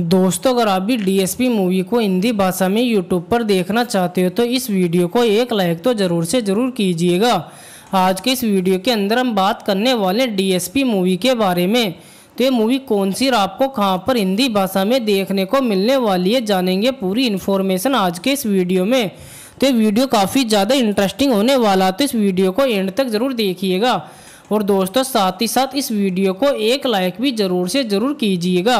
दोस्तों अगर आप भी डीएसपी मूवी को हिंदी भाषा में यूट्यूब पर देखना चाहते हो तो इस वीडियो को एक लाइक तो ज़रूर से ज़रूर कीजिएगा आज के इस वीडियो के अंदर हम बात करने वाले डीएसपी मूवी के बारे में तो ये मूवी कौन सी आपको कहाँ पर हिंदी भाषा में देखने को मिलने वाली है जानेंगे पूरी इन्फॉर्मेशन आज के इस वीडियो में तो ये वीडियो काफ़ी ज़्यादा इंटरेस्टिंग होने वाला तो इस वीडियो को एंड तक ज़रूर देखिएगा और दोस्तों साथ ही साथ इस वीडियो को एक लाइक भी ज़रूर से ज़रूर कीजिएगा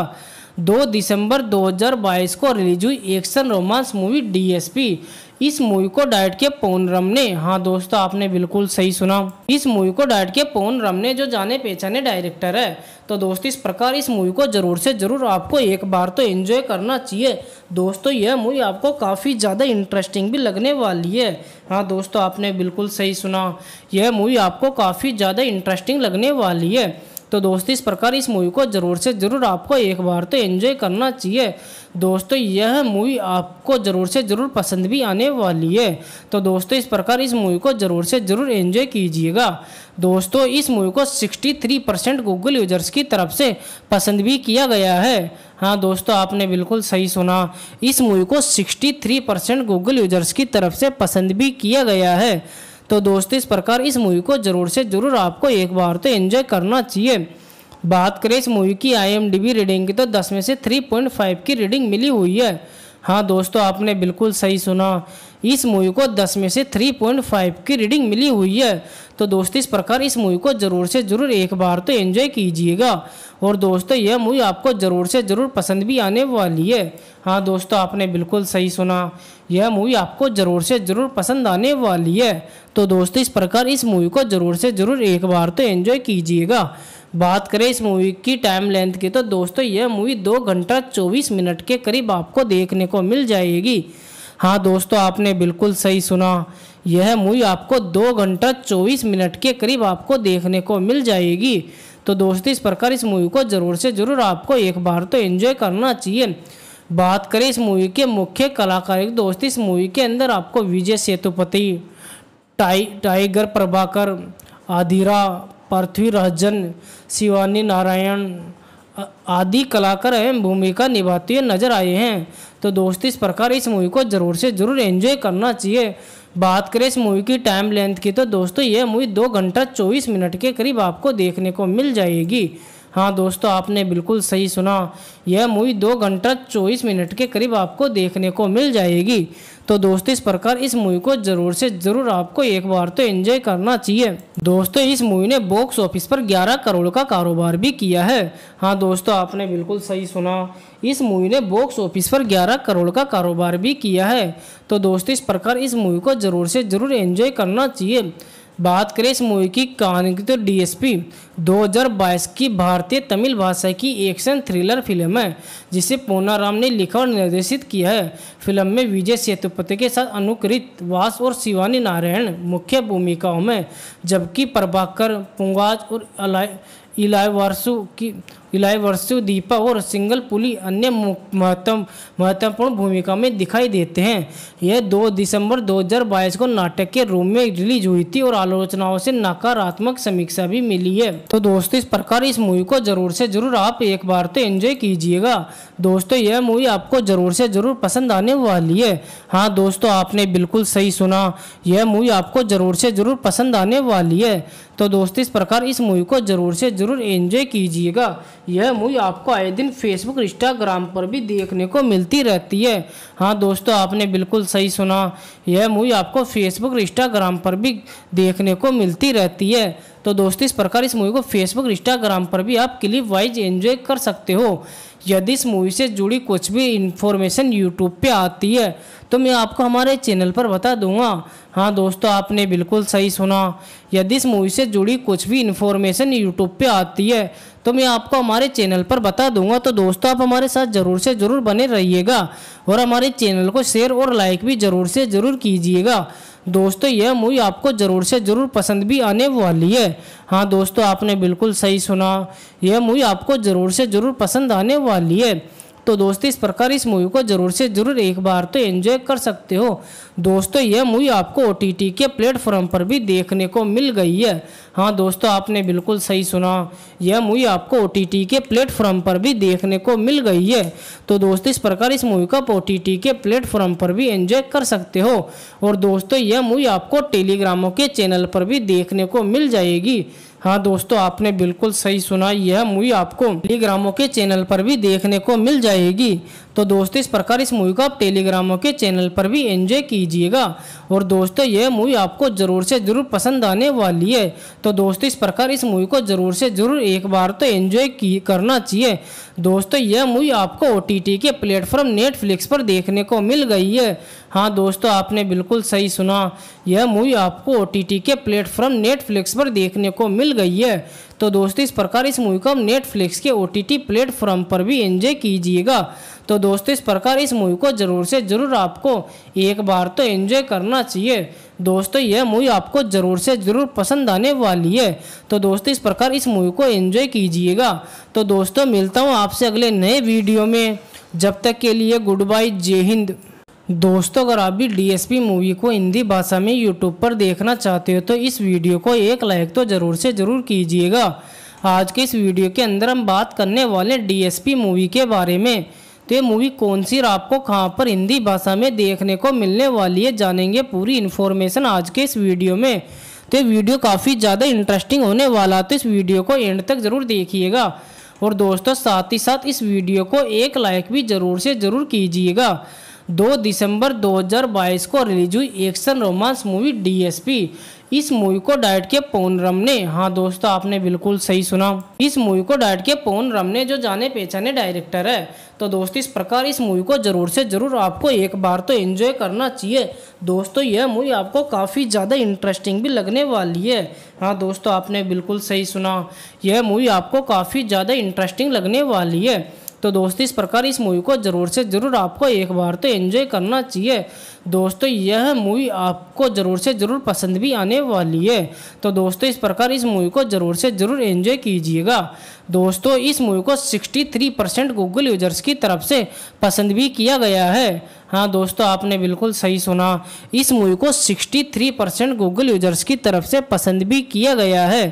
दो दिसंबर 2022 को रिलीज हुई एक्शन रोमांस मूवी डीएसपी इस मूवी को डायरेक्ट के रम ने हाँ दोस्तों आपने बिल्कुल सही सुना इस मूवी को डायरेक्ट के रम ने जो जाने पहचाने डायरेक्टर है तो दोस्तों इस प्रकार इस मूवी को ज़रूर से ज़रूर आपको एक बार तो एंजॉय करना चाहिए दोस्तों यह मूवी आपको काफ़ी ज़्यादा इंटरेस्टिंग भी लगने वाली है हाँ दोस्तों आपने बिल्कुल सही सुना यह मूवी आपको काफ़ी ज़्यादा इंटरेस्टिंग लगने वाली है तो दोस्तों इस प्रकार इस मूवी को ज़रूर से ज़रूर आपको एक बार तो एंजॉय करना चाहिए दोस्तों यह मूवी आपको ज़रूर से ज़रूर पसंद भी आने वाली है तो दोस्तों इस प्रकार इस मूवी को ज़रूर से ज़रूर एंजॉय कीजिएगा दोस्तों इस मूवी को 63 परसेंट गूगल यूजर्स की तरफ से पसंद भी किया गया है हाँ दोस्तों आपने बिल्कुल सही सुना इस मूवी को 63 परसेंट गूगल यूजर्स की तरफ से पसंद भी किया गया है तो दोस्तों इस प्रकार इस मूवी को ज़रूर से ज़रूर आपको एक बार तो एंजॉय करना चाहिए बात करें इस मूवी की आईएमडीबी रीडिंग की तो 10 में से 3.5 की रीडिंग मिली हुई है हाँ दोस्तों आपने बिल्कुल सही सुना इस मूवी को 10 में से 3.5 की रीडिंग मिली हुई है तो दोस्तों इस प्रकार इस मूवी को ज़रूर से ज़रूर एक बार तो एंजॉय कीजिएगा और दोस्तों यह मूवी आपको ज़रूर से ज़रूर पसंद भी आने वाली है हाँ दोस्तों आपने बिल्कुल सही सुना यह मूवी आपको ज़रूर से ज़रूर पसंद आने वाली है तो दोस्तों इस प्रकार इस मूवी को ज़रूर से ज़रूर एक बार तो एंजॉय कीजिएगा बात करें इस मूवी की टाइम लेंथ की तो दोस्तों यह मूवी दो घंटा चौबीस मिनट के करीब आपको देखने को मिल जाएगी हाँ दोस्तों आपने बिल्कुल सही सुना यह मूवी आपको दो घंटा चौबीस मिनट के करीब आपको देखने को मिल जाएगी तो दोस्तों इस प्रकार इस मूवी को ज़रूर से ज़रूर आपको एक बार तो एंजॉय करना चाहिए बात करें इस मूवी के मुख्य कलाकार दोस्त इस मूवी के अंदर आपको विजय सेतुपति टाइ टाइगर प्रभाकर आदिरा पृथ्वी रहजन शिवानी नारायण आदि कलाकार अहम भूमिका निभाते हुए नजर आए हैं तो दोस्त इस प्रकार इस मूवी को ज़रूर से ज़रूर एंजॉय करना चाहिए बात करें इस मूवी की टाइम लेंथ की तो दोस्तों यह मूवी दो घंटा चौबीस मिनट के करीब आपको देखने को मिल जाएगी हाँ दोस्तों आपने बिल्कुल सही सुना यह मूवी दो घंटा चौबीस मिनट के करीब आपको देखने को मिल जाएगी तो दोस्तों इस प्रकार इस मूवी को ज़रूर से ज़रूर आपको एक बार तो एंजॉय करना चाहिए दोस्तों इस मूवी ने बॉक्स ऑफिस पर 11 करोड़ का कारोबार भी किया है हाँ दोस्तों आपने बिल्कुल सही सुना इस मूवी ने बॉक्स ऑफिस पर 11 करोड़ का कारोबार भी किया है तो दोस्तों इस प्रकार इस मूवी को ज़रूर से ज़रूर एंजॉय करना चाहिए बात करें इस मूवी की कहानी की तो डीएसपी 2022 की भारतीय तमिल भाषा की एक्शन थ्रिलर फिल्म है जिसे पूनाराम ने लिखा और निर्देशित किया है फिल्म में विजय सेतुपति के साथ अनुकृत वास और शिवानी नारायण मुख्य भूमिकाओं में जबकि प्रभाकर पुंगाज और इलाय इलायवारसु की विलाय वर्षु दीपा और सिंगल पुली अन्य महत्व महत्वपूर्ण भूमिका में दिखाई देते हैं यह 2 दिसंबर 2022 को नाटक के रूम में रिलीज हुई थी और आलोचनाओं से नकारात्मक समीक्षा भी मिली है तो दोस्तों इस प्रकार इस मूवी को जरूर से जरूर आप एक बार तो एंजॉय कीजिएगा दोस्तों यह मूवी आपको जरूर से जरूर पसंद आने वाली है हाँ दोस्तों आपने बिल्कुल सही सुना यह मूवी आपको जरूर से जरूर पसंद आने वाली है तो दोस्त इस प्रकार इस मूवी को ज़रूर से ज़रूर एंजॉय कीजिएगा यह मूवी आपको आए दिन फेसबुक इंस्टाग्राम पर भी देखने को मिलती रहती है हाँ दोस्तों आपने बिल्कुल सही सुना यह मूवी आपको फेसबुक इंस्टाग्राम पर भी देखने को मिलती रहती है तो दोस्तों इस प्रकार इस मूवी को फेसबुक इंस्टाग्राम पर भी आप क्लिप वाइज एंजॉय कर सकते हो यदि इस मूवी से जुड़ी कुछ भी इन्फॉर्मेशन यूट्यूब पे आती है तो मैं आपको हमारे चैनल पर बता दूंगा हाँ दोस्तों आपने बिल्कुल सही सुना यदि इस मूवी से जुड़ी कुछ भी इन्फॉर्मेशन यूट्यूब पे आती है तो मैं आपको हमारे चैनल पर बता दूंगा तो दोस्तों आप हमारे साथ ज़रूर से ज़रूर बने रहिएगा और हमारे चैनल को शेयर और लाइक भी ज़रूर से ज़रूर कीजिएगा दोस्तों यह मूवी आपको ज़रूर से ज़रूर पसंद भी आने वाली है हाँ दोस्तों आपने बिल्कुल सही सुना यह मूवी आपको ज़रूर से ज़रूर पसंद आने वाली है तो दोस्तों इस प्रकार इस मूवी को जरूर से जरूर एक बार तो एंजॉय कर सकते हो दोस्तों यह मूवी आपको ओ के प्लेटफॉर्म पर भी देखने को मिल गई है हाँ दोस्तों आपने बिल्कुल सही सुना यह मूवी आपको ओ के प्लेटफॉर्म पर भी देखने को मिल गई है तो दोस्तों इस प्रकार इस मूवी को आप ओ के प्लेटफॉर्म पर भी एंजॉय कर सकते हो और दोस्तों यह मूवी आपको टेलीग्रामों के चैनल पर भी देखने को मिल जाएगी हाँ दोस्तों आपने बिल्कुल सही सुना यह मूवी आपको टेलीग्रामों के चैनल पर भी देखने को मिल जाएगी तो दोस्तों इस प्रकार इस मूवी को आप टेलीग्रामों के चैनल पर भी एंजॉय कीजिएगा और दोस्तों यह मूवी आपको ज़रूर से ज़रूर पसंद आने वाली है तो दोस्तों इस प्रकार इस मूवी को ज़रूर से ज़रूर एक बार तो एंजॉय की करना चाहिए दोस्तों यह मूवी आपको ओ के प्लेटफॉर्म नेटफ्लिक्स पर देखने को मिल गई है हाँ दोस्तों आपने बिल्कुल सही सुना यह मूवी आपको ओ के प्लेटफॉर्म नेटफ्लिक्स पर देखने को मिल गई है तो दोस्तों इस प्रकार इस मूवी को आप नेटफ्लिक्स के ओ टी प्लेटफॉर्म पर भी एंजॉय कीजिएगा तो दोस्तों इस प्रकार इस मूवी को ज़रूर से ज़रूर आपको एक बार तो एंजॉय करना चाहिए दोस्तों यह मूवी आपको ज़रूर से ज़रूर पसंद आने वाली है तो दोस्तों इस प्रकार इस मूवी को एंजॉय कीजिएगा तो दोस्तों मिलता हूँ आपसे अगले नए वीडियो में जब तक के लिए गुड बाय जय हिंद दोस्तों अगर आप भी डीएसपी मूवी को हिंदी भाषा में यूट्यूब पर देखना चाहते हो तो इस वीडियो को एक लाइक तो ज़रूर से ज़रूर कीजिएगा आज के इस वीडियो के अंदर हम बात करने वाले डीएसपी मूवी के बारे में तो ये मूवी कौन सी और आपको कहाँ पर हिंदी भाषा में देखने को मिलने वाली है जानेंगे पूरी इन्फॉर्मेशन आज के इस वीडियो में तो ये वीडियो काफ़ी ज़्यादा इंटरेस्टिंग होने वाला तो इस वीडियो को एंड तक ज़रूर देखिएगा और दोस्तों साथ ही साथ इस वीडियो को एक लाइक भी ज़रूर से ज़रूर कीजिएगा दो दिसंबर 2022 को रिलीज हुई एक्शन रोमांस मूवी डीएसपी इस मूवी को किया के रम ने हाँ दोस्तों आपने बिल्कुल सही सुना इस मूवी को किया के रम ने जो जाने पहचाने डायरेक्टर है तो दोस्तों इस प्रकार इस मूवी को ज़रूर से ज़रूर आपको एक बार तो एंजॉय करना चाहिए दोस्तों यह मूवी आपको काफ़ी ज़्यादा इंटरेस्टिंग भी लगने वाली है हाँ दोस्तों आपने बिल्कुल सही सुना यह मूवी आपको काफ़ी ज़्यादा इंटरेस्टिंग लगने वाली है तो दोस्तों इस प्रकार इस मूवी को ज़रूर से ज़रूर आपको एक बार तो एंजॉय करना चाहिए दोस्तों यह मूवी आपको ज़रूर से ज़रूर पसंद भी आने वाली है तो दोस्तों इस प्रकार इस मूवी को ज़रूर से ज़रूर एंजॉय कीजिएगा दोस्तों इस मूवी को 63 परसेंट गूगल यूजर्स की तरफ से पसंद भी किया गया है हाँ दोस्तों आपने बिल्कुल सही सुना इस मूवी को 63 परसेंट गूगल यूजर्स की तरफ से पसंद भी किया गया है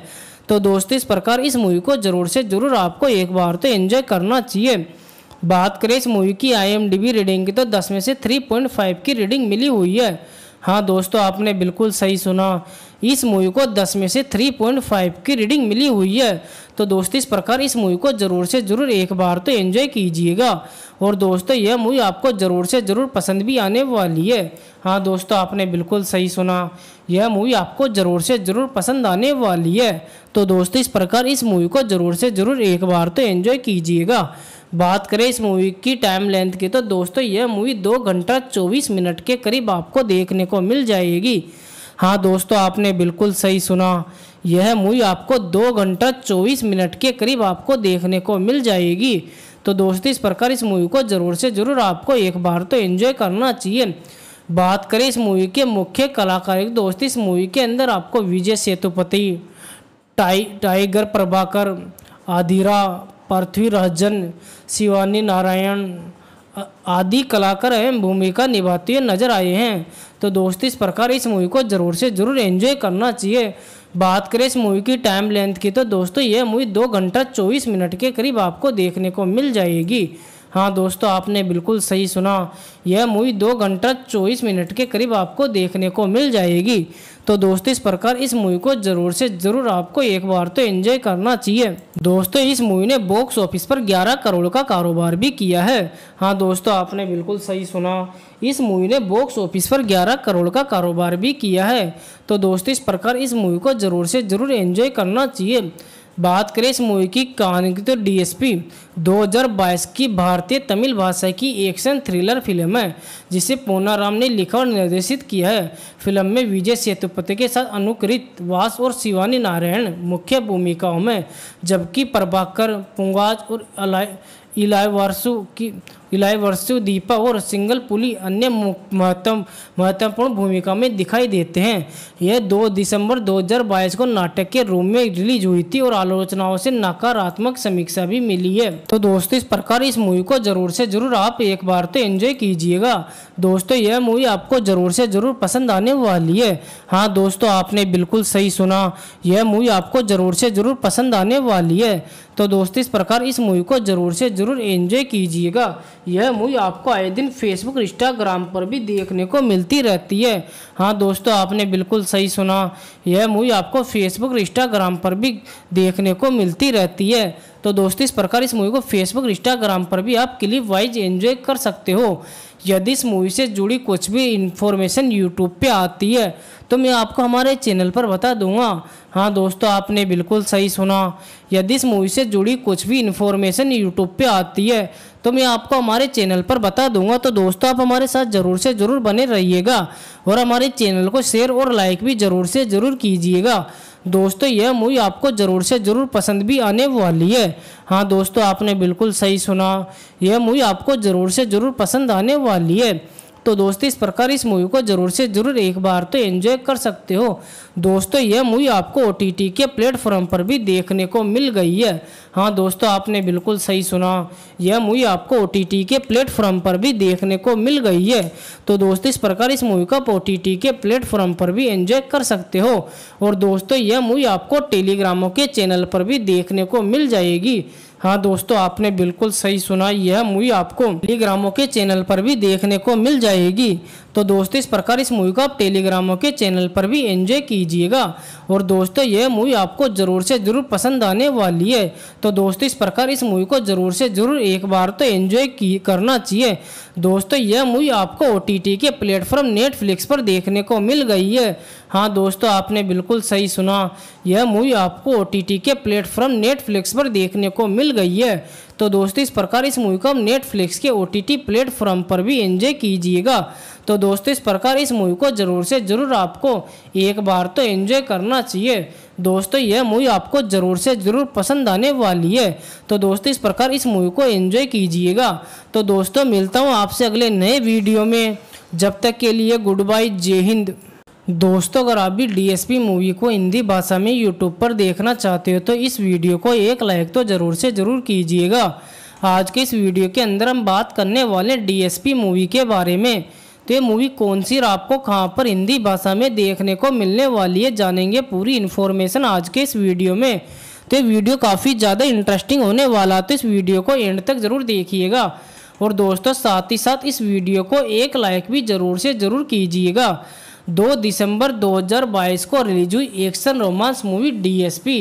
तो दोस्त इस प्रकार इस मूवी को ज़रूर से ज़रूर आपको एक बार तो एंजॉय करना चाहिए बात करें इस मूवी की आईएमडीबी रीडिंग की तो 10 में से 3.5 की रीडिंग मिली हुई है हाँ दोस्तों आपने बिल्कुल सही सुना इस मूवी को 10 में से 3.5 की रीडिंग मिली हुई है तो दोस्त इस प्रकार इस मूवी को ज़रूर से ज़रूर एक बार तो एंजॉय कीजिएगा और दोस्तों यह मूवी आपको ज़रूर से ज़रूर पसंद भी आने वाली है हाँ दोस्तों आपने बिल्कुल सही सुना यह मूवी आपको ज़रूर से ज़रूर पसंद आने वाली है तो दोस्तों इस प्रकार इस मूवी को ज़रूर से ज़रूर एक बार तो एंजॉय कीजिएगा बात करें इस मूवी की टाइम लेंथ की तो दोस्तों यह मूवी दो घंटा चौबीस मिनट के करीब आपको देखने को मिल जाएगी हाँ दोस्तों आपने बिल्कुल सही सुना यह मूवी आपको दो घंटा चौबीस मिनट के करीब आपको देखने को मिल जाएगी तो दोस्तों इस प्रकार इस मूवी को ज़रूर से ज़रूर आपको एक बार तो एंजॉय करना चाहिए बात करें इस मूवी के मुख्य कलाकार दोस्त इस मूवी के अंदर आपको विजय सेतुपति टाइ टाइगर प्रभाकर आदिरा पृथ्वी रहजन शिवानी नारायण आदि कलाकार अहम भूमिका निभाते हुए नजर आए हैं तो दोस्त इस प्रकार इस मूवी को ज़रूर से ज़रूर एंजॉय करना चाहिए बात करें इस मूवी की टाइम लेंथ की तो दोस्तों यह मूवी दो घंटा चौबीस मिनट के करीब आपको देखने को मिल जाएगी हाँ दोस्तों आपने बिल्कुल सही सुना यह मूवी दो घंटा चौबीस मिनट के करीब आपको देखने को मिल जाएगी तो दोस्तों इस प्रकार इस मूवी को जरूर से जरूर आपको एक बार तो एंजॉय करना चाहिए दोस्तों इस मूवी ने बॉक्स ऑफिस पर 11 करोड़ का कारोबार भी किया है हाँ दोस्तों आपने बिल्कुल सही सुना इस मूवी ने बॉक्स ऑफिस पर 11 करोड़ का कारोबार भी किया है तो दोस्तों इस प्रकार इस मूवी को जरूर से जरूर एंजॉय करना चाहिए बात करें इस मूवी की कहानी की तो डीएसपी 2022 की भारतीय तमिल भाषा की एक्शन थ्रिलर फिल्म है जिसे राम ने लिखा और निर्देशित किया है फिल्म में विजय सेतुपति के साथ अनुकृत वास और शिवानी नारायण मुख्य भूमिकाओं में जबकि प्रभाकर पुंगाज और इलाय वारसू की इलाही वर्षु दीपा और सिंगल पुली अन्य महत्व महत्वपूर्ण भूमिका में दिखाई देते हैं यह 2 दिसंबर 2022 को नाटक के रूम में रिलीज हुई थी और आलोचनाओं से नकारात्मक समीक्षा भी मिली है तो दोस्तों इस प्रकार इस मूवी को जरूर से जरूर आप एक बार तो एंजॉय कीजिएगा दोस्तों यह मूवी आपको जरूर से जरूर पसंद आने वाली है हाँ दोस्तों आपने बिल्कुल सही सुना यह मूवी आपको जरूर से जरूर पसंद आने वाली है तो दोस्तों इस प्रकार इस मूवी को जरूर से जरूर एंजॉय कीजिएगा यह मूवी आपको आए दिन फेसबुक इंस्टाग्राम पर भी देखने को मिलती रहती है हाँ दोस्तों आपने बिल्कुल सही सुना यह मूवी आपको फेसबुक इंस्टाग्राम पर भी देखने को मिलती रहती है तो दोस्तों इस प्रकार इस मूवी को फेसबुक इंस्टाग्राम पर भी आप क्लिप वाइज एंजॉय कर सकते हो यदि इस मूवी से जुड़ी कुछ भी इन्फॉर्मेशन यूट्यूब पे आती है तो मैं आपको हमारे चैनल पर बता दूंगा हाँ दोस्तों आपने बिल्कुल सही सुना यदि इस मूवी से जुड़ी कुछ भी इन्फॉर्मेशन यूट्यूब पे आती है तो मैं आपको हमारे चैनल पर बता दूंगा तो दोस्तों आप हमारे साथ ज़रूर से ज़रूर बने रहिएगा और हमारे चैनल को शेयर और लाइक भी ज़रूर से ज़रूर कीजिएगा दोस्तों यह मूवी आपको ज़रूर से ज़रूर पसंद भी आने वाली है हाँ दोस्तों आपने बिल्कुल सही सुना यह मूवी आपको ज़रूर से ज़रूर पसंद आने वाली है तो दोस्तों इस प्रकार इस मूवी को जरूर से जरूर एक बार तो एंजॉय कर सकते हो दोस्तों यह मूवी आपको ओ के प्लेटफॉर्म पर भी देखने को मिल गई है हाँ दोस्तों आपने बिल्कुल सही सुना यह मूवी आपको ओ के प्लेटफॉर्म पर भी देखने को मिल गई है तो दोस्तों इस प्रकार इस मूवी को आप ओ के प्लेटफॉर्म पर भी एंजॉय कर सकते हो और दोस्तों यह मूवी आपको टेलीग्रामों के चैनल पर भी देखने को मिल जाएगी हाँ दोस्तों आपने बिल्कुल सही सुना यह मूवी आपको टेलीग्रामों के चैनल पर भी देखने को मिल जाएगी तो दोस्तों इस प्रकार इस मूवी को आप टेलीग्रामों के चैनल पर भी एंजॉय कीजिएगा और दोस्तों यह मूवी आपको ज़रूर से ज़रूर पसंद आने वाली है तो दोस्तों इस प्रकार इस मूवी को ज़रूर से ज़रूर एक बार तो एंजॉय करना चाहिए दोस्तों यह मूवी आपको ओ के प्लेटफॉर्म नेटफ्लिक्स पर देखने को मिल गई है हाँ दोस्तों आपने बिल्कुल सही सुना यह मूवी आपको ओ के प्लेटफॉर्म नेटफ्लिक्स पर देखने को मिल गई है तो दोस्तों इस प्रकार इस मूवी को आप नेटफ्लिक्स के ओ टी प्लेटफॉर्म पर भी एंजॉय कीजिएगा तो दोस्तों इस प्रकार इस मूवी को ज़रूर से ज़रूर आपको एक बार तो एंजॉय करना चाहिए दोस्तों यह मूवी आपको ज़रूर से ज़रूर पसंद आने वाली है तो दोस्तों इस प्रकार इस मूवी को एंजॉय कीजिएगा तो दोस्तों मिलता हूँ आपसे अगले नए वीडियो में जब तक के लिए गुड बाय जय हिंद दोस्तों अगर आप भी डीएसपी मूवी को हिंदी भाषा में यूट्यूब पर देखना चाहते हो तो इस वीडियो को एक लाइक तो ज़रूर से ज़रूर कीजिएगा आज के इस वीडियो के अंदर हम बात करने वाले डीएसपी मूवी के बारे में तो ये मूवी कौन सी और आपको कहाँ पर हिंदी भाषा में देखने को मिलने वाली है जानेंगे पूरी इन्फॉर्मेशन आज के इस वीडियो में तो ये वीडियो काफ़ी ज़्यादा इंटरेस्टिंग होने वाला तो इस वीडियो को एंड तक ज़रूर देखिएगा और दोस्तों साथ ही साथ इस वीडियो को एक लाइक भी ज़रूर से ज़रूर कीजिएगा दो दिसंबर 2022 को रिलीज हुई एक्शन रोमांस मूवी डीएसपी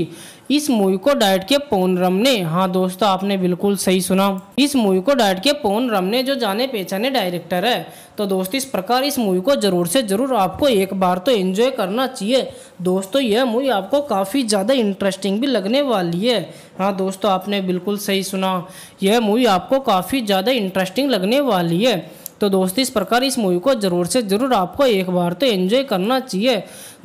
इस मूवी को किया के पोनरम ने हाँ दोस्तों आपने बिल्कुल सही सुना इस मूवी को किया के पोनरम ने जो जाने पहचाने डायरेक्टर है तो दोस्तों इस प्रकार इस मूवी को ज़रूर से ज़रूर आपको एक बार तो एंजॉय करना चाहिए दोस्तों यह मूवी आपको काफ़ी ज़्यादा इंटरेस्टिंग भी लगने वाली है हाँ दोस्तों आपने बिल्कुल सही सुना यह मूवी आपको काफ़ी ज़्यादा इंटरेस्टिंग लगने वाली है तो दोस्तों इस प्रकार इस मूवी को ज़रूर से ज़रूर आपको एक बार तो एंजॉय करना चाहिए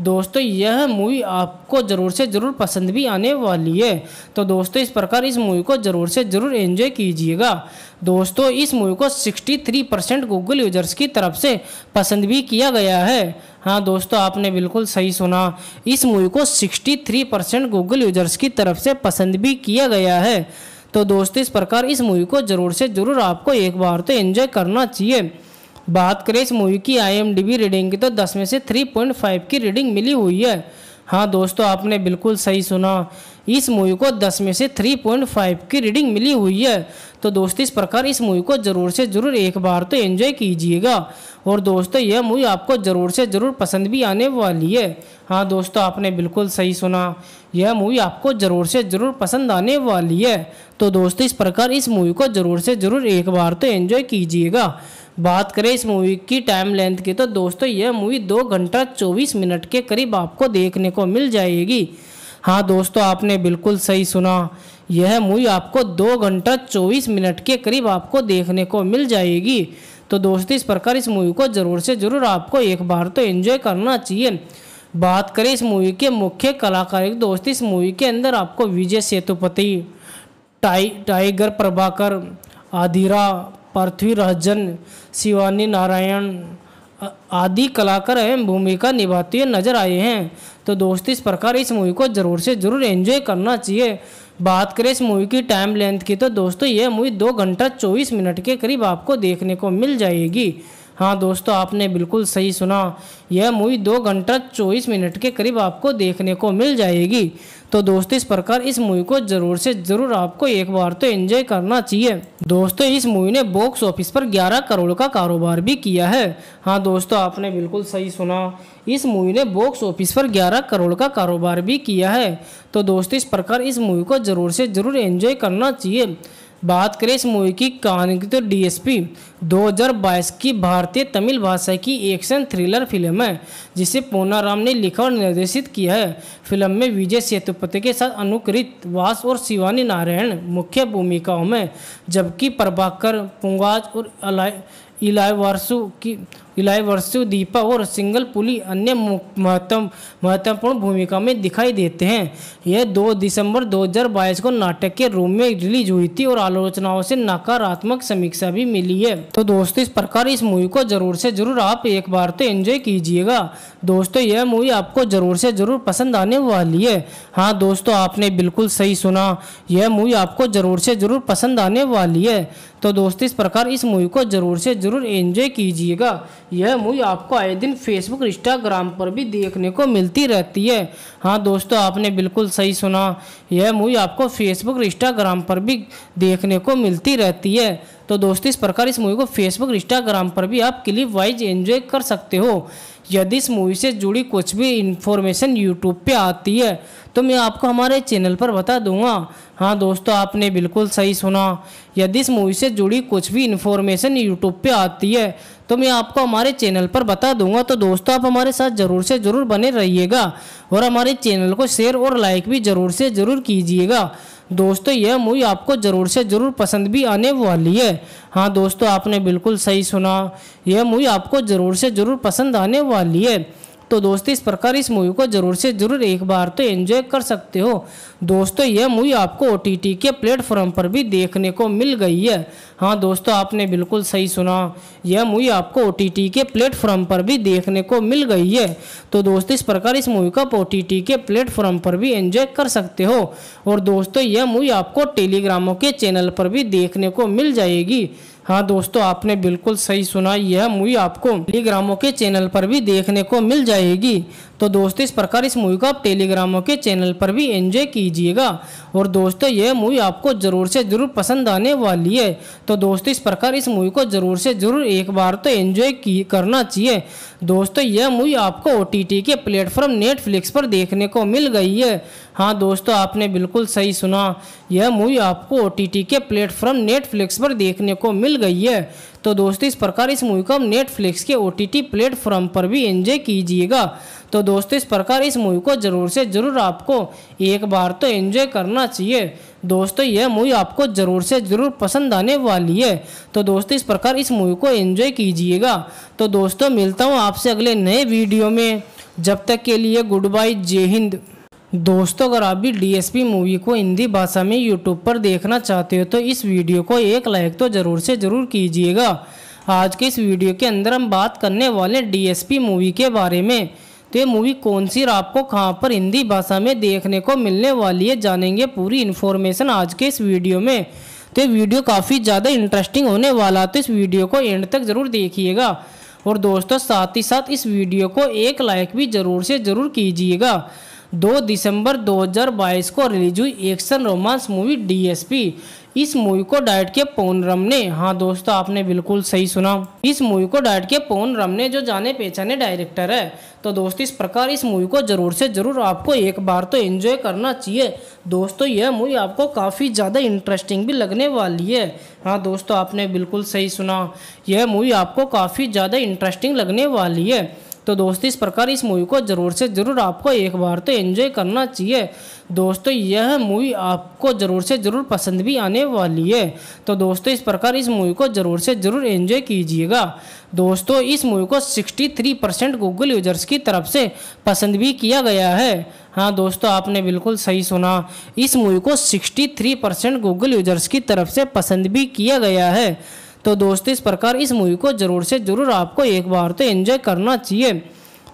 दोस्तों यह मूवी आपको ज़रूर से ज़रूर पसंद भी आने वाली है तो दोस्तों इस प्रकार इस मूवी को ज़रूर से ज़रूर एंजॉय कीजिएगा दोस्तों इस मूवी को 63 परसेंट गूगल यूजर्स की तरफ से पसंद भी किया गया है हाँ दोस्तों आपने बिल्कुल सही सुना इस मूवी को सिक्सटी परसेंट गूगल यूजर्स की तरफ से पसंद भी किया गया है तो दोस्त इस प्रकार इस मूवी को जरूर से जरूर आपको एक बार तो एंजॉय करना चाहिए बात करें इस मूवी की आईएमडीबी रीडिंग की तो 10 में से 3.5 की रीडिंग मिली हुई है हाँ दोस्तों आपने बिल्कुल सही सुना इस मूवी को 10 में से 3.5 की रीडिंग मिली हुई है तो दोस्तों इस प्रकार इस मूवी को ज़रूर से ज़रूर एक बार तो एंजॉय कीजिएगा और दोस्तों यह मूवी आपको ज़रूर से ज़रूर पसंद भी आने वाली है हाँ दोस्तों आपने बिल्कुल सही सुना यह मूवी आपको ज़रूर से ज़रूर पसंद आने वाली है तो दोस्तों इस प्रकार इस मूवी को ज़रूर से ज़रूर एक बार तो एंजॉय कीजिएगा बात करें इस मूवी की टाइम लेंथ की तो दोस्तों यह मूवी दो घंटा चौबीस मिनट के करीब आपको देखने को मिल जाएगी हाँ दोस्तों आपने बिल्कुल सही सुना यह मूवी आपको दो घंटा चौबीस मिनट के करीब आपको देखने को मिल जाएगी तो दोस्तों इस प्रकार इस मूवी को ज़रूर से ज़रूर आपको एक बार तो एंजॉय करना चाहिए बात करें इस मूवी के मुख्य कलाकार दोस्त इस मूवी के अंदर आपको विजय सेतुपति टाइ टाइगर प्रभाकर आदिरा पृथ्वी रहजन शिवानी नारायण आदि कलाकार अहम भूमिका निभाते हुए नजर आए हैं तो दोस्त इस प्रकार इस मूवी को ज़रूर से ज़रूर एंजॉय करना चाहिए बात करें इस मूवी की टाइम लेंथ की तो दोस्तों यह मूवी दो घंटा चौबीस मिनट के करीब आपको देखने को मिल जाएगी हाँ दोस्तों आपने बिल्कुल सही सुना यह मूवी दो घंटा चौबीस मिनट के करीब आपको देखने को मिल जाएगी तो दोस्तों इस प्रकार इस मूवी को जरूर से जरूर आपको एक बार तो एंजॉय करना चाहिए दोस्तों इस मूवी ने बॉक्स ऑफिस पर 11 करोड़ का कारोबार भी किया है हाँ दोस्तों आपने बिल्कुल सही सुना इस मूवी ने बॉक्स ऑफिस पर 11 करोड़ का कारोबार भी किया है तो दोस्तों इस प्रकार इस मूवी को ज़रूर से ज़रूर एंजॉय करना चाहिए बात करें इस मूवी की कहानी की तो डीएसपी 2022 की भारतीय तमिल भाषा की एक्शन थ्रिलर फिल्म है जिसे राम ने लिखा और निर्देशित किया है फिल्म में विजय सेतुपति के साथ अनुकृत वास और शिवानी नारायण मुख्य भूमिकाओं में जबकि प्रभाकर पुंगाज और अलाय इलायवर्सु की इलायवर्सु दीपा और सिंगल पुली अन्य महत्व महत्वपूर्ण भूमिका में दिखाई देते हैं यह 2 दिसंबर 2022 को नाटक के रूम में रिलीज हुई थी और आलोचनाओं से नकारात्मक समीक्षा भी मिली है तो दोस्तों इस प्रकार इस मूवी को जरूर से जरूर आप एक बार तो एंजॉय कीजिएगा दोस्तों यह मूवी आपको जरूर से जरूर पसंद आने वाली है हाँ दोस्तों आपने बिल्कुल सही सुना यह मूवी आपको जरूर से जरूर पसंद आने वाली है तो दोस्तों इस प्रकार इस मूवी को ज़रूर से ज़रूर एंजॉय कीजिएगा यह मूवी आपको आए दिन फेसबुक इंस्टाग्राम पर भी देखने को मिलती रहती है हाँ दोस्तों आपने बिल्कुल सही सुना यह मूवी आपको फेसबुक इंस्टाग्राम पर भी देखने को मिलती रहती है तो दोस्तों इस प्रकार इस मूवी को फेसबुक इंस्टाग्राम पर भी आप क्लिप वाइज एंजॉय कर सकते हो यदि इस मूवी से जुड़ी कुछ भी इन्फॉर्मेशन यूट्यूब पे आती है तो मैं आपको हमारे चैनल पर बता दूंगा हाँ दोस्तों आपने बिल्कुल सही सुना यदि इस मूवी से जुड़ी कुछ भी इन्फॉर्मेशन यूट्यूब पे आती है तो मैं आपको हमारे चैनल पर बता दूंगा तो दोस्तों आप हमारे साथ ज़रूर से ज़रूर बने रहिएगा और हमारे चैनल को शेयर और लाइक भी ज़रूर से ज़रूर कीजिएगा दोस्तों यह मूवी आपको ज़रूर से ज़रूर पसंद भी आने वाली है हाँ दोस्तों आपने बिल्कुल सही सुना यह मूवी आपको ज़रूर से ज़रूर पसंद आने वाली है तो दोस्त इस प्रकार इस मूवी को जरूर से जरूर एक बार तो एंजॉय कर सकते हो दोस्तों यह मूवी आपको ओ के प्लेटफॉर्म पर भी देखने को मिल गई है हाँ दोस्तों आपने बिल्कुल सही सुना यह मूवी आपको ओ के प्लेटफॉर्म पर भी देखने को मिल गई है तो दोस्तों इस प्रकार इस मूवी को ओ के प्लेटफॉर्म पर भी एंजॉय कर सकते हो और दोस्तों यह मूवी आपको टेलीग्रामों के चैनल पर भी देखने को मिल जाएगी हाँ दोस्तों आपने बिल्कुल सही सुना यह मूवी आपको टेलीग्रामों के चैनल पर भी देखने को मिल जाएगी तो दोस्तों इस प्रकार इस मूवी को आप टेलीग्रामों के चैनल पर भी एंजॉय कीजिएगा और दोस्तों यह मूवी आपको ज़रूर से ज़रूर पसंद आने वाली है तो दोस्तों इस प्रकार इस मूवी को ज़रूर से ज़रूर एक बार तो एंजॉय की करना चाहिए दोस्तों यह मूवी आपको ओ के प्लेटफॉर्म नेटफ्लिक्स पर देखने को मिल गई है हाँ दोस्तों आपने बिल्कुल सही सुना यह मूवी आपको ओ के प्लेटफॉर्म नेटफ्लिक्स पर देखने को मिल गई है तो दोस्तों इस प्रकार इस मूवी को आप नेटफ्लिक्स के ओ प्लेटफॉर्म पर भी इंजॉय कीजिएगा तो दोस्तों इस प्रकार इस मूवी को ज़रूर से ज़रूर आपको एक बार तो इन्जॉय करना चाहिए दोस्तों यह मूवी आपको ज़रूर से ज़रूर पसंद आने वाली है तो दोस्तों इस प्रकार इस मूवी को एंजॉय कीजिएगा तो दोस्तों मिलता हूँ आपसे अगले नए वीडियो में जब तक के लिए गुड बाय जय हिंद दोस्तों अगर आप भी डीएसपी मूवी को हिंदी भाषा में यूट्यूब पर देखना चाहते हो तो इस वीडियो को एक लाइक तो ज़रूर से ज़रूर कीजिएगा आज के इस वीडियो के अंदर हम बात करने वाले डीएसपी मूवी के बारे में तो ये मूवी कौन सी और आपको कहाँ पर हिंदी भाषा में देखने को मिलने वाली है जानेंगे पूरी इन्फॉर्मेशन आज के इस वीडियो में तो ये वीडियो काफ़ी ज़्यादा इंटरेस्टिंग होने वाला तो इस वीडियो को एंड तक ज़रूर देखिएगा और दोस्तों साथ ही साथ इस वीडियो को एक लाइक भी ज़रूर से ज़रूर कीजिएगा दो दिसंबर 2022 को रिलीज हुई एक्शन रोमांस मूवी डीएसपी इस मूवी को किया के पोनरम ने हाँ दोस्तों आपने बिल्कुल सही सुना इस मूवी को किया के पोनरम ने जो जाने पहचाने डायरेक्टर है तो दोस्तों इस प्रकार इस मूवी को जरूर से जरूर आपको एक बार तो एंजॉय करना चाहिए दोस्तों यह मूवी आपको काफ़ी ज़्यादा इंटरेस्टिंग भी लगने वाली है हाँ दोस्तों आपने बिल्कुल सही सुना यह मूवी आपको काफ़ी ज़्यादा इंटरेस्टिंग लगने वाली है तो दोस्तों इस प्रकार इस मूवी को ज़रूर से ज़रूर आपको एक बार तो एंजॉय करना चाहिए दोस्तों यह मूवी आपको ज़रूर से ज़रूर पसंद भी आने वाली है तो दोस्तों इस प्रकार इस मूवी को ज़रूर से ज़रूर एंजॉय कीजिएगा दोस्तों इस मूवी को 63 परसेंट गूगल यूजर्स की तरफ से पसंद भी किया गया है हाँ दोस्तों आपने बिल्कुल सही सुना इस मूवी को 63 परसेंट गूगल यूजर्स की तरफ से पसंद भी किया गया है तो दोस्तों इस प्रकार इस मूवी को ज़रूर से ज़रूर आपको एक बार तो इन्जॉय करना चाहिए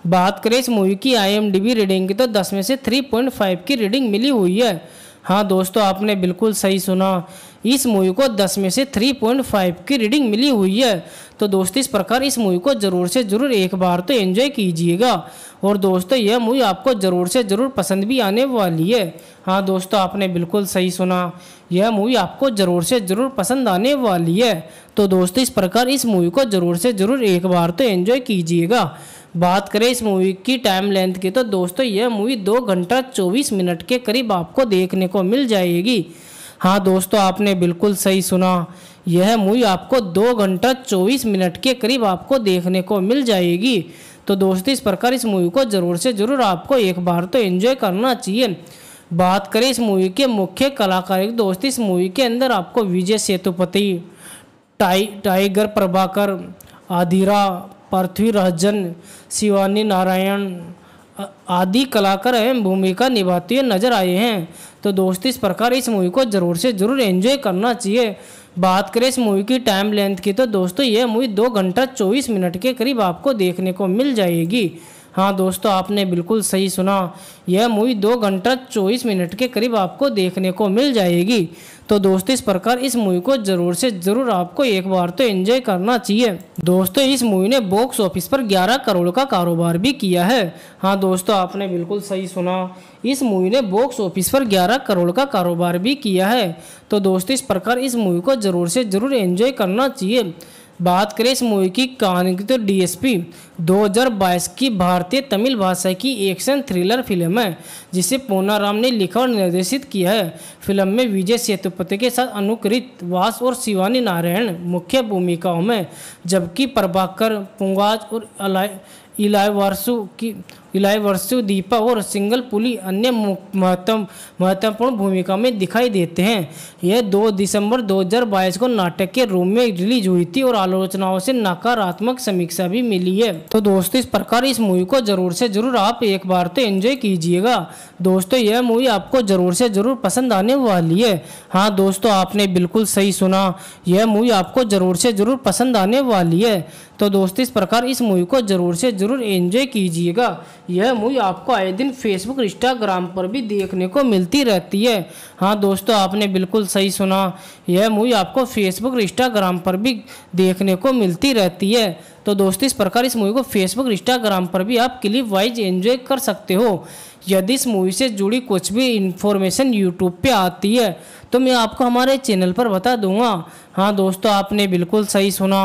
बात करें इस मूवी की आई रीडिंग की तो 10 में से थ्री पॉइंट फाइव की रीडिंग मिली हुई है हाँ दोस्तों आपने बिल्कुल सही सुना इस मूवी को 10 में से 3.5 की रीडिंग मिली हुई है तो दोस्तों इस प्रकार इस मूवी को ज़रूर से ज़रूर एक बार तो एंजॉय कीजिएगा और दोस्तों यह मूवी आपको ज़रूर से ज़रूर पसंद भी आने वाली है हाँ दोस्तों आपने बिल्कुल सही सुना यह मूवी आपको ज़रूर से ज़रूर पसंद आने वाली है तो दोस्तों इस प्रकार इस मूवी को ज़रूर से ज़रूर एक बार तो एन्जॉय कीजिएगा बात करें इस मूवी की टाइम लेंथ की तो दोस्तों यह मूवी दो घंटा चौबीस मिनट के करीब आपको देखने को मिल जाएगी हाँ दोस्तों आपने बिल्कुल सही सुना यह मूवी आपको दो घंटा चौबीस मिनट के करीब आपको देखने को मिल जाएगी तो दोस्तों इस प्रकार इस मूवी को ज़रूर से ज़रूर आपको एक बार तो एंजॉय करना चाहिए बात करें इस मूवी के मुख्य कलाकार दोस्त इस मूवी के अंदर आपको विजय सेतुपति टाई टाइगर प्रभाकर आदिरा पृथ्वी रहजन शिवानी नारायण आदि कलाकार अहम भूमिका निभाते हुए नजर आए हैं तो दोस्त इस प्रकार इस मूवी को ज़रूर से ज़रूर एंजॉय करना चाहिए बात करें इस मूवी की टाइम लेंथ की तो दोस्तों यह मूवी दो घंटा चौबीस मिनट के करीब आपको देखने को मिल जाएगी हाँ दोस्तों आपने बिल्कुल सही सुना यह मूवी दो घंटा चौबीस मिनट के करीब आपको देखने को मिल जाएगी तो दोस्तों इस प्रकार इस मूवी को जरूर से जरूर आपको एक बार तो एंजॉय करना चाहिए दोस्तों इस मूवी ने बॉक्स ऑफिस पर 11 करोड़ का कारोबार भी किया है हाँ दोस्तों आपने बिल्कुल सही सुना इस मूवी ने बॉक्स ऑफिस पर 11 करोड़ का कारोबार भी किया है तो दोस्तों इस प्रकार इस मूवी को ज़रूर से ज़रूर एंजॉय करना चाहिए बात करें इस मूवी की कहानी की तो डीएसपी 2022 की भारतीय तमिल भाषा की एक्शन थ्रिलर फिल्म है जिसे पूना राम ने लिखा और निर्देशित किया है फिल्म में विजय सेतुपति के साथ अनुकृत वास और शिवानी नारायण मुख्य भूमिकाओं में जबकि प्रभाकर पुंगाज और इलाय वारसू की विलायवर्षु दीपा और सिंगल पुली अन्य महत्व महत्वपूर्ण भूमिका में दिखाई देते हैं यह 2 दिसंबर 2022 को नाटक के रूम में रिलीज हुई थी और आलोचनाओं से नकारात्मक समीक्षा भी मिली है तो दोस्तों इस प्रकार इस मूवी को जरूर से जरूर आप एक बार तो एंजॉय कीजिएगा दोस्तों यह मूवी आपको जरूर से जरूर पसंद आने वाली है हाँ दोस्तों आपने बिल्कुल सही सुना यह मूवी आपको जरूर से जरूर पसंद आने वाली है तो दोस्तों इस प्रकार इस मूवी को ज़रूर से ज़रूर एंजॉय कीजिएगा यह मूवी आपको आए दिन फेसबुक इंस्टाग्राम पर भी देखने को मिलती रहती है हाँ दोस्तों आपने बिल्कुल सही सुना यह मूवी आपको फेसबुक इंस्टाग्राम पर भी देखने को मिलती रहती है तो दोस्तों इस प्रकार इस मूवी को फेसबुक इंस्टाग्राम पर भी आप क्लिप वाइज एंजॉय कर सकते हो यदि इस मूवी से जुड़ी कुछ भी इन्फॉर्मेशन यूट्यूब पे आती है तो मैं आपको हमारे चैनल पर बता दूंगा हाँ दोस्तों आपने बिल्कुल सही सुना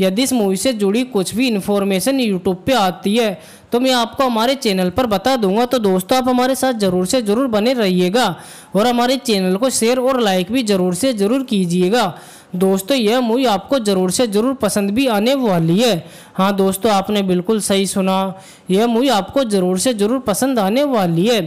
यदि इस मूवी से जुड़ी कुछ भी इन्फॉर्मेशन यूट्यूब पे आती है तो मैं आपको हमारे चैनल पर बता दूंगा तो दोस्तों आप हमारे साथ ज़रूर से ज़रूर बने रहिएगा और हमारे चैनल को शेयर और लाइक भी ज़रूर से ज़रूर कीजिएगा दोस्तों यह मूवी आपको ज़रूर से ज़रूर पसंद भी आने वाली है हाँ दोस्तों आपने बिल्कुल सही सुना यह मूवी आपको ज़रूर से ज़रूर पसंद आने वाली है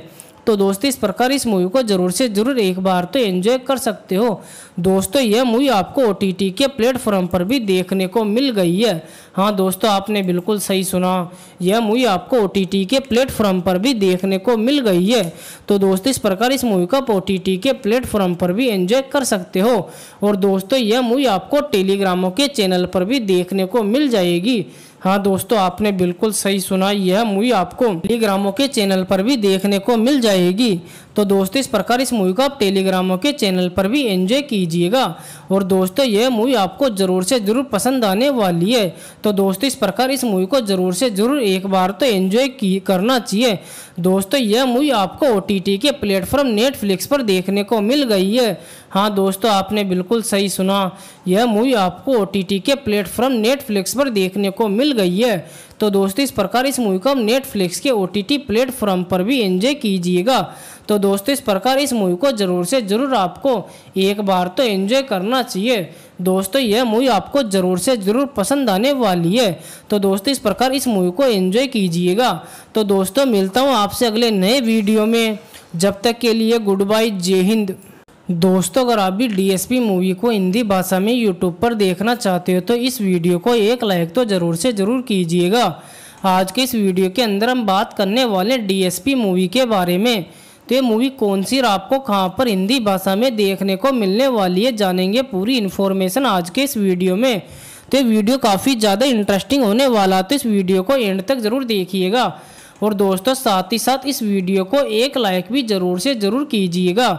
तो दोस्तों इस प्रकार इस मूवी को ज़रूर से ज़रूर एक बार तो एंजॉय कर सकते हो दोस्तों यह मूवी आपको ओ के प्लेटफॉर्म पर भी देखने को मिल गई है हाँ दोस्तों आपने बिल्कुल सही सुना यह मूवी आपको ओ के प्लेटफॉर्म पर भी देखने को मिल गई है तो दोस्तों इस प्रकार इस मूवी को आप ओ के प्लेटफॉर्म पर भी एंजॉय कर सकते हो और दोस्तों यह मूवी आपको टेलीग्रामों के चैनल पर भी देखने को मिल जाएगी हाँ दोस्तों आपने बिल्कुल सही सुना यह मूवी आपको टेलीग्रामों के चैनल पर भी देखने को मिल जाएगी तो दोस्तों इस प्रकार इस मूवी को आप टेलीग्रामों के चैनल पर भी एंजॉय कीजिएगा और दोस्तों यह मूवी आपको ज़रूर से ज़रूर पसंद आने वाली है तो दोस्तों इस प्रकार इस मूवी को ज़रूर से ज़रूर एक बार तो एंजॉय की करना चाहिए दोस्तों यह मूवी आपको ओ के प्लेटफॉर्म नेटफ्लिक्स पर देखने को मिल गई है हाँ दोस्तों आपने बिल्कुल सही सुना यह मूवी आपको ओ के प्लेटफॉर्म नेटफ्लिक्स पर देखने को मिल गई है तो दोस्तों इस प्रकार इस मूवी को आप नेटफ्लिक्स के ओ टी प्लेटफॉर्म पर भी एंजॉय कीजिएगा तो दोस्तों इस प्रकार इस मूवी को ज़रूर से ज़रूर आपको एक बार तो एंजॉय करना चाहिए दोस्तों यह मूवी आपको ज़रूर से ज़रूर पसंद आने वाली है तो दोस्तों इस प्रकार इस मूवी को एंजॉय कीजिएगा तो दोस्तों मिलता हूँ आपसे अगले नए वीडियो में जब तक के लिए गुड बाय जय हिंद दोस्तों अगर आप भी डी मूवी को हिंदी भाषा में यूट्यूब पर देखना चाहते हो तो इस वीडियो को एक लाइक तो ज़रूर से ज़रूर कीजिएगा आज के इस वीडियो के अंदर हम बात करने वाले डी मूवी के बारे में तो ये मूवी कौन सी और आपको कहाँ पर हिंदी भाषा में देखने को मिलने वाली है जानेंगे पूरी इन्फॉर्मेशन आज के इस वीडियो में तो ये वीडियो काफ़ी ज़्यादा इंटरेस्टिंग होने वाला तो इस वीडियो को एंड तक ज़रूर देखिएगा और दोस्तों साथ ही साथ इस वीडियो को एक लाइक भी ज़रूर से ज़रूर कीजिएगा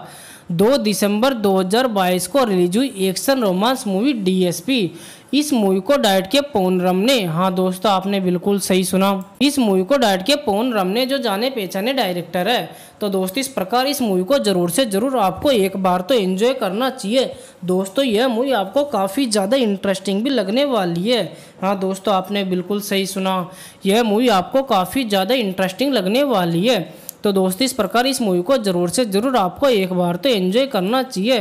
दो दिसंबर 2022 को रिलीज हुई एक्शन रोमांस मूवी डीएसपी इस मूवी को डायट के रम ने हाँ दोस्तों आपने बिल्कुल सही सुना इस मूवी को डायट के रम ने जो जाने पहचाने डायरेक्टर है तो दोस्तों इस प्रकार इस मूवी को जरूर से जरूर आपको एक बार तो एंजॉय करना चाहिए दोस्तों यह मूवी आपको काफ़ी ज़्यादा इंटरेस्टिंग भी लगने वाली है हाँ दोस्तों आपने बिल्कुल सही सुना यह मूवी आपको काफ़ी ज़्यादा इंटरेस्टिंग लगने वाली है तो दोस्तों इस प्रकार इस मूवी को ज़रूर से ज़रूर आपको एक बार तो एंजॉय करना चाहिए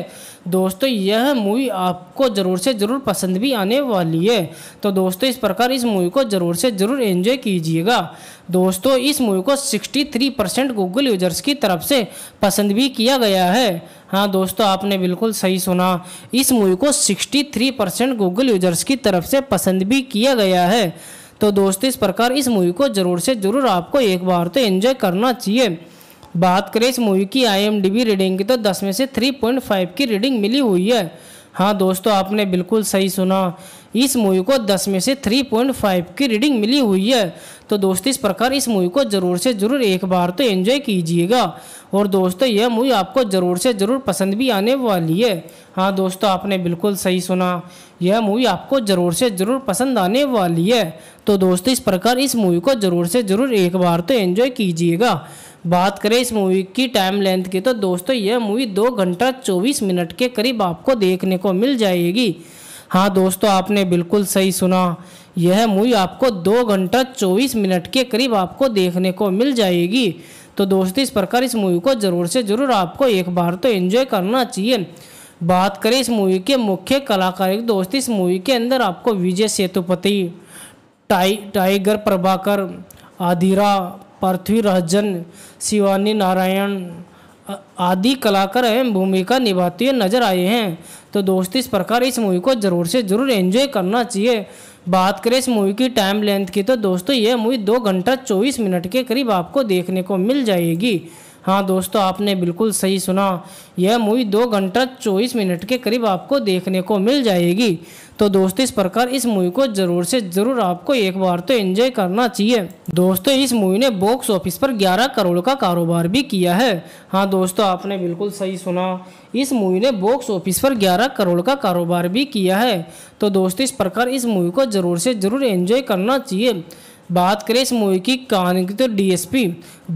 दोस्तों यह मूवी आपको ज़रूर से ज़रूर पसंद भी आने वाली है तो दोस्तों इस प्रकार इस मूवी को ज़रूर से ज़रूर एंजॉय कीजिएगा दोस्तों इस मूवी को 63 परसेंट गूगल यूजर्स की तरफ से पसंद भी किया गया है हाँ दोस्तों आपने बिल्कुल सही सुना इस मूवी को 63 परसेंट गूगल यूजर्स की तरफ से पसंद भी किया गया है तो दोस्त इस प्रकार इस मूवी को ज़रूर से ज़रूर आपको एक बार तो एंजॉय करना चाहिए बात करें इस मूवी की आईएमडीबी रीडिंग की तो 10 में से 3.5 की रीडिंग मिली हुई है हाँ दोस्तों आपने बिल्कुल सही सुना इस मूवी को 10 में से 3.5 की रीडिंग मिली हुई है तो दोस्त इस प्रकार इस मूवी को ज़रूर से ज़रूर एक बार तो एंजॉय कीजिएगा और दोस्तों यह मूवी आपको ज़रूर से ज़रूर पसंद भी आने वाली है हाँ दोस्तों आपने बिल्कुल सही सुना यह मूवी आपको ज़रूर से ज़रूर पसंद आने वाली है तो दोस्तों इस प्रकार इस मूवी को ज़रूर से ज़रूर एक बार तो एंजॉय कीजिएगा बात करें इस मूवी की टाइम लेंथ की तो दोस्तों यह मूवी दो घंटा चौबीस मिनट के करीब आपको देखने को मिल जाएगी हाँ दोस्तों आपने बिल्कुल सही सुना यह मूवी आपको दो घंटा चौबीस मिनट के करीब आपको देखने को मिल जाएगी तो दोस्तों इस प्रकार इस मूवी को ज़रूर से ज़रूर आपको एक बार तो एंजॉय करना चाहिए बात करें इस मूवी के मुख्य कलाकार दोस्त इस मूवी के अंदर आपको विजय सेतुपति टाइ टाइगर प्रभाकर आदिरा पृथ्वी रहजन शिवानी नारायण आदि कलाकार अहम भूमिका निभाते हुए नजर आए हैं तो दोस्त इस प्रकार इस मूवी को ज़रूर से ज़रूर एंजॉय करना चाहिए बात करें इस मूवी की टाइम लेंथ की तो दोस्तों यह मूवी दो घंटा चौबीस मिनट के करीब आपको देखने को मिल जाएगी हाँ दोस्तों आपने बिल्कुल सही सुना यह मूवी दो घंटा चौबीस मिनट के करीब आपको देखने को मिल जाएगी तो दोस्तों इस प्रकार इस मूवी को जरूर से जरूर आपको एक बार तो एंजॉय करना चाहिए दोस्तों इस मूवी ने बॉक्स ऑफिस पर 11 करोड़ का कारोबार भी किया है हाँ दोस्तों आपने बिल्कुल सही सुना इस मूवी ने बॉक्स ऑफिस पर 11 करोड़ का कारोबार भी किया है तो दोस्तों इस प्रकार इस मूवी को ज़रूर से ज़रूर एंजॉय करना चाहिए बात करें इस मूवी की कहानी की तो डीएसपी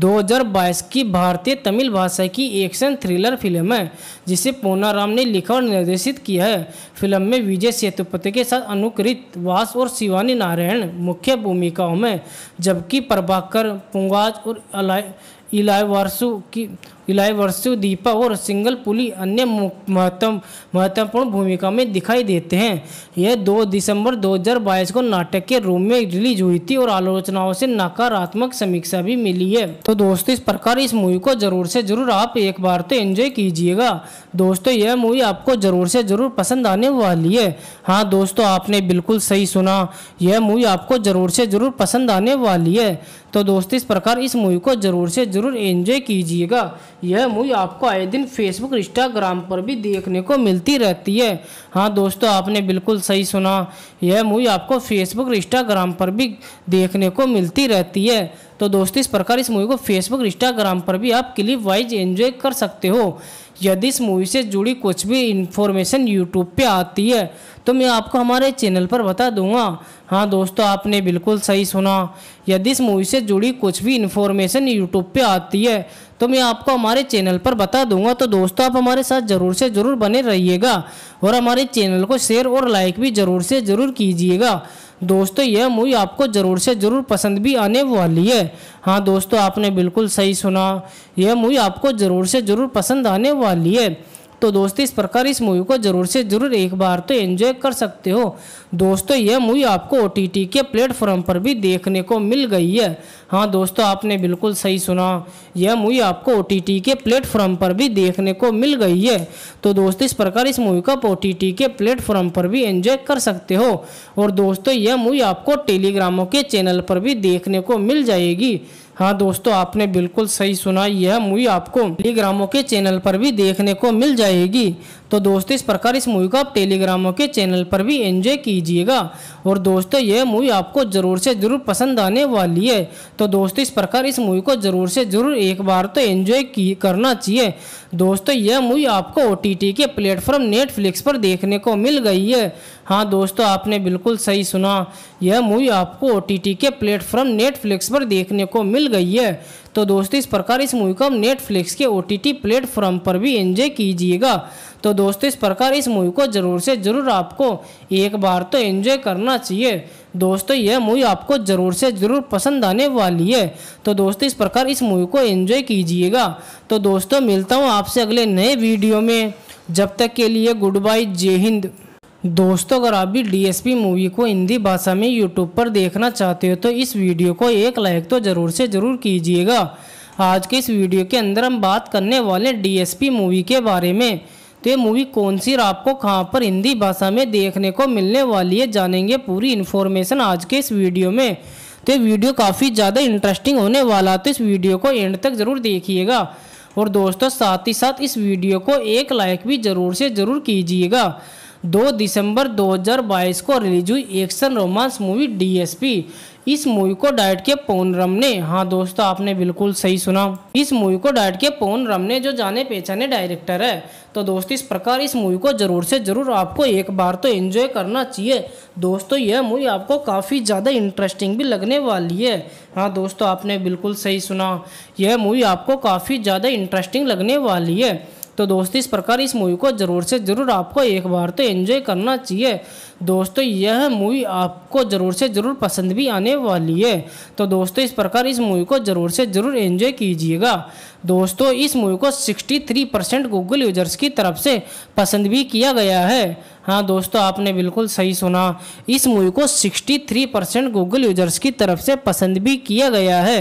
2022 की भारतीय तमिल भाषा की एक्शन थ्रिलर फिल्म है जिसे पूना राम ने लिखा और निर्देशित किया है फिल्म में विजय सेतुपति के साथ अनुकृत वास और शिवानी नारायण मुख्य भूमिकाओं में जबकि प्रभाकर पुंगाज और अलाय इलायवर्सु की इलायवर्सु दीपा और सिंगल पुली अन्य महत्व महत्वपूर्ण भूमिका में दिखाई देते हैं यह 2 दिसंबर 2022 को नाटक के रूम में रिलीज हुई थी और आलोचनाओं से नकारात्मक समीक्षा भी मिली है तो दोस्तों इस प्रकार इस मूवी को जरूर से जरूर आप एक बार तो एंजॉय कीजिएगा दोस्तों यह मूवी आपको जरूर से जरूर पसंद आने वाली है हाँ दोस्तों आपने बिल्कुल सही सुना यह मूवी आपको जरूर से जरूर पसंद आने वाली है तो दोस्त इस प्रकार इस मूवी को ज़रूर से ज़रूर एंजॉय कीजिएगा यह मूवी आपको आए दिन फेसबुक इंस्टाग्राम पर भी देखने को मिलती रहती है हाँ दोस्तों आपने बिल्कुल सही सुना यह मूवी आपको फेसबुक इंस्टाग्राम पर भी देखने को मिलती रहती है तो दोस्तों इस प्रकार इस मूवी को फेसबुक इंस्टाग्राम पर भी आप क्लिप वाइज एंजॉय कर सकते हो यदि इस मूवी से जुड़ी कुछ भी इन्फॉर्मेशन यूट्यूब पे आती है तो मैं आपको हमारे चैनल पर बता दूंगा हाँ दोस्तों आपने बिल्कुल सही सुना यदि इस मूवी से जुड़ी कुछ भी इन्फॉर्मेशन यूट्यूब पे आती है तो मैं आपको हमारे चैनल पर बता दूंगा तो दोस्तों आप हमारे साथ ज़रूर से ज़रूर बने रहिएगा और हमारे चैनल को शेयर और लाइक भी ज़रूर से ज़रूर कीजिएगा दोस्तों यह मूवी आपको ज़रूर से ज़रूर पसंद भी आने वाली है हाँ दोस्तों आपने बिल्कुल सही सुना यह मूवी आपको ज़रूर से ज़रूर पसंद आने वाली है तो दोस्तों इस प्रकार इस मूवी को ज़रूर से ज़रूर एक बार तो एंजॉय कर सकते हो दोस्तों यह मूवी आपको ओ के प्लेटफॉर्म पर भी देखने को मिल गई है हाँ दोस्तों आपने बिल्कुल सही सुना यह मूवी आपको ओ के प्लेटफॉर्म पर भी देखने को मिल गई है तो दोस्तों इस प्रकार इस मूवी को आप ओ के प्लेटफॉर्म पर भी एंजॉय कर सकते हो और दोस्तों यह मूवी आपको टेलीग्रामों के चैनल पर भी देखने को मिल जाएगी हाँ दोस्तों आपने बिल्कुल सही सुना यह मूवी आपको टेलीग्रामों के चैनल पर भी देखने को मिल जाएगी तो दोस्तों इस प्रकार इस मूवी को आप टेलीग्रामों के चैनल पर भी एंजॉय कीजिएगा और दोस्तों यह मूवी आपको ज़रूर से ज़रूर पसंद आने वाली है तो दोस्तों इस प्रकार इस मूवी को ज़रूर से ज़रूर एक बार तो एंजॉय की करना चाहिए दोस्तों यह मूवी आपको ओ के प्लेटफॉर्म नेटफ्लिक्स पर देखने को मिल गई है हाँ दोस्तों आपने बिल्कुल सही सुना यह मूवी आपको ओ के प्लेटफॉर्म नेटफ्लिक्स पर देखने को मिल गई है तो दोस्तों इस प्रकार इस मूवी को आप नेटफ्लिक्स के ओ टी प्लेटफॉर्म पर भी एंजॉय कीजिएगा तो दोस्तों इस प्रकार इस मूवी को ज़रूर से ज़रूर आपको एक बार तो एंजॉय करना चाहिए दोस्तों यह मूवी आपको ज़रूर से ज़रूर पसंद आने वाली है तो दोस्तों इस प्रकार इस मूवी को एंजॉय कीजिएगा तो दोस्तों मिलता हूँ आपसे अगले नए वीडियो में जब तक के लिए गुड बाय जय हिंद दोस्तों अगर आप भी डी मूवी को हिंदी भाषा में यूट्यूब पर देखना चाहते हो तो इस वीडियो को एक लाइक तो ज़रूर से ज़रूर कीजिएगा आज के इस वीडियो के अंदर हम बात करने वाले डी मूवी के बारे में तो ये मूवी कौन सी और आपको कहाँ पर हिंदी भाषा में देखने को मिलने वाली है जानेंगे पूरी इन्फॉर्मेशन आज के इस वीडियो में तो वीडियो काफ़ी ज़्यादा इंटरेस्टिंग होने वाला तो इस वीडियो को एंड तक ज़रूर देखिएगा और दोस्तों साथ ही साथ इस वीडियो को एक लाइक भी ज़रूर से ज़रूर कीजिएगा दो दिसंबर 2022 को रिलीज हुई एक्शन रोमांस मूवी डीएसपी इस मूवी को डायरेक्ट किया पवन रम ने हाँ दोस्तों आपने बिल्कुल सही सुना इस मूवी को डायरेक्ट किया पवन रम ने जो जाने पहचाने डायरेक्टर है तो दोस्तों इस प्रकार इस मूवी को जरूर से जरूर आपको एक बार तो एंजॉय करना चाहिए दोस्तों यह मूवी आपको काफ़ी ज़्यादा इंटरेस्टिंग भी लगने वाली है हाँ दोस्तों आपने बिल्कुल सही सुना यह मूवी आपको काफ़ी ज़्यादा इंटरेस्टिंग लगने वाली है तो दोस्तों इस प्रकार इस मूवी को ज़रूर से ज़रूर आपको एक बार तो एंजॉय करना चाहिए दोस्तों यह मूवी आपको ज़रूर से ज़रूर पसंद भी आने वाली है तो दोस्तों इस प्रकार इस मूवी को ज़रूर से ज़रूर एंजॉय कीजिएगा दोस्तों इस मूवी को 63 परसेंट गूगल यूजर्स की तरफ से पसंद भी किया गया है हाँ दोस्तों आपने बिल्कुल सही सुना इस मूवी को थ्री परसेंट गूगल यूजर्स की तरफ से पसंद भी किया गया है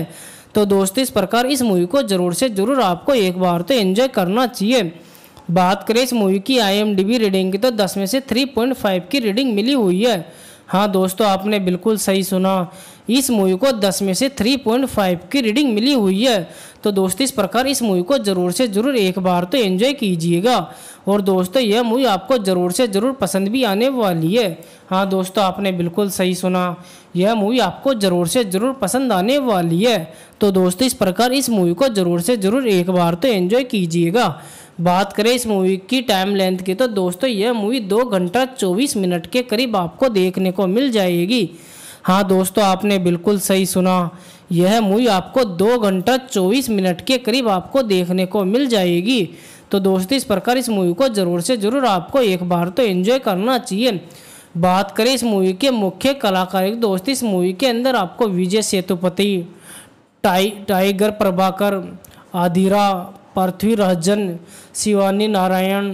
तो दोस्तों इस प्रकार इस मूवी को ज़रूर से ज़रूर आपको एक बार तो एंजॉय करना चाहिए बात करें इस मूवी की आईएमडीबी रीडिंग की तो 10 में से 3.5 की रीडिंग मिली हुई है हाँ दोस्तों आपने बिल्कुल सही सुना इस मूवी को 10 में से 3.5 की रीडिंग मिली हुई है तो दोस्तों इस प्रकार इस मूवी को ज़रूर से ज़रूर एक बार तो एंजॉय कीजिएगा और दोस्तों यह मूवी आपको ज़रूर से ज़रूर पसंद भी आने वाली है हाँ दोस्तों आपने बिल्कुल सही सुना यह मूवी आपको ज़रूर से ज़रूर पसंद आने वाली है तो दोस्तों इस प्रकार इस मूवी को ज़रूर से ज़रूर एक बार तो एंजॉय कीजिएगा बात करें इस मूवी की टाइम लेंथ की तो दोस्तों यह मूवी दो घंटा चौबीस मिनट के करीब आपको देखने को मिल जाएगी हाँ दोस्तों आपने बिल्कुल सही सुना यह मूवी आपको दो घंटा चौबीस मिनट के करीब आपको देखने को मिल जाएगी तो दोस्तों इस प्रकार इस मूवी को ज़रूर से ज़रूर आपको एक बार तो एंजॉय करना चाहिए बात करें इस मूवी के मुख्य कलाकार दोस्त इस मूवी के अंदर आपको विजय सेतुपति टाइ टाइगर प्रभाकर आदिरा पृथ्वी रहजन शिवानी नारायण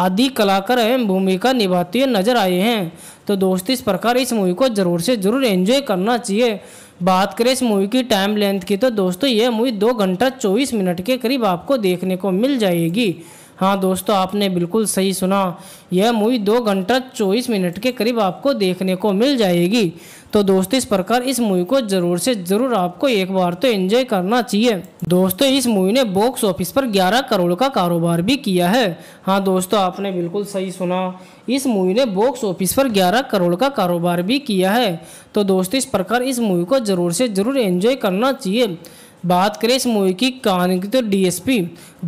आदि कलाकार अहम भूमिका निभाते हुए नजर आए हैं तो दोस्त इस प्रकार इस मूवी को ज़रूर से ज़रूर एंजॉय करना चाहिए बात करें इस मूवी की टाइम लेंथ की तो दोस्तों यह मूवी दो घंटा चौबीस मिनट के करीब आपको देखने को मिल जाएगी हाँ दोस्तों आपने बिल्कुल सही सुना यह मूवी दो घंटा चौबीस मिनट के करीब आपको देखने को मिल जाएगी तो दोस्तों इस प्रकार इस मूवी को ज़रूर से ज़रूर आपको एक बार तो एंजॉय करना चाहिए दोस्तों इस मूवी ने बॉक्स ऑफिस पर 11 करोड़ का कारोबार भी किया है हाँ दोस्तों आपने बिल्कुल सही सुना इस मूवी ने बॉक्स ऑफिस पर 11 करोड़ का कारोबार भी किया है तो दोस्तों इस प्रकार इस मूवी को ज़रूर से ज़रूर एंजॉय करना चाहिए बात करें इस मूवी की कहानी की तो डीएसपी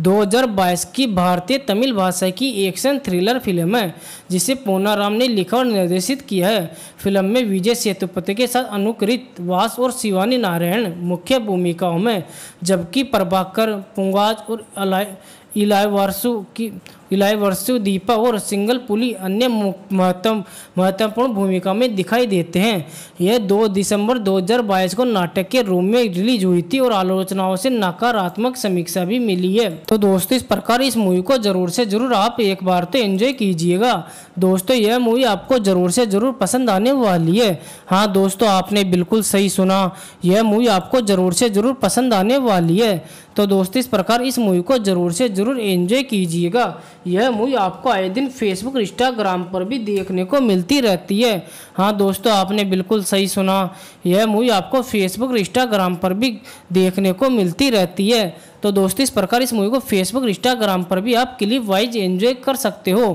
2022 की भारतीय तमिल भाषा की एक्शन थ्रिलर फिल्म है जिसे पूनाराम ने लिखा और निर्देशित किया है फिल्म में विजय सेतुपति के साथ अनुकृत वास और शिवानी नारायण मुख्य भूमिकाओं में जबकि प्रभाकर पुंगाज और अलाय इलायवारसु की इलाई वर्षु दीपा और सिंगल पुली अन्य महत्व महत्वपूर्ण भूमिका में दिखाई देते हैं यह 2 दिसंबर 2022 को नाटक के रूम में रिलीज हुई थी और आलोचनाओं से नकारात्मक समीक्षा भी मिली है तो दोस्तों इस प्रकार इस मूवी को जरूर से जरूर आप एक बार तो एंजॉय कीजिएगा दोस्तों यह मूवी आपको जरूर से जरूर पसंद आने वाली है हाँ दोस्तों आपने बिल्कुल सही सुना यह मूवी आपको जरूर से जरूर पसंद आने वाली है तो दोस्त इस प्रकार इस मूवी को ज़रूर से ज़रूर एंजॉय कीजिएगा यह मूवी आपको आए दिन फेसबुक इंस्टाग्राम पर भी देखने को मिलती रहती है हाँ दोस्तों आपने बिल्कुल सही सुना यह मूवी आपको फेसबुक इंस्टाग्राम पर भी देखने को मिलती रहती है तो दोस्तों इस प्रकार इस मूवी को फेसबुक इंस्टाग्राम पर भी आप क्लिप वाइज एंजॉय कर सकते हो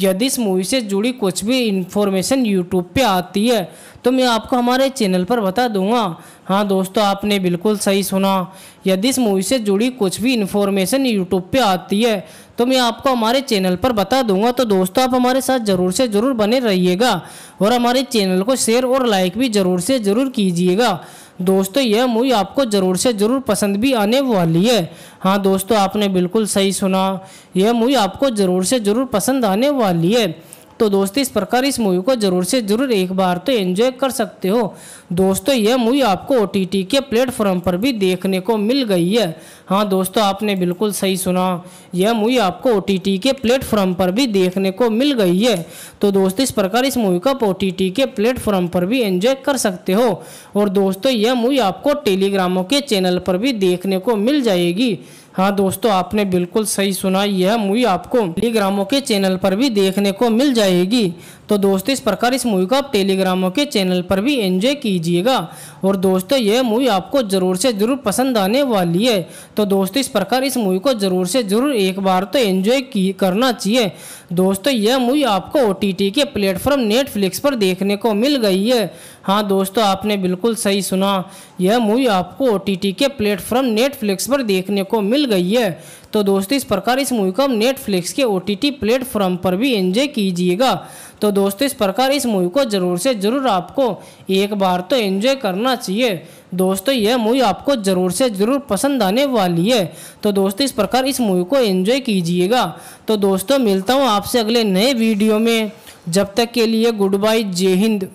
यदि इस मूवी से जुड़ी कुछ भी इन्फॉर्मेशन यूट्यूब पे आती है तो मैं आपको हमारे चैनल पर बता दूंगा हाँ दोस्तों आपने बिल्कुल सही सुना यदि इस मूवी से जुड़ी कुछ भी इन्फॉर्मेशन यूट्यूब पे आती है तो मैं आपको हमारे चैनल पर बता दूंगा तो दोस्तों आप हमारे साथ ज़रूर से ज़रूर बने रहिएगा और हमारे चैनल को शेयर और लाइक भी ज़रूर से ज़रूर कीजिएगा दोस्तों यह मूवी आपको ज़रूर से ज़रूर पसंद भी आने वाली है हाँ दोस्तों आपने बिल्कुल सही सुना यह मूवी आपको ज़रूर से ज़रूर पसंद आने वाली है तो दोस्तों इस प्रकार इस मूवी को ज़रूर से ज़रूर एक बार तो एंजॉय कर सकते हो दोस्तों यह मूवी आपको ओ के प्लेटफॉर्म पर भी देखने को मिल गई है हाँ दोस्तों आपने बिल्कुल सही सुना यह मूवी आपको ओ के प्लेटफॉर्म पर भी देखने को मिल गई है तो दोस्तों इस प्रकार इस मूवी को आप ओ के प्लेटफॉर्म पर भी एंजॉय कर सकते हो और दोस्तों यह मूवी आपको टेलीग्रामों के चैनल पर भी देखने को मिल जाएगी हाँ दोस्तों आपने बिल्कुल सही सुना यह मूवी आपको टेलीग्रामों के चैनल पर भी देखने को मिल जाएगी तो दोस्तों इस प्रकार इस मूवी को आप टेलीग्रामों के चैनल पर भी एंजॉय कीजिएगा और दोस्तों यह मूवी आपको ज़रूर से ज़रूर पसंद आने वाली है तो दोस्तों इस प्रकार इस मूवी को ज़रूर से ज़रूर एक बार तो एंजॉय की करना चाहिए दोस्तों यह मूवी आपको ओ के प्लेटफॉर्म नेटफ्लिक्स पर देखने को मिल गई है हाँ दोस्तों आपने बिल्कुल सही सुना यह मूवी आपको ओ के प्लेटफॉर्म नेटफ्लिक्स पर देखने को मिल गई है तो दोस्तों इस प्रकार इस मूवी को आप नेटफ्लिक्स के ओ टी प्लेटफॉर्म पर भी एंजॉय कीजिएगा तो दोस्तों इस प्रकार इस मूवी को ज़रूर से ज़रूर आपको एक बार तो एंजॉय करना चाहिए दोस्तों यह मूवी आपको ज़रूर से ज़रूर पसंद आने वाली है तो दोस्तों इस प्रकार इस मूवी को एंजॉय कीजिएगा तो दोस्तों मिलता हूँ आपसे अगले नए वीडियो में जब तक के लिए गुड बाय जय हिंद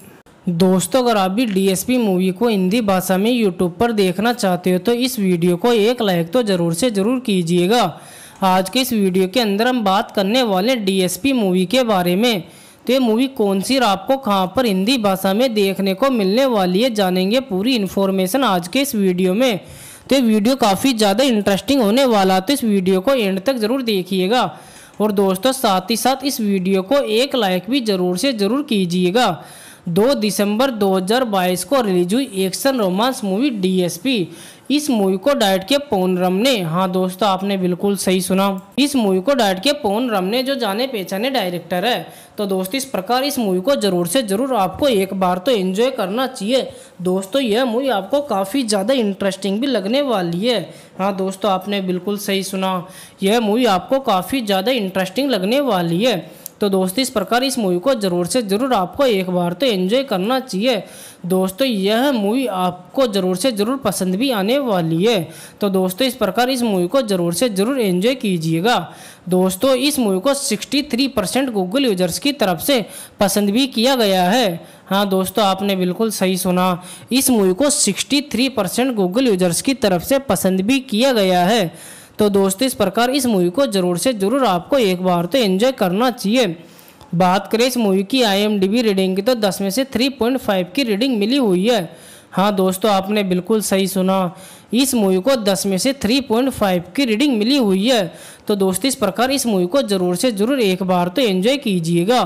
दोस्तों अगर आप भी डीएसपी मूवी को हिंदी भाषा में यूट्यूब पर देखना चाहते हो तो इस वीडियो को एक लाइक तो ज़रूर से ज़रूर कीजिएगा आज के इस वीडियो के अंदर हम बात करने वाले डीएसपी मूवी के बारे में तो ये मूवी कौन सी और आपको कहाँ पर हिंदी भाषा में देखने को मिलने वाली है जानेंगे पूरी इन्फॉर्मेशन आज के इस वीडियो में तो ये वीडियो काफ़ी ज़्यादा इंटरेस्टिंग होने वाला तो इस वीडियो को एंड तक ज़रूर देखिएगा और दोस्तों साथ ही साथ इस वीडियो को एक लाइक भी ज़रूर से ज़रूर कीजिएगा दो दिसंबर 2022 को रिलीज हुई एक्शन रोमांस मूवी डीएसपी इस मूवी को डायट के रम ने हाँ दोस्तों आपने बिल्कुल सही सुना इस मूवी को डायट के पवन रम ने जो जाने पहचाने डायरेक्टर है तो दोस्त इस प्रकार इस मूवी को जरूर से जरूर आपको एक बार तो एंजॉय करना चाहिए दोस्तों यह मूवी आपको काफ़ी ज़्यादा इंटरेस्टिंग भी लगने वाली है हाँ दोस्तों आपने बिल्कुल सही सुना यह मूवी आपको काफ़ी ज़्यादा इंटरेस्टिंग लगने वाली है तो दोस्तों इस प्रकार इस मूवी को ज़रूर से ज़रूर आपको एक बार तो एंजॉय करना चाहिए दोस्तों यह मूवी आपको ज़रूर से ज़रूर पसंद भी आने वाली है तो दोस्तों इस प्रकार इस मूवी को ज़रूर से ज़रूर एंजॉय कीजिएगा दोस्तों इस मूवी को 63 परसेंट गूगल यूजर्स की तरफ से पसंद भी किया गया है हाँ दोस्तों आपने बिल्कुल सही सुना इस मूवी को 63 परसेंट गूगल यूजर्स की तरफ से पसंद भी किया गया है तो दोस्तों इस प्रकार इस मूवी को ज़रूर से ज़रूर आपको एक बार तो एंजॉय करना चाहिए बात करें इस मूवी की आईएमडीबी रीडिंग की तो 10 में से 3.5 की रीडिंग मिली हुई है हाँ दोस्तों आपने बिल्कुल सही सुना इस मूवी को 10 में से 3.5 की रीडिंग मिली हुई है तो दोस्तों इस प्रकार इस मूवी को ज़रूर से ज़रूर एक बार तो एंजॉय कीजिएगा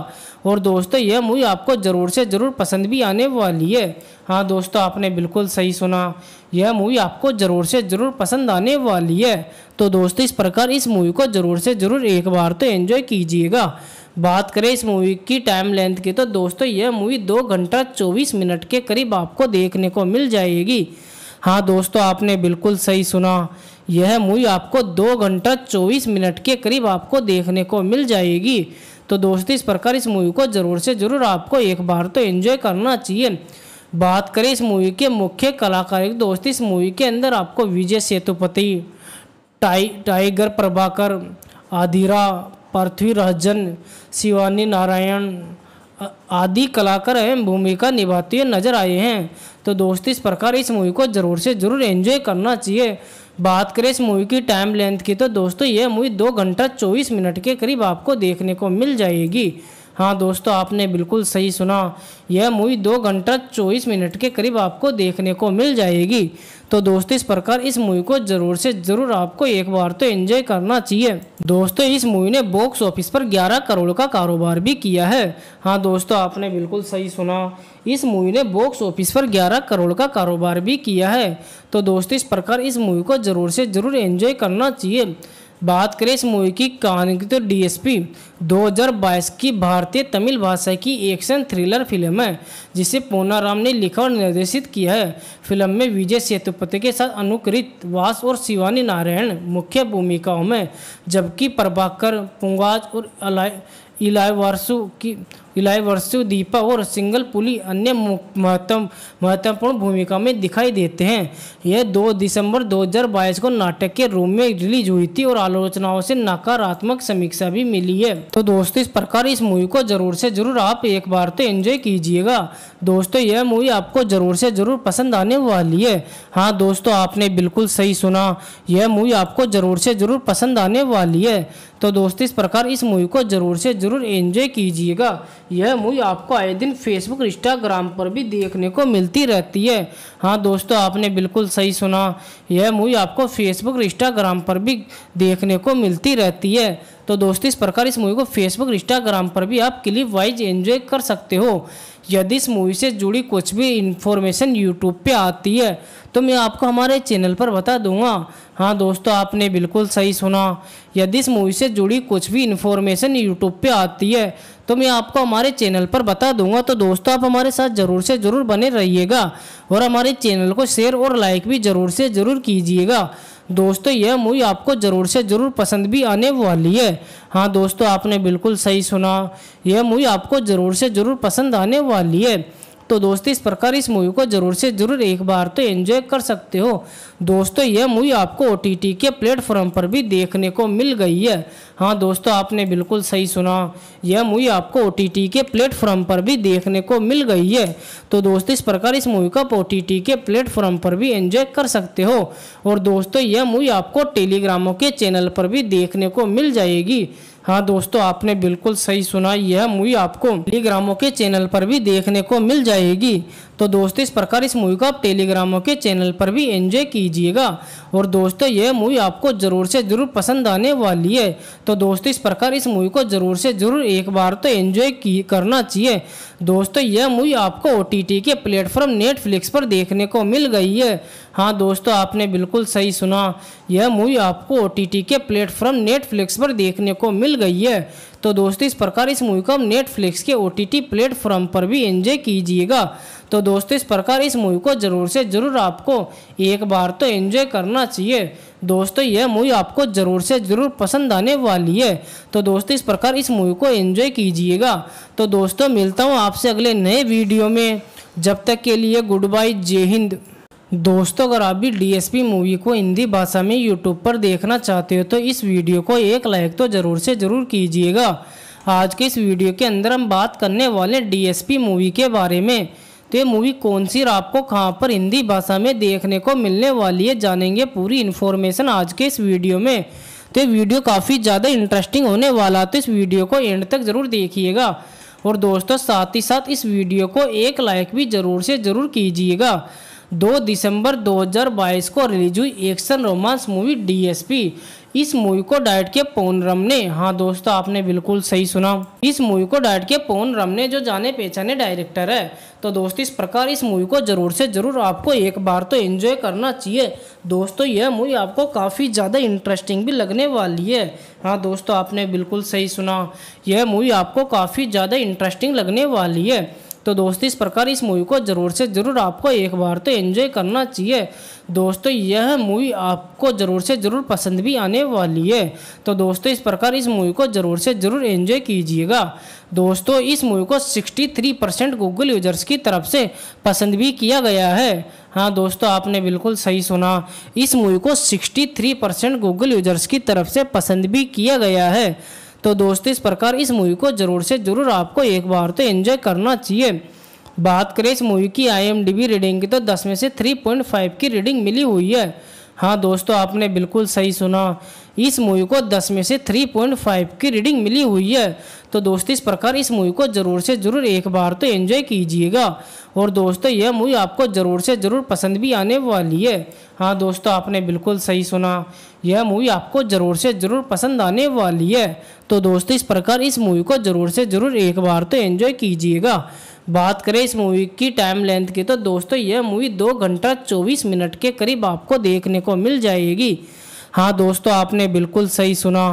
और दोस्तों यह मूवी आपको ज़रूर से ज़रूर पसंद भी आने वाली है हाँ दोस्तों आपने बिल्कुल सही सुना यह मूवी आपको ज़रूर से ज़रूर पसंद आने वाली है तो दोस्तों इस प्रकार इस मूवी को ज़रूर से ज़रूर एक बार तो एंजॉय कीजिएगा बात करें इस मूवी की टाइम लेंथ की तो दोस्तों यह मूवी दो घंटा चौबीस मिनट के करीब आपको देखने को मिल जाएगी हाँ दोस्तों आपने बिल्कुल सही सुना यह मूवी आपको दो घंटा चौबीस मिनट के करीब आपको देखने को मिल जाएगी तो दोस्तों इस प्रकार इस मूवी को ज़रूर से ज़रूर आपको एक बार तो एंजॉय करना चाहिए बात करें इस मूवी के मुख्य कलाकार दोस्त इस मूवी के अंदर आपको विजय सेतुपति टाइ टाइगर प्रभाकर आधिरा पृथ्वी रजन शिवानी नारायण आदि कलाकार अहम भूमिका निभाते हुए नजर आए हैं तो दोस्त इस प्रकार इस मूवी को ज़रूर से ज़रूर एंजॉय करना चाहिए बात करें इस मूवी की टाइम लेंथ की तो दोस्तों यह मूवी दो घंटा चौबीस मिनट के करीब आपको देखने को मिल जाएगी हाँ दोस्तों आपने बिल्कुल सही सुना यह मूवी दो घंटा चौबीस मिनट के करीब आपको देखने को मिल जाएगी तो दोस्त इस प्रकार इस मूवी को जरूर से जरूर आपको एक बार तो एंजॉय करना चाहिए दोस्तों इस मूवी ने बॉक्स ऑफिस पर 11 करोड़ का कारोबार भी किया है हाँ दोस्तों आपने बिल्कुल सही सुना इस मूवी ने बॉक्स ऑफिस पर 11 करोड़ का कारोबार भी किया है तो दोस्तों इस प्रकार इस मूवी को ज़रूर से ज़रूर एंजॉय करना चाहिए बात करें इस मूवी की कहानी की तो डीएसपी 2022 की भारतीय तमिल भाषा की एक्शन थ्रिलर फिल्म है जिसे राम ने लिखा और निर्देशित किया है फिल्म में विजय सेतुपति के साथ अनुकृत वास और शिवानी नारायण मुख्य भूमिकाओं में जबकि प्रभाकर पुंगाज और अलाय इलायवारसु की इलाई वर्षु दीपा और सिंगल पुली अन्य महत्व महत्वपूर्ण भूमिका में दिखाई देते हैं यह 2 दिसंबर 2022 को नाटक के रूम में रिलीज हुई थी और आलोचनाओं से नकारात्मक समीक्षा भी मिली है तो दोस्तों इस प्रकार इस मूवी को जरूर से जरूर आप एक बार तो एंजॉय कीजिएगा दोस्तों यह मूवी आपको जरूर से जरूर पसंद आने वाली है हाँ दोस्तों आपने बिल्कुल सही सुना यह मूवी आपको जरूर से जरूर पसंद आने वाली है तो दोस्तों इस प्रकार इस मूवी को जरूर से जरूर एंजॉय कीजिएगा यह मूवी आपको आए दिन फेसबुक इंस्टाग्राम पर भी देखने को मिलती रहती है हाँ दोस्तों आपने बिल्कुल सही सुना यह मूवी आपको फेसबुक इंस्टाग्राम पर भी देखने को मिलती रहती है तो दोस्तों इस प्रकार इस मूवी को फेसबुक इंस्टाग्राम पर भी आप क्लिप वाइज एंजॉय कर सकते हो यदि इस मूवी से जुड़ी कुछ भी इन्फॉर्मेशन यूट्यूब पे आती है तो मैं आपको हमारे चैनल पर बता दूंगा हाँ दोस्तों आपने बिल्कुल सही सुना यदि इस मूवी से जुड़ी कुछ भी इन्फॉर्मेशन यूट्यूब पे आती है तो मैं आपको हमारे चैनल पर बता दूंगा तो दोस्तों आप हमारे साथ ज़रूर से ज़रूर बने रहिएगा और हमारे चैनल को शेयर और लाइक भी ज़रूर से ज़रूर कीजिएगा दोस्तों यह मूवी आपको ज़रूर से ज़रूर पसंद भी आने वाली है हाँ दोस्तों आपने बिल्कुल सही सुना यह मूवी आपको ज़रूर से ज़रूर पसंद आने वाली है तो दोस्तों इस प्रकार इस मूवी को जरूर से जरूर एक बार तो एंजॉय कर सकते हो दोस्तों यह मूवी आपको ओ के प्लेटफॉर्म पर भी देखने को मिल गई है हाँ दोस्तों आपने बिल्कुल सही सुना यह मूवी आपको ओ के प्लेटफॉर्म पर भी देखने को मिल गई है तो दोस्तों इस प्रकार इस मूवी को आप ओ के प्लेटफॉर्म पर भी एंजॉय कर सकते हो और दोस्तों यह मूवी आपको टेलीग्रामों के चैनल पर भी देखने को मिल जाएगी हाँ दोस्तों आपने बिल्कुल सही सुना यह मूवी आपको टेलीग्रामों के चैनल पर भी देखने को मिल जाएगी तो दोस्तों इस प्रकार इस मूवी को आप टेलीग्रामों के चैनल पर भी एंजॉय कीजिएगा और दोस्तों यह मूवी आपको ज़रूर से ज़रूर पसंद आने वाली है तो दोस्तों इस प्रकार इस मूवी को ज़रूर से ज़रूर एक बार तो एंजॉय करना चाहिए दोस्तों यह मूवी आपको ओ के प्लेटफॉर्म नेटफ्लिक्स पर देखने को मिल गई है हाँ दोस्तों आपने बिल्कुल सही सुना यह मूवी आपको ओ के प्लेटफॉर्म नेटफ्लिक्स पर देखने को मिल गई है तो दोस्तों इस प्रकार इस मूवी को आप नेटफ्लिक्स के ओ टी प्लेटफॉर्म पर भी एंजॉय कीजिएगा तो दोस्तों इस प्रकार इस मूवी को ज़रूर से ज़रूर आपको एक बार तो एंजॉय करना चाहिए दोस्तों यह मूवी आपको ज़रूर से ज़रूर पसंद आने वाली है तो दोस्तों इस प्रकार इस मूवी को एंजॉय कीजिएगा तो दोस्तों मिलता हूँ आपसे अगले नए वीडियो में जब तक के लिए गुड बाय जय हिंद दोस्तों अगर आप भी डी मूवी को हिंदी भाषा में यूट्यूब पर देखना चाहते हो तो इस वीडियो को एक लाइक तो ज़रूर से ज़रूर कीजिएगा आज के इस वीडियो के अंदर हम बात करने वाले डी मूवी के बारे में तो ये मूवी कौन सी और आपको कहाँ पर हिंदी भाषा में देखने को मिलने वाली है जानेंगे पूरी इन्फॉर्मेशन आज के इस वीडियो में तो ये वीडियो काफ़ी ज़्यादा इंटरेस्टिंग होने वाला तो इस वीडियो को एंड तक ज़रूर देखिएगा और दोस्तों साथ ही साथ इस वीडियो को एक लाइक भी ज़रूर से ज़रूर कीजिएगा दो दिसंबर 2022 को रिलीज हुई एक्शन रोमांस मूवी डीएसपी इस मूवी को डायट के रम ने हाँ दोस्तों आपने बिल्कुल सही सुना इस मूवी को डायट के रम ने जो जाने पहचाने डायरेक्टर है तो दोस्त इस प्रकार इस मूवी को ज़रूर से ज़रूर आपको एक बार तो एंजॉय करना चाहिए दोस्तों तो यह मूवी आपको काफ़ी ज़्यादा इंटरेस्टिंग भी लगने वाली है हाँ दोस्तों तो आपने बिल्कुल सही सुना यह मूवी आपको काफ़ी ज़्यादा इंटरेस्टिंग लगने वाली है तो दोस्तों इस प्रकार इस मूवी को ज़रूर से ज़रूर आपको एक बार तो एंजॉय करना चाहिए दोस्तों यह मूवी आपको ज़रूर से ज़रूर पसंद भी आने वाली है तो दोस्तों इस प्रकार इस मूवी को ज़रूर से ज़रूर एंजॉय कीजिएगा दोस्तों इस मूवी को 63 परसेंट गूगल यूजर्स की तरफ से पसंद भी किया गया है हाँ दोस्तों आपने बिल्कुल सही सुना इस मूवी को 63 परसेंट गूगल यूजर्स की तरफ से पसंद भी किया गया है तो दोस्तों इस प्रकार इस मूवी को ज़रूर से ज़रूर आपको एक बार तो एंजॉय करना चाहिए बात करें इस मूवी की आईएमडीबी रीडिंग की तो 10 में से 3.5 की रीडिंग मिली हुई है हाँ दोस्तों आपने बिल्कुल सही सुना इस मूवी को 10 में से 3.5 की रीडिंग मिली हुई है तो दोस्तों इस प्रकार इस मूवी को ज़रूर से ज़रूर एक बार तो एंजॉय कीजिएगा और दोस्तों यह मूवी आपको ज़रूर से ज़रूर पसंद भी आने वाली है हाँ दोस्तों आपने बिल्कुल सही सुना यह मूवी आपको ज़रूर से ज़रूर पसंद आने वाली है तो दोस्तों इस प्रकार इस मूवी को ज़रूर से ज़रूर एक बार तो एंजॉय कीजिएगा बात करें इस मूवी की टाइम लेंथ की तो दोस्तों यह मूवी दो घंटा चौबीस मिनट के करीब आपको देखने को मिल जाएगी हाँ दोस्तों आपने बिल्कुल सही सुना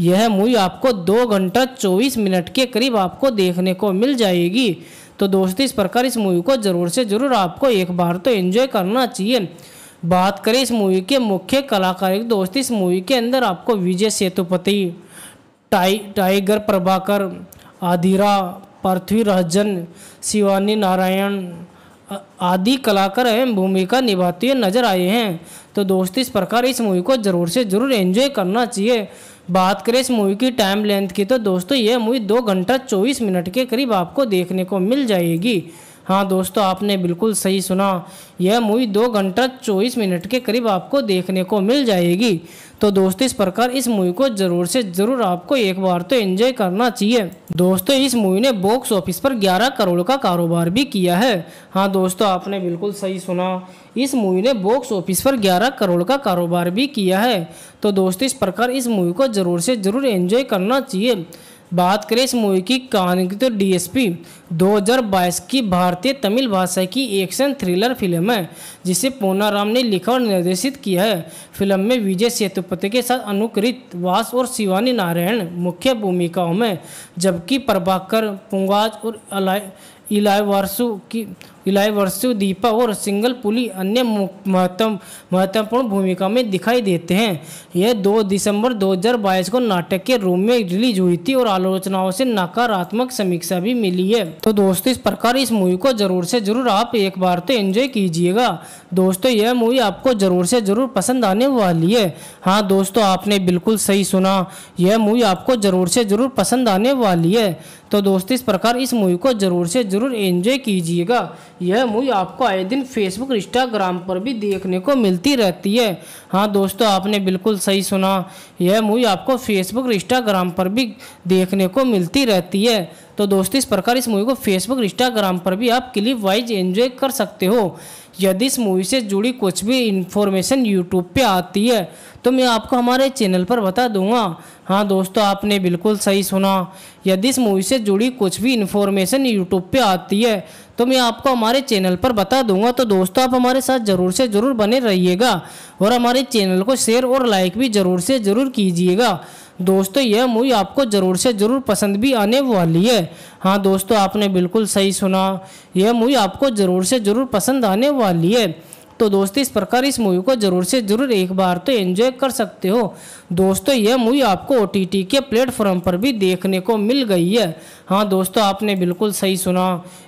यह मूवी आपको दो घंटा चौबीस मिनट के करीब आपको देखने को मिल जाएगी तो दोस्तों इस प्रकार इस मूवी को ज़रूर से ज़रूर आपको एक बार तो एंजॉय करना चाहिए बात करें इस मूवी के मुख्य कलाकार एक दोस्त इस मूवी के अंदर आपको विजय सेतुपति टाई टाइगर प्रभाकर आदिरा पृथ्वी रजन शिवानी नारायण आदि कलाकार अहम भूमिका निभाते हुए नजर आए हैं तो दोस्त इस प्रकार इस मूवी को ज़रूर से ज़रूर एंजॉय करना चाहिए बात करें इस मूवी की टाइम लेंथ की तो दोस्तों यह मूवी दो घंटा चौबीस मिनट के करीब आपको देखने को मिल जाएगी हाँ दोस्तों आपने बिल्कुल सही सुना यह मूवी दो घंटा चौबीस मिनट के करीब आपको देखने को मिल जाएगी तो दोस्तों इस प्रकार इस मूवी को ज़रूर से ज़रूर आपको एक बार तो एंजॉय करना चाहिए दोस्तों इस मूवी ने बॉक्स ऑफिस पर 11 करोड़ का कारोबार भी किया है हाँ दोस्तों आपने बिल्कुल सही सुना इस मूवी ने बॉक्स ऑफिस पर 11 करोड़ का कारोबार भी किया है तो दोस्तों इस प्रकार इस मूवी को ज़रूर से ज़रूर इंजॉय करना चाहिए बात करें इस मूवी की कहानी की तो डीएसपी 2022 की भारतीय तमिल भाषा की एक्शन थ्रिलर फिल्म है जिसे पूनाराम ने लिखा और निर्देशित किया है फिल्म में विजय सेतुपति के साथ अनुकृत वास और शिवानी नारायण मुख्य भूमिकाओं में जबकि प्रभाकर पुंगाज और अलाय इलायवारसु की इलाई वर्षु दीपा और सिंगल पुली अन्य महत्व महत्वपूर्ण भूमिका में दिखाई देते हैं यह 2 दिसंबर 2022 को नाटक के रूम में रिलीज हुई थी और आलोचनाओं से नकारात्मक समीक्षा भी मिली है तो दोस्तों इस प्रकार इस मूवी को जरूर से जरूर आप एक बार तो एंजॉय कीजिएगा दोस्तों यह मूवी आपको जरूर से जरूर पसंद आने वाली है हाँ दोस्तों आपने बिल्कुल सही सुना यह मूवी आपको जरूर से जरूर पसंद आने वाली है तो दोस्त इस प्रकार इस मूवी को ज़रूर से ज़रूर एंजॉय कीजिएगा यह मूवी आपको आए दिन फेसबुक इंस्टाग्राम पर भी देखने को मिलती रहती है हाँ दोस्तों आपने बिल्कुल सही सुना यह मूवी आपको फेसबुक इंस्टाग्राम पर भी देखने को मिलती रहती है तो दोस्तों इस प्रकार इस मूवी को फेसबुक इंस्टाग्राम पर भी आप क्लिप वाइज एंजॉय कर सकते हो यदि इस मूवी से जुड़ी कुछ भी इन्फॉर्मेशन यूट्यूब पे आती है तो मैं आपको हमारे चैनल पर बता दूंगा हाँ दोस्तों आपने बिल्कुल सही सुना यदि इस मूवी से जुड़ी कुछ भी इन्फॉर्मेशन यूट्यूब पे आती है तो मैं आपको हमारे चैनल पर बता दूंगा तो दोस्तों आप हमारे साथ ज़रूर से ज़रूर बने रहिएगा और हमारे चैनल को शेयर और लाइक भी ज़रूर से ज़रूर कीजिएगा दोस्तों यह मूवी आपको ज़रूर से ज़रूर पसंद भी आने वाली है हाँ दोस्तों आपने बिल्कुल सही सुना यह मूवी आपको ज़रूर से ज़रूर पसंद आने वाली है तो दोस्त इस प्रकार इस मूवी को जरूर से जरूर एक बार तो एंजॉय कर सकते हो दोस्तों यह मूवी आपको ओ के प्लेटफॉर्म पर भी देखने को मिल गई है हाँ दोस्तों आपने बिल्कुल सही सुना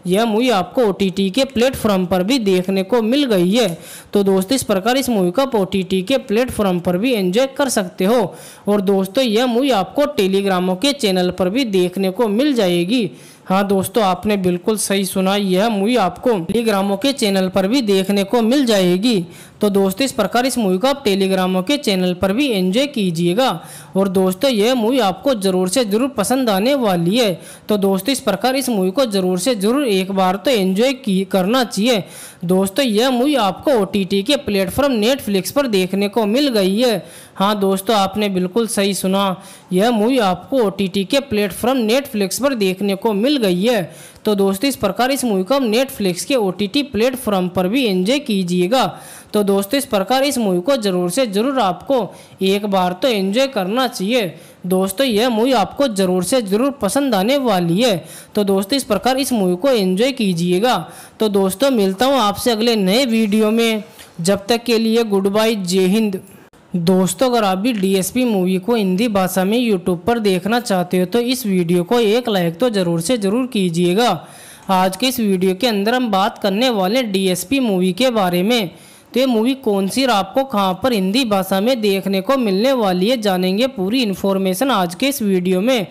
यह मूवी आपको ओ के प्लेटफॉर्म पर भी देखने को मिल गई है तो दोस्तों इस प्रकार इस मूवी को आप ओ के प्लेटफॉर्म पर भी एंजॉय कर सकते हो और दोस्तों यह मूवी आपको टेलीग्रामों के चैनल पर भी देखने को मिल जाएगी हाँ दोस्तों आपने बिल्कुल सही सुना यह मूवी आपको टेलीग्रामों के चैनल पर भी देखने को मिल जाएगी तो दोस्तों इस प्रकार इस मूवी को आप टेलीग्रामों के चैनल पर भी एंजॉय कीजिएगा और दोस्तों यह मूवी आपको ज़रूर से ज़रूर पसंद आने वाली है तो दोस्तों इस प्रकार इस मूवी को ज़रूर से ज़रूर एक बार तो एंजॉय की करना चाहिए दोस्तों यह मूवी आपको ओ के प्लेटफॉर्म नेटफ्लिक्स पर देखने को मिल गई है हाँ दोस्तों आपने बिल्कुल सही सुना यह मूवी आपको ओ के प्लेटफॉर्म नेटफ्लिक्स पर देखने को मिल गई है तो दोस्तों इस प्रकार इस मूवी को आप नेटफ्लिक्स के ओ प्लेटफॉर्म पर भी एंजॉय कीजिएगा तो दोस्तों इस प्रकार इस मूवी को ज़रूर से ज़रूर आपको एक बार तो एंजॉय करना चाहिए दोस्तों यह मूवी आपको ज़रूर से ज़रूर पसंद आने वाली है तो दोस्तों इस प्रकार इस मूवी को एंजॉय कीजिएगा तो दोस्तों मिलता हूँ आपसे अगले नए वीडियो में जब तक के लिए गुड बाय जय हिंद दोस्तों अगर आप भी डीएसपी मूवी को हिंदी भाषा में यूट्यूब पर देखना चाहते हो तो इस वीडियो को एक लाइक तो ज़रूर से ज़रूर कीजिएगा आज के इस वीडियो के अंदर हम बात करने वाले डीएसपी मूवी के बारे में तो ये मूवी कौन सी आपको कहाँ पर हिंदी भाषा में देखने को मिलने वाली है जानेंगे पूरी इन्फॉर्मेशन आज के इस वीडियो में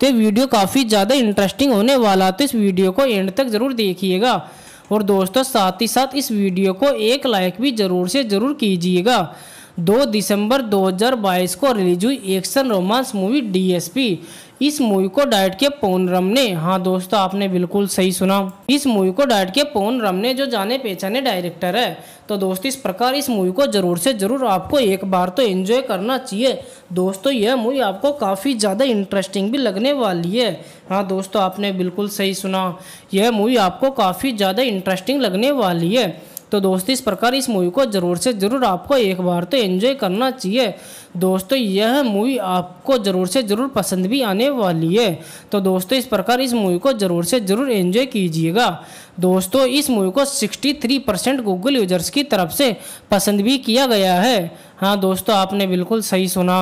तो ये वीडियो काफ़ी ज़्यादा इंटरेस्टिंग होने वाला तो इस वीडियो को एंड तक ज़रूर देखिएगा और दोस्तों साथ ही साथ इस वीडियो को एक लाइक भी ज़रूर से ज़रूर कीजिएगा दो दिसंबर 2022 को रिलीज हुई एक्शन रोमांस मूवी डीएसपी इस मूवी को डायरेक्ट के पवन रम ने हाँ दोस्तों आपने बिल्कुल सही सुना इस मूवी को डायरेक्ट के पवन रम ने जो जाने पहचाने डायरेक्टर है तो दोस्तों इस प्रकार इस मूवी को ज़रूर से ज़रूर आपको एक बार तो एंजॉय करना चाहिए दोस्तों यह मूवी आपको काफ़ी ज़्यादा इंटरेस्टिंग भी लगने वाली है हाँ दोस्तों आपने बिल्कुल सही सुना यह मूवी आपको काफ़ी ज़्यादा इंटरेस्टिंग लगने वाली है तो दोस्तों इस प्रकार इस मूवी को ज़रूर से ज़रूर आपको एक बार तो एंजॉय करना चाहिए दोस्तों यह मूवी आपको ज़रूर से ज़रूर पसंद भी आने वाली है तो दोस्तों इस प्रकार इस मूवी को ज़रूर से ज़रूर एंजॉय कीजिएगा दोस्तों इस मूवी को 63 परसेंट गूगल यूजर्स की तरफ से पसंद भी किया गया है हाँ दोस्तों आपने बिल्कुल सही सुना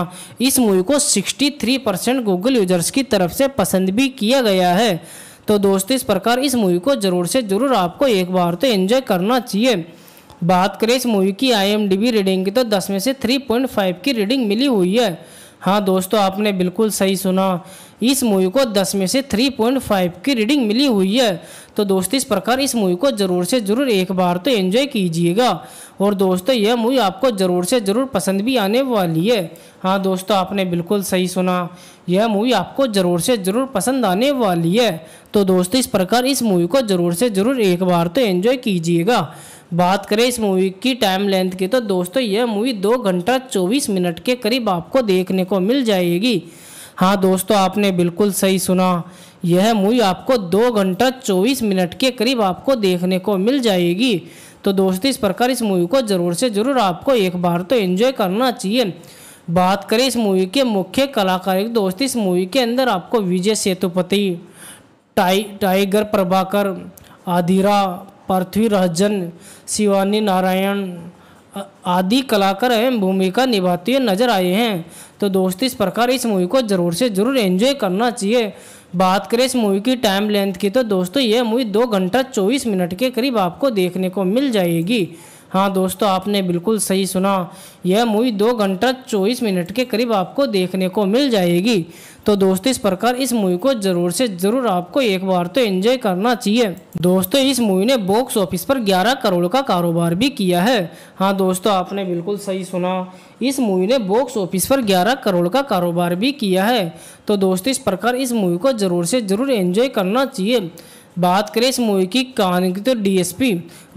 इस मूवी को थ्री परसेंट गूगल यूजर्स की तरफ से पसंद भी किया गया है तो दोस्तों इस प्रकार इस मूवी को ज़रूर से ज़रूर आपको एक बार तो एंजॉय करना चाहिए बात करें इस मूवी की आईएमडीबी रीडिंग की तो 10 में से 3.5 की रीडिंग मिली हुई है हाँ दोस्तों आपने बिल्कुल सही सुना इस मूवी को 10 में से 3.5 की रीडिंग मिली हुई है तो दोस्तों इस प्रकार इस मूवी को ज़रूर से ज़रूर एक बार तो एंजॉय कीजिएगा और दोस्तों यह मूवी आपको ज़रूर से ज़रूर पसंद भी आने वाली है हाँ दोस्तों आपने बिल्कुल सही सुना यह मूवी आपको ज़रूर से ज़रूर पसंद आने वाली है तो दोस्तों इस प्रकार इस मूवी को ज़रूर से ज़रूर एक बार तो एंजॉय कीजिएगा बात करें इस मूवी की टाइम लेंथ की तो दोस्तों यह मूवी दो घंटा चौबीस मिनट के करीब आपको देखने को मिल जाएगी हाँ दोस्तों आपने बिल्कुल सही सुना यह मूवी आपको दो घंटा चौबीस मिनट के करीब आपको देखने को मिल जाएगी तो दोस्तों इस प्रकार इस मूवी को ज़रूर से ज़रूर आपको एक बार तो एंजॉय करना चाहिए बात करें इस मूवी के मुख्य कलाकार दोस्त इस मूवी के अंदर आपको विजय सेतुपति टाई टाइगर प्रभाकर आदिरा पृथ्वी रहजन शिवानी नारायण आदि कलाकार एवं भूमिका निभाते हुए नजर आए हैं तो दोस्त इस प्रकार इस मूवी को ज़रूर से ज़रूर एंजॉय करना चाहिए बात करें इस मूवी की टाइम लेंथ की तो दोस्तों यह मूवी दो घंटा चौबीस मिनट के करीब आपको देखने को मिल जाएगी हाँ दोस्तों आपने बिल्कुल सही सुना यह मूवी दो घंटा चौबीस मिनट के करीब आपको देखने को मिल जाएगी तो दोस्तों इस प्रकार इस मूवी को जरूर से जरूर आपको एक बार तो एंजॉय करना चाहिए दोस्तों इस मूवी ने बॉक्स ऑफिस पर 11 करोड़ का कारोबार भी किया है हाँ दोस्तों आपने बिल्कुल सही सुना इस मूवी ने बॉक्स ऑफिस पर 11 करोड़ का कारोबार भी किया है तो दोस्तों इस प्रकार इस मूवी को ज़रूर से ज़रूर एंजॉय करना चाहिए बात करें इस मूवी की कहानी की तो डीएसपी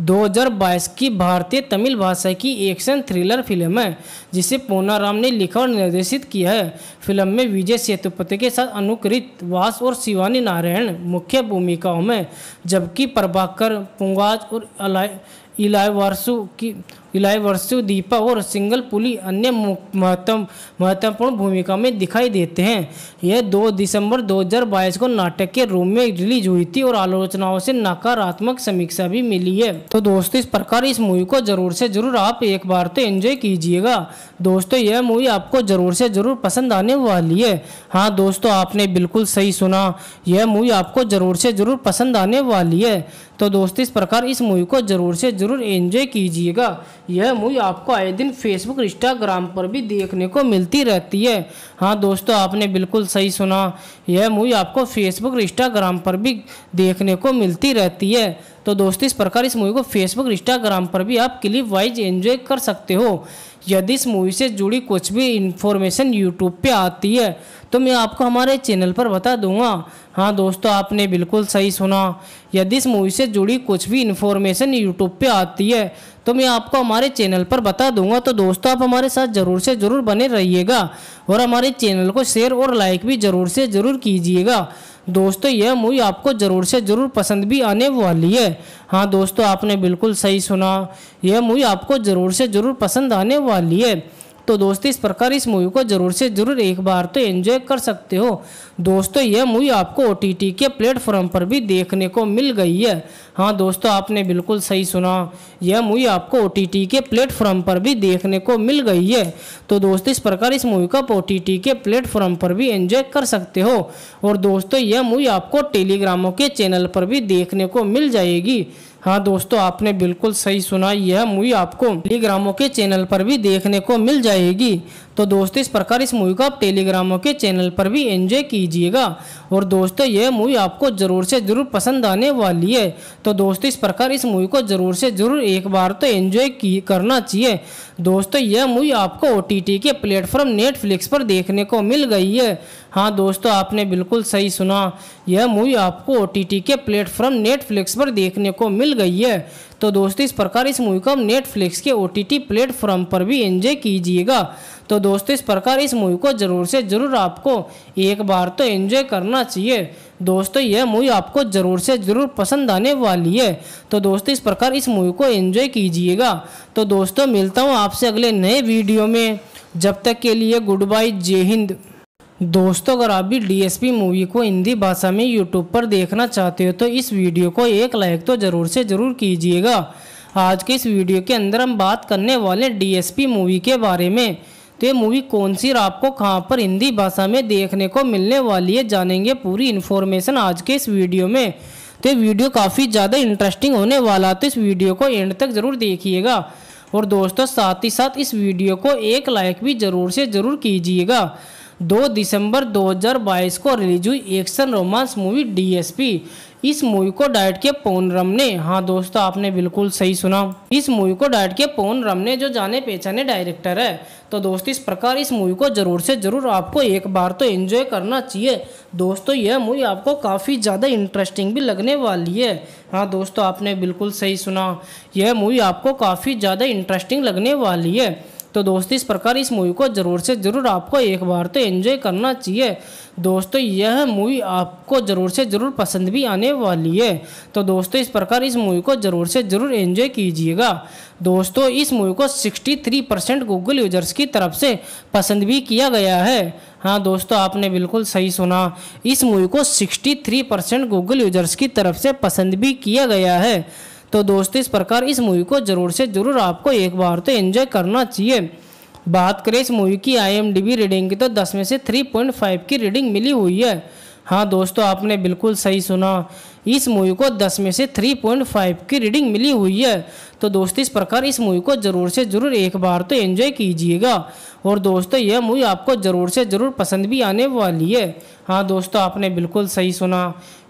2022 की भारतीय तमिल भाषा की एक्शन थ्रिलर फिल्म है जिसे पूनाराम ने लिखा और निर्देशित किया है फिल्म में विजय सेतुपति के साथ अनुकृत वास और शिवानी नारायण मुख्य भूमिकाओं में जबकि प्रभाकर पुंगाज और अलाय इलायवारसु की इलाई वर्षु दीपा और सिंगल पुली अन्य महत्व महत्वपूर्ण भूमिका में दिखाई देते हैं यह 2 दिसंबर 2022 को नाटक के रूम में रिलीज हुई थी और आलोचनाओं से नकारात्मक समीक्षा भी मिली है तो दोस्तों इस प्रकार इस मूवी को जरूर से जरूर आप एक बार तो एंजॉय कीजिएगा दोस्तों यह मूवी आपको जरूर से जरूर पसंद आने वाली है हाँ दोस्तों आपने बिल्कुल सही सुना यह मूवी आपको जरूर से जरूर पसंद आने वाली है तो दोस्तों इस प्रकार इस मूवी को जरूर से जरूर एंजॉय कीजिएगा यह मूवी आपको आए दिन फेसबुक इंस्टाग्राम पर भी देखने को मिलती रहती है हाँ दोस्तों आपने बिल्कुल सही सुना यह मूवी आपको फेसबुक इंस्टाग्राम पर भी देखने को मिलती रहती है तो दोस्तों इस प्रकार इस मूवी को फेसबुक इंस्टाग्राम पर भी आप क्लिप वाइज एंजॉय कर सकते हो यदि इस मूवी से जुड़ी कुछ भी इन्फॉर्मेशन यूट्यूब पे आती है तो मैं आपको हमारे चैनल पर बता दूंगा हाँ दोस्तों आपने बिल्कुल सही सुना यदि इस मूवी से जुड़ी कुछ भी इन्फॉर्मेशन यूट्यूब पे आती है तो मैं आपको हमारे चैनल पर बता दूंगा तो दोस्तों आप हमारे साथ ज़रूर से ज़रूर बने रहिएगा और हमारे चैनल को शेयर और लाइक भी ज़रूर से ज़रूर कीजिएगा दोस्तों यह मूवी आपको ज़रूर से ज़रूर पसंद भी आने वाली है हाँ दोस्तों आपने बिल्कुल सही सुना यह मूवी आपको ज़रूर से ज़रूर पसंद आने वाली है तो दोस्तों इस प्रकार इस मूवी को जरूर से जरूर एक बार तो एंजॉय कर सकते हो दोस्तों यह मूवी आपको ओ के प्लेटफॉर्म पर भी देखने को मिल गई है हाँ दोस्तों आपने बिल्कुल सही सुना यह मूवी आपको ओ के प्लेटफॉर्म पर भी देखने को मिल गई है तो दोस्तों इस प्रकार इस मूवी को ओ के प्लेटफॉर्म पर भी एंजॉय कर सकते हो और दोस्तों यह मूवी आपको टेलीग्रामों के चैनल पर भी देखने को मिल जाएगी हाँ दोस्तों आपने बिल्कुल सही सुना यह मूवी आपको टेलीग्रामों के चैनल पर भी देखने को मिल जाएगी तो दोस्तों इस प्रकार इस मूवी को आप टेलीग्रामों के चैनल पर भी एंजॉय कीजिएगा और दोस्तों यह मूवी आपको ज़रूर से ज़रूर पसंद आने वाली है तो दोस्तों इस प्रकार इस मूवी को ज़रूर से ज़रूर एक बार तो एंजॉय की करना चाहिए दोस्तों यह मूवी आपको ओ के प्लेटफॉर्म नेटफ्लिक्स पर देखने को मिल गई है हाँ दोस्तों आपने बिल्कुल सही सुना यह मूवी आपको ओ के प्लेटफॉर्म नेटफ्लिक्स पर देखने को मिल गई है तो दोस्तों इस प्रकार इस मूवी को आप नेटफ्लिक्स के ओ टी प्लेटफॉर्म पर भी एंजॉय कीजिएगा तो दोस्तों इस प्रकार इस मूवी को ज़रूर से ज़रूर आपको एक बार तो एंजॉय करना चाहिए दोस्तों यह मूवी आपको ज़रूर से ज़रूर पसंद आने वाली है तो दोस्तों इस प्रकार इस मूवी को एंजॉय कीजिएगा तो दोस्तों मिलता हूँ आपसे अगले नए वीडियो में जब तक के लिए गुड बाय जय हिंद दोस्तों अगर आप भी डीएसपी मूवी को हिंदी भाषा में यूट्यूब पर देखना चाहते हो तो इस वीडियो को एक लाइक तो ज़रूर से ज़रूर कीजिएगा आज के इस वीडियो के अंदर हम बात करने वाले डीएसपी मूवी के बारे में तो ये मूवी कौन सी और आपको कहाँ पर हिंदी भाषा में देखने को मिलने वाली है जानेंगे पूरी इन्फॉर्मेशन आज के इस वीडियो में तो ये वीडियो काफ़ी ज़्यादा इंटरेस्टिंग होने वाला तो इस वीडियो को एंड तक ज़रूर देखिएगा और दोस्तों साथ ही साथ इस वीडियो को एक लाइक भी ज़रूर से ज़रूर कीजिएगा दो दिसंबर 2022 को रिलीज हुई एक्शन रोमांस मूवी डीएसपी इस मूवी को किया के रम ने हाँ दोस्तों आपने बिल्कुल सही सुना इस मूवी को किया के रम ने जो जाने पहचाने डायरेक्टर है तो दोस्त इस प्रकार इस मूवी को ज़रूर से ज़रूर आपको एक बार तो एंजॉय करना चाहिए दोस्तों तो यह मूवी आपको काफ़ी ज़्यादा इंटरेस्टिंग भी लगने वाली है हाँ दोस्तों तो आपने बिल्कुल सही सुना यह मूवी आपको काफ़ी ज़्यादा इंटरेस्टिंग लगने वाली है तो दोस्त इस प्रकार इस मूवी को ज़रूर से ज़रूर आपको एक बार तो एंजॉय करना चाहिए दोस्तों यह मूवी आपको ज़रूर से ज़रूर पसंद भी आने वाली है तो दोस्तों इस प्रकार इस मूवी को ज़रूर से ज़रूर एंजॉय कीजिएगा दोस्तों इस मूवी को 63 परसेंट गूगल यूजर्स की तरफ से पसंद भी किया गया है हाँ दोस्तों आपने बिल्कुल सही सुना इस मूवी को 63 परसेंट गूगल यूजर्स की तरफ से पसंद भी किया गया है तो दोस्तों इस प्रकार इस मूवी को ज़रूर से ज़रूर आपको एक बार तो एंजॉय करना चाहिए बात करें इस मूवी की आईएमडीबी रेटिंग की तो 10 में से 3.5 की रेटिंग मिली हुई है हाँ दोस्तों आपने बिल्कुल सही सुना इस मूवी को 10 में से 3.5 की रेटिंग मिली हुई है तो दोस्तों इस प्रकार इस मूवी को ज़रूर से ज़रूर एक बार तो एंजॉय कीजिएगा और दोस्तों यह मूवी आपको ज़रूर से ज़रूर पसंद भी आने वाली है हाँ दोस्तों आपने बिल्कुल सही सुना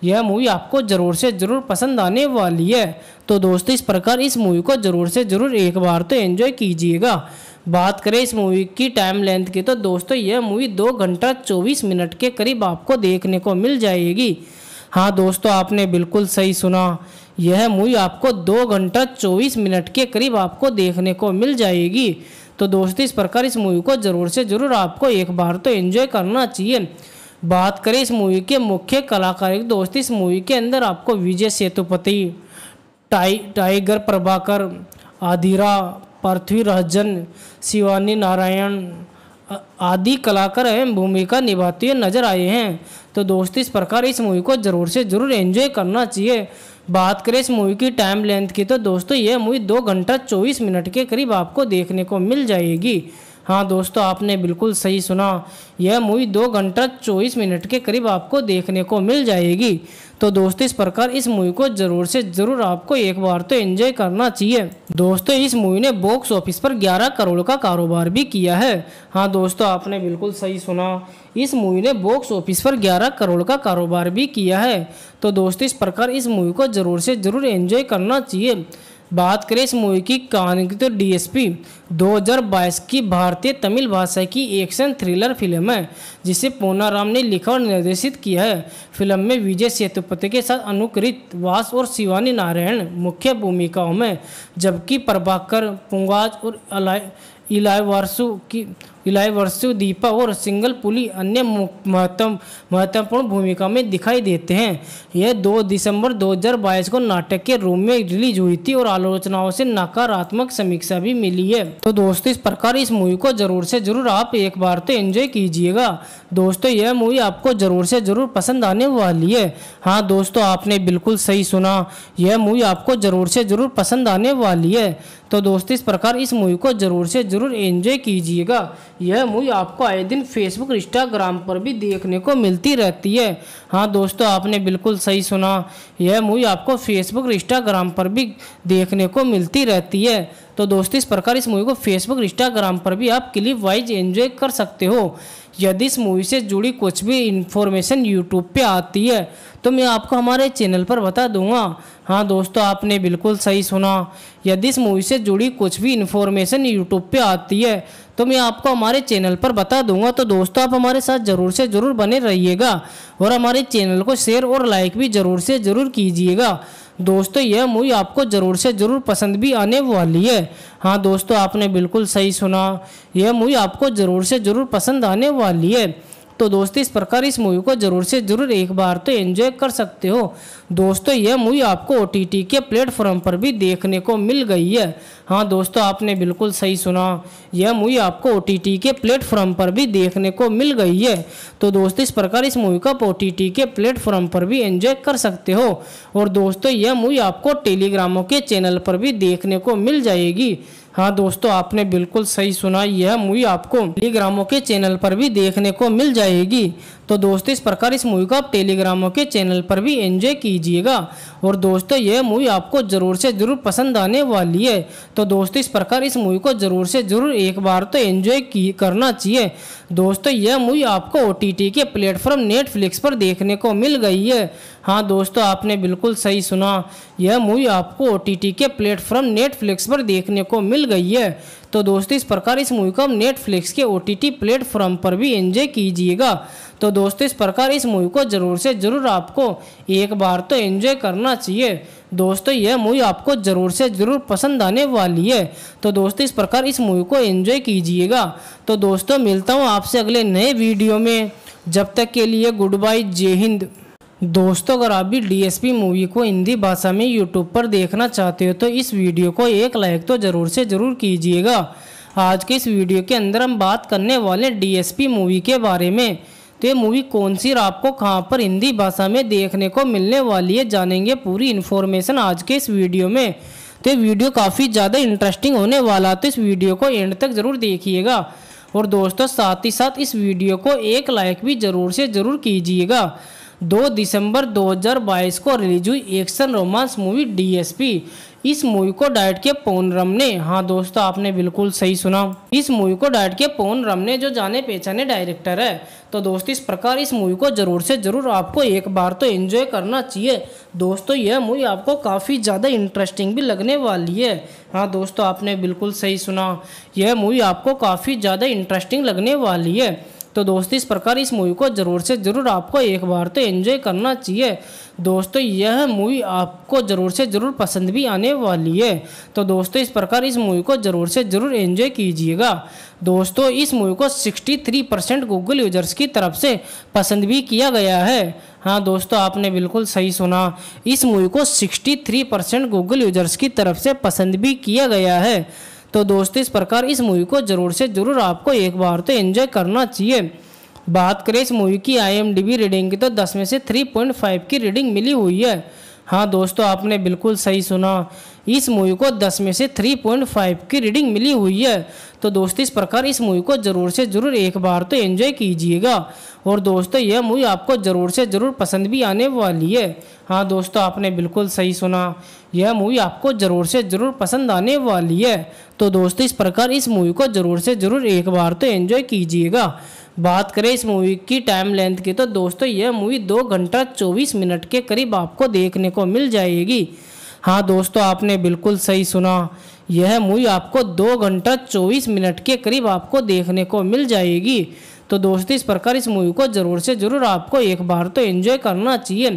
यह मूवी आपको ज़रूर से ज़रूर पसंद आने वाली है तो दोस्तों इस प्रकार इस मूवी को ज़रूर से ज़रूर एक बार तो एंजॉय कीजिएगा बात करें इस मूवी की टाइम लेंथ की तो दोस्तों यह मूवी दो घंटा चौबीस मिनट के करीब आपको देखने को मिल जाएगी हाँ दोस्तों आपने बिल्कुल सही सुना यह मूवी आपको दो घंटा चौबीस मिनट के करीब आपको देखने को मिल जाएगी तो दोस्तों इस प्रकार इस मूवी को ज़रूर से ज़रूर आपको एक बार तो एंजॉय करना चाहिए बात करें इस मूवी के मुख्य कलाकार दोस्त इस मूवी के अंदर आपको विजय सेतुपति टाई टाइगर प्रभाकर आदिरा पृथ्वी रहजन शिवानी नारायण आदि कलाकार अहम भूमिका निभाते हुए नजर आए हैं तो दोस्त इस प्रकार इस मूवी को ज़रूर से ज़रूर एंजॉय करना चाहिए बात करें इस मूवी की टाइम लेंथ की तो दोस्तों यह मूवी दो घंटा चौबीस मिनट के करीब आपको देखने को मिल जाएगी हाँ दोस्तों आपने बिल्कुल सही सुना यह मूवी दो घंटा चौबीस मिनट के करीब आपको देखने को मिल जाएगी तो दोस्तों इस प्रकार इस मूवी को जरूर से जरूर आपको एक बार तो एंजॉय करना चाहिए दोस्तों इस मूवी ने बॉक्स ऑफिस पर 11 करोड़ का कारोबार भी किया है हाँ दोस्तों आपने बिल्कुल सही सुना इस मूवी ने बॉक्स ऑफिस पर 11 करोड़ का कारोबार भी किया है तो दोस्तों इस प्रकार इस मूवी को ज़रूर से ज़रूर एंजॉय करना चाहिए बात करें इस मूवी की कहानी की तो डीएसपी 2022 की भारतीय तमिल भाषा की एक्शन थ्रिलर फिल्म है जिसे राम ने लिखा और निर्देशित किया है फिल्म में विजय सेतुपति के साथ अनुकृत वास और शिवानी नारायण मुख्य भूमिकाओं में जबकि प्रभाकर पुंगाज और इलाय इलायवारसु की इलाई वर्षु दीपा और सिंगल पुली अन्य महत्व महत्वपूर्ण भूमिका में दिखाई देते हैं यह 2 दिसंबर 2022 को नाटक के रूम में रिलीज हुई थी और आलोचनाओं से नकारात्मक समीक्षा भी मिली है तो दोस्तों इस प्रकार इस मूवी को जरूर से जरूर आप एक बार तो एंजॉय कीजिएगा दोस्तों यह मूवी आपको जरूर से जरूर पसंद आने वाली है हाँ दोस्तों आपने बिल्कुल सही सुना यह मूवी आपको जरूर से जरूर पसंद आने वाली है तो दोस्त इस प्रकार इस मूवी को ज़रूर से ज़रूर एंजॉय कीजिएगा यह मूवी आपको आए दिन फेसबुक इंस्टाग्राम पर भी देखने को मिलती रहती है हाँ दोस्तों आपने बिल्कुल सही सुना यह मूवी आपको फेसबुक इंस्टाग्राम पर भी देखने को मिलती रहती है तो दोस्तों इस प्रकार इस मूवी को फेसबुक इंस्टाग्राम पर भी आप क्लिप वाइज एंजॉय कर सकते हो यदि इस मूवी से जुड़ी कुछ भी इन्फॉर्मेशन यूट्यूब पे आती है तो मैं आपको हमारे चैनल पर बता दूंगा हाँ दोस्तों आपने बिल्कुल सही सुना यदि इस मूवी से जुड़ी कुछ भी इन्फॉर्मेशन यूट्यूब पे आती है तो मैं आपको हमारे चैनल पर बता दूंगा तो दोस्तों आप हमारे साथ ज़रूर से ज़रूर बने रहिएगा और हमारे चैनल को शेयर और लाइक भी ज़रूर से ज़रूर कीजिएगा दोस्तों यह मूवी आपको ज़रूर से ज़रूर पसंद भी आने वाली है हाँ दोस्तों आपने बिल्कुल सही सुना यह मूवी आपको ज़रूर से ज़रूर पसंद आने वाली है तो दोस्तों इस प्रकार इस मूवी को जरूर से जरूर एक बार तो एंजॉय कर सकते हो दोस्तों यह मूवी आपको ओ के प्लेटफॉर्म पर भी देखने को मिल गई है हाँ दोस्तों आपने बिल्कुल सही सुना यह मूवी आपको ओ के प्लेटफॉर्म पर भी देखने को मिल गई है तो दोस्तों इस प्रकार इस मूवी को ओ के प्लेटफॉर्म पर भी एंजॉय कर सकते हो और दोस्तों यह मूवी आपको टेलीग्रामों के चैनल पर भी देखने को मिल जाएगी हाँ दोस्तों आपने बिल्कुल सही सुना यह मूवी आपको टेलीग्रामों के चैनल पर भी देखने को मिल जाएगी तो दोस्तों इस प्रकार इस मूवी को आप टेलीग्रामों के चैनल पर भी एंजॉय कीजिएगा और दोस्तों यह मूवी आपको ज़रूर से ज़रूर पसंद आने वाली है तो दोस्तों इस प्रकार इस मूवी को ज़रूर से ज़रूर एक बार तो एंजॉय करना चाहिए दोस्तों यह मूवी आपको ओ के प्लेटफॉर्म नेटफ्लिक्स पर देखने को मिल गई है हाँ दोस्तों आपने बिल्कुल सही सुना यह मूवी आपको ओ के प्लेटफॉर्म नेटफ्लिक्स पर देखने को मिल गई है तो दोस्तों इस प्रकार इस मूवी को आप नेटफ्लिक्स के ओ टी प्लेटफॉर्म पर भी एंजॉय कीजिएगा तो दोस्तों इस प्रकार इस मूवी को ज़रूर से ज़रूर आपको एक बार तो एंजॉय करना चाहिए दोस्तों यह मूवी आपको ज़रूर से ज़रूर पसंद आने वाली है तो दोस्तों इस प्रकार इस मूवी को एंजॉय कीजिएगा तो दोस्तों मिलता हूँ आपसे अगले नए वीडियो में जब तक के लिए गुड बाय जय हिंद दोस्तों अगर आप भी डीएसपी मूवी को हिंदी भाषा में यूट्यूब पर देखना चाहते हो तो इस वीडियो को एक लाइक तो ज़रूर से ज़रूर कीजिएगा आज के इस वीडियो के अंदर हम बात करने वाले डीएसपी मूवी के बारे में तो ये मूवी कौन सी और आपको कहाँ पर हिंदी भाषा में देखने को मिलने वाली है जानेंगे पूरी इन्फॉर्मेशन आज के इस वीडियो में तो ये वीडियो काफ़ी ज़्यादा इंटरेस्टिंग होने वाला तो इस वीडियो को एंड तक ज़रूर देखिएगा और दोस्तों साथ ही साथ इस वीडियो को एक लाइक भी ज़रूर से ज़रूर कीजिएगा दो दिसंबर 2022 को रिलीज हुई एक्शन रोमांस मूवी डीएसपी इस मूवी को किया के रम ने हाँ दोस्तों आपने बिल्कुल सही सुना इस मूवी को किया के रम ने जो जाने पहचाने डायरेक्टर है तो दोस्तों इस प्रकार इस मूवी को ज़रूर से ज़रूर आपको एक बार तो एंजॉय करना चाहिए दोस्तों यह मूवी आपको काफ़ी ज़्यादा इंटरेस्टिंग भी लगने वाली है हाँ दोस्तों आपने बिल्कुल सही सुना यह मूवी आपको काफ़ी ज़्यादा इंटरेस्टिंग लगने वाली है तो दोस्तों इस प्रकार इस मूवी को ज़रूर से ज़रूर आपको एक बार तो एंजॉय करना चाहिए दोस्तों यह मूवी आपको ज़रूर से ज़रूर पसंद भी आने वाली है तो दोस्तों इस प्रकार इस मूवी को ज़रूर से ज़रूर एंजॉय कीजिएगा दोस्तों इस मूवी को 63 परसेंट गूगल यूजर्स की तरफ से पसंद भी किया गया है हाँ दोस्तों आपने बिल्कुल सही सुना इस मूवी को थ्री परसेंट गूगल यूजर्स की तरफ से पसंद भी किया गया है तो दोस्तों इस प्रकार इस मूवी को ज़रूर से ज़रूर आपको एक बार तो एंजॉय करना चाहिए बात करें इस मूवी की आईएमडीबी रीडिंग की तो दस में से थ्री पॉइंट फाइव की रीडिंग मिली हुई है हाँ दोस्तों आपने बिल्कुल सही सुना इस मूवी को 10 में से 3.5 की रीडिंग मिली हुई है तो दोस्तों इस प्रकार इस मूवी को ज़रूर से ज़रूर एक बार तो एंजॉय कीजिएगा और दोस्तों यह मूवी आपको ज़रूर से ज़रूर पसंद भी आने वाली है हाँ दोस्तों आपने बिल्कुल सही सुना यह मूवी आपको ज़रूर से ज़रूर पसंद आने वाली है तो दोस्तों इस प्रकार इस मूवी को ज़रूर से ज़रूर एक बार तो एंजॉय कीजिएगा बात करें इस मूवी की टाइम लेंथ की तो दोस्तों यह मूवी दो घंटा चौबीस मिनट के करीब आपको देखने को मिल जाएगी हाँ दोस्तों आपने बिल्कुल सही सुना यह मूवी आपको दो घंटा चौबीस मिनट के करीब आपको देखने को मिल जाएगी तो दोस्तों इस प्रकार इस मूवी को ज़रूर से ज़रूर आपको एक बार तो एंजॉय करना चाहिए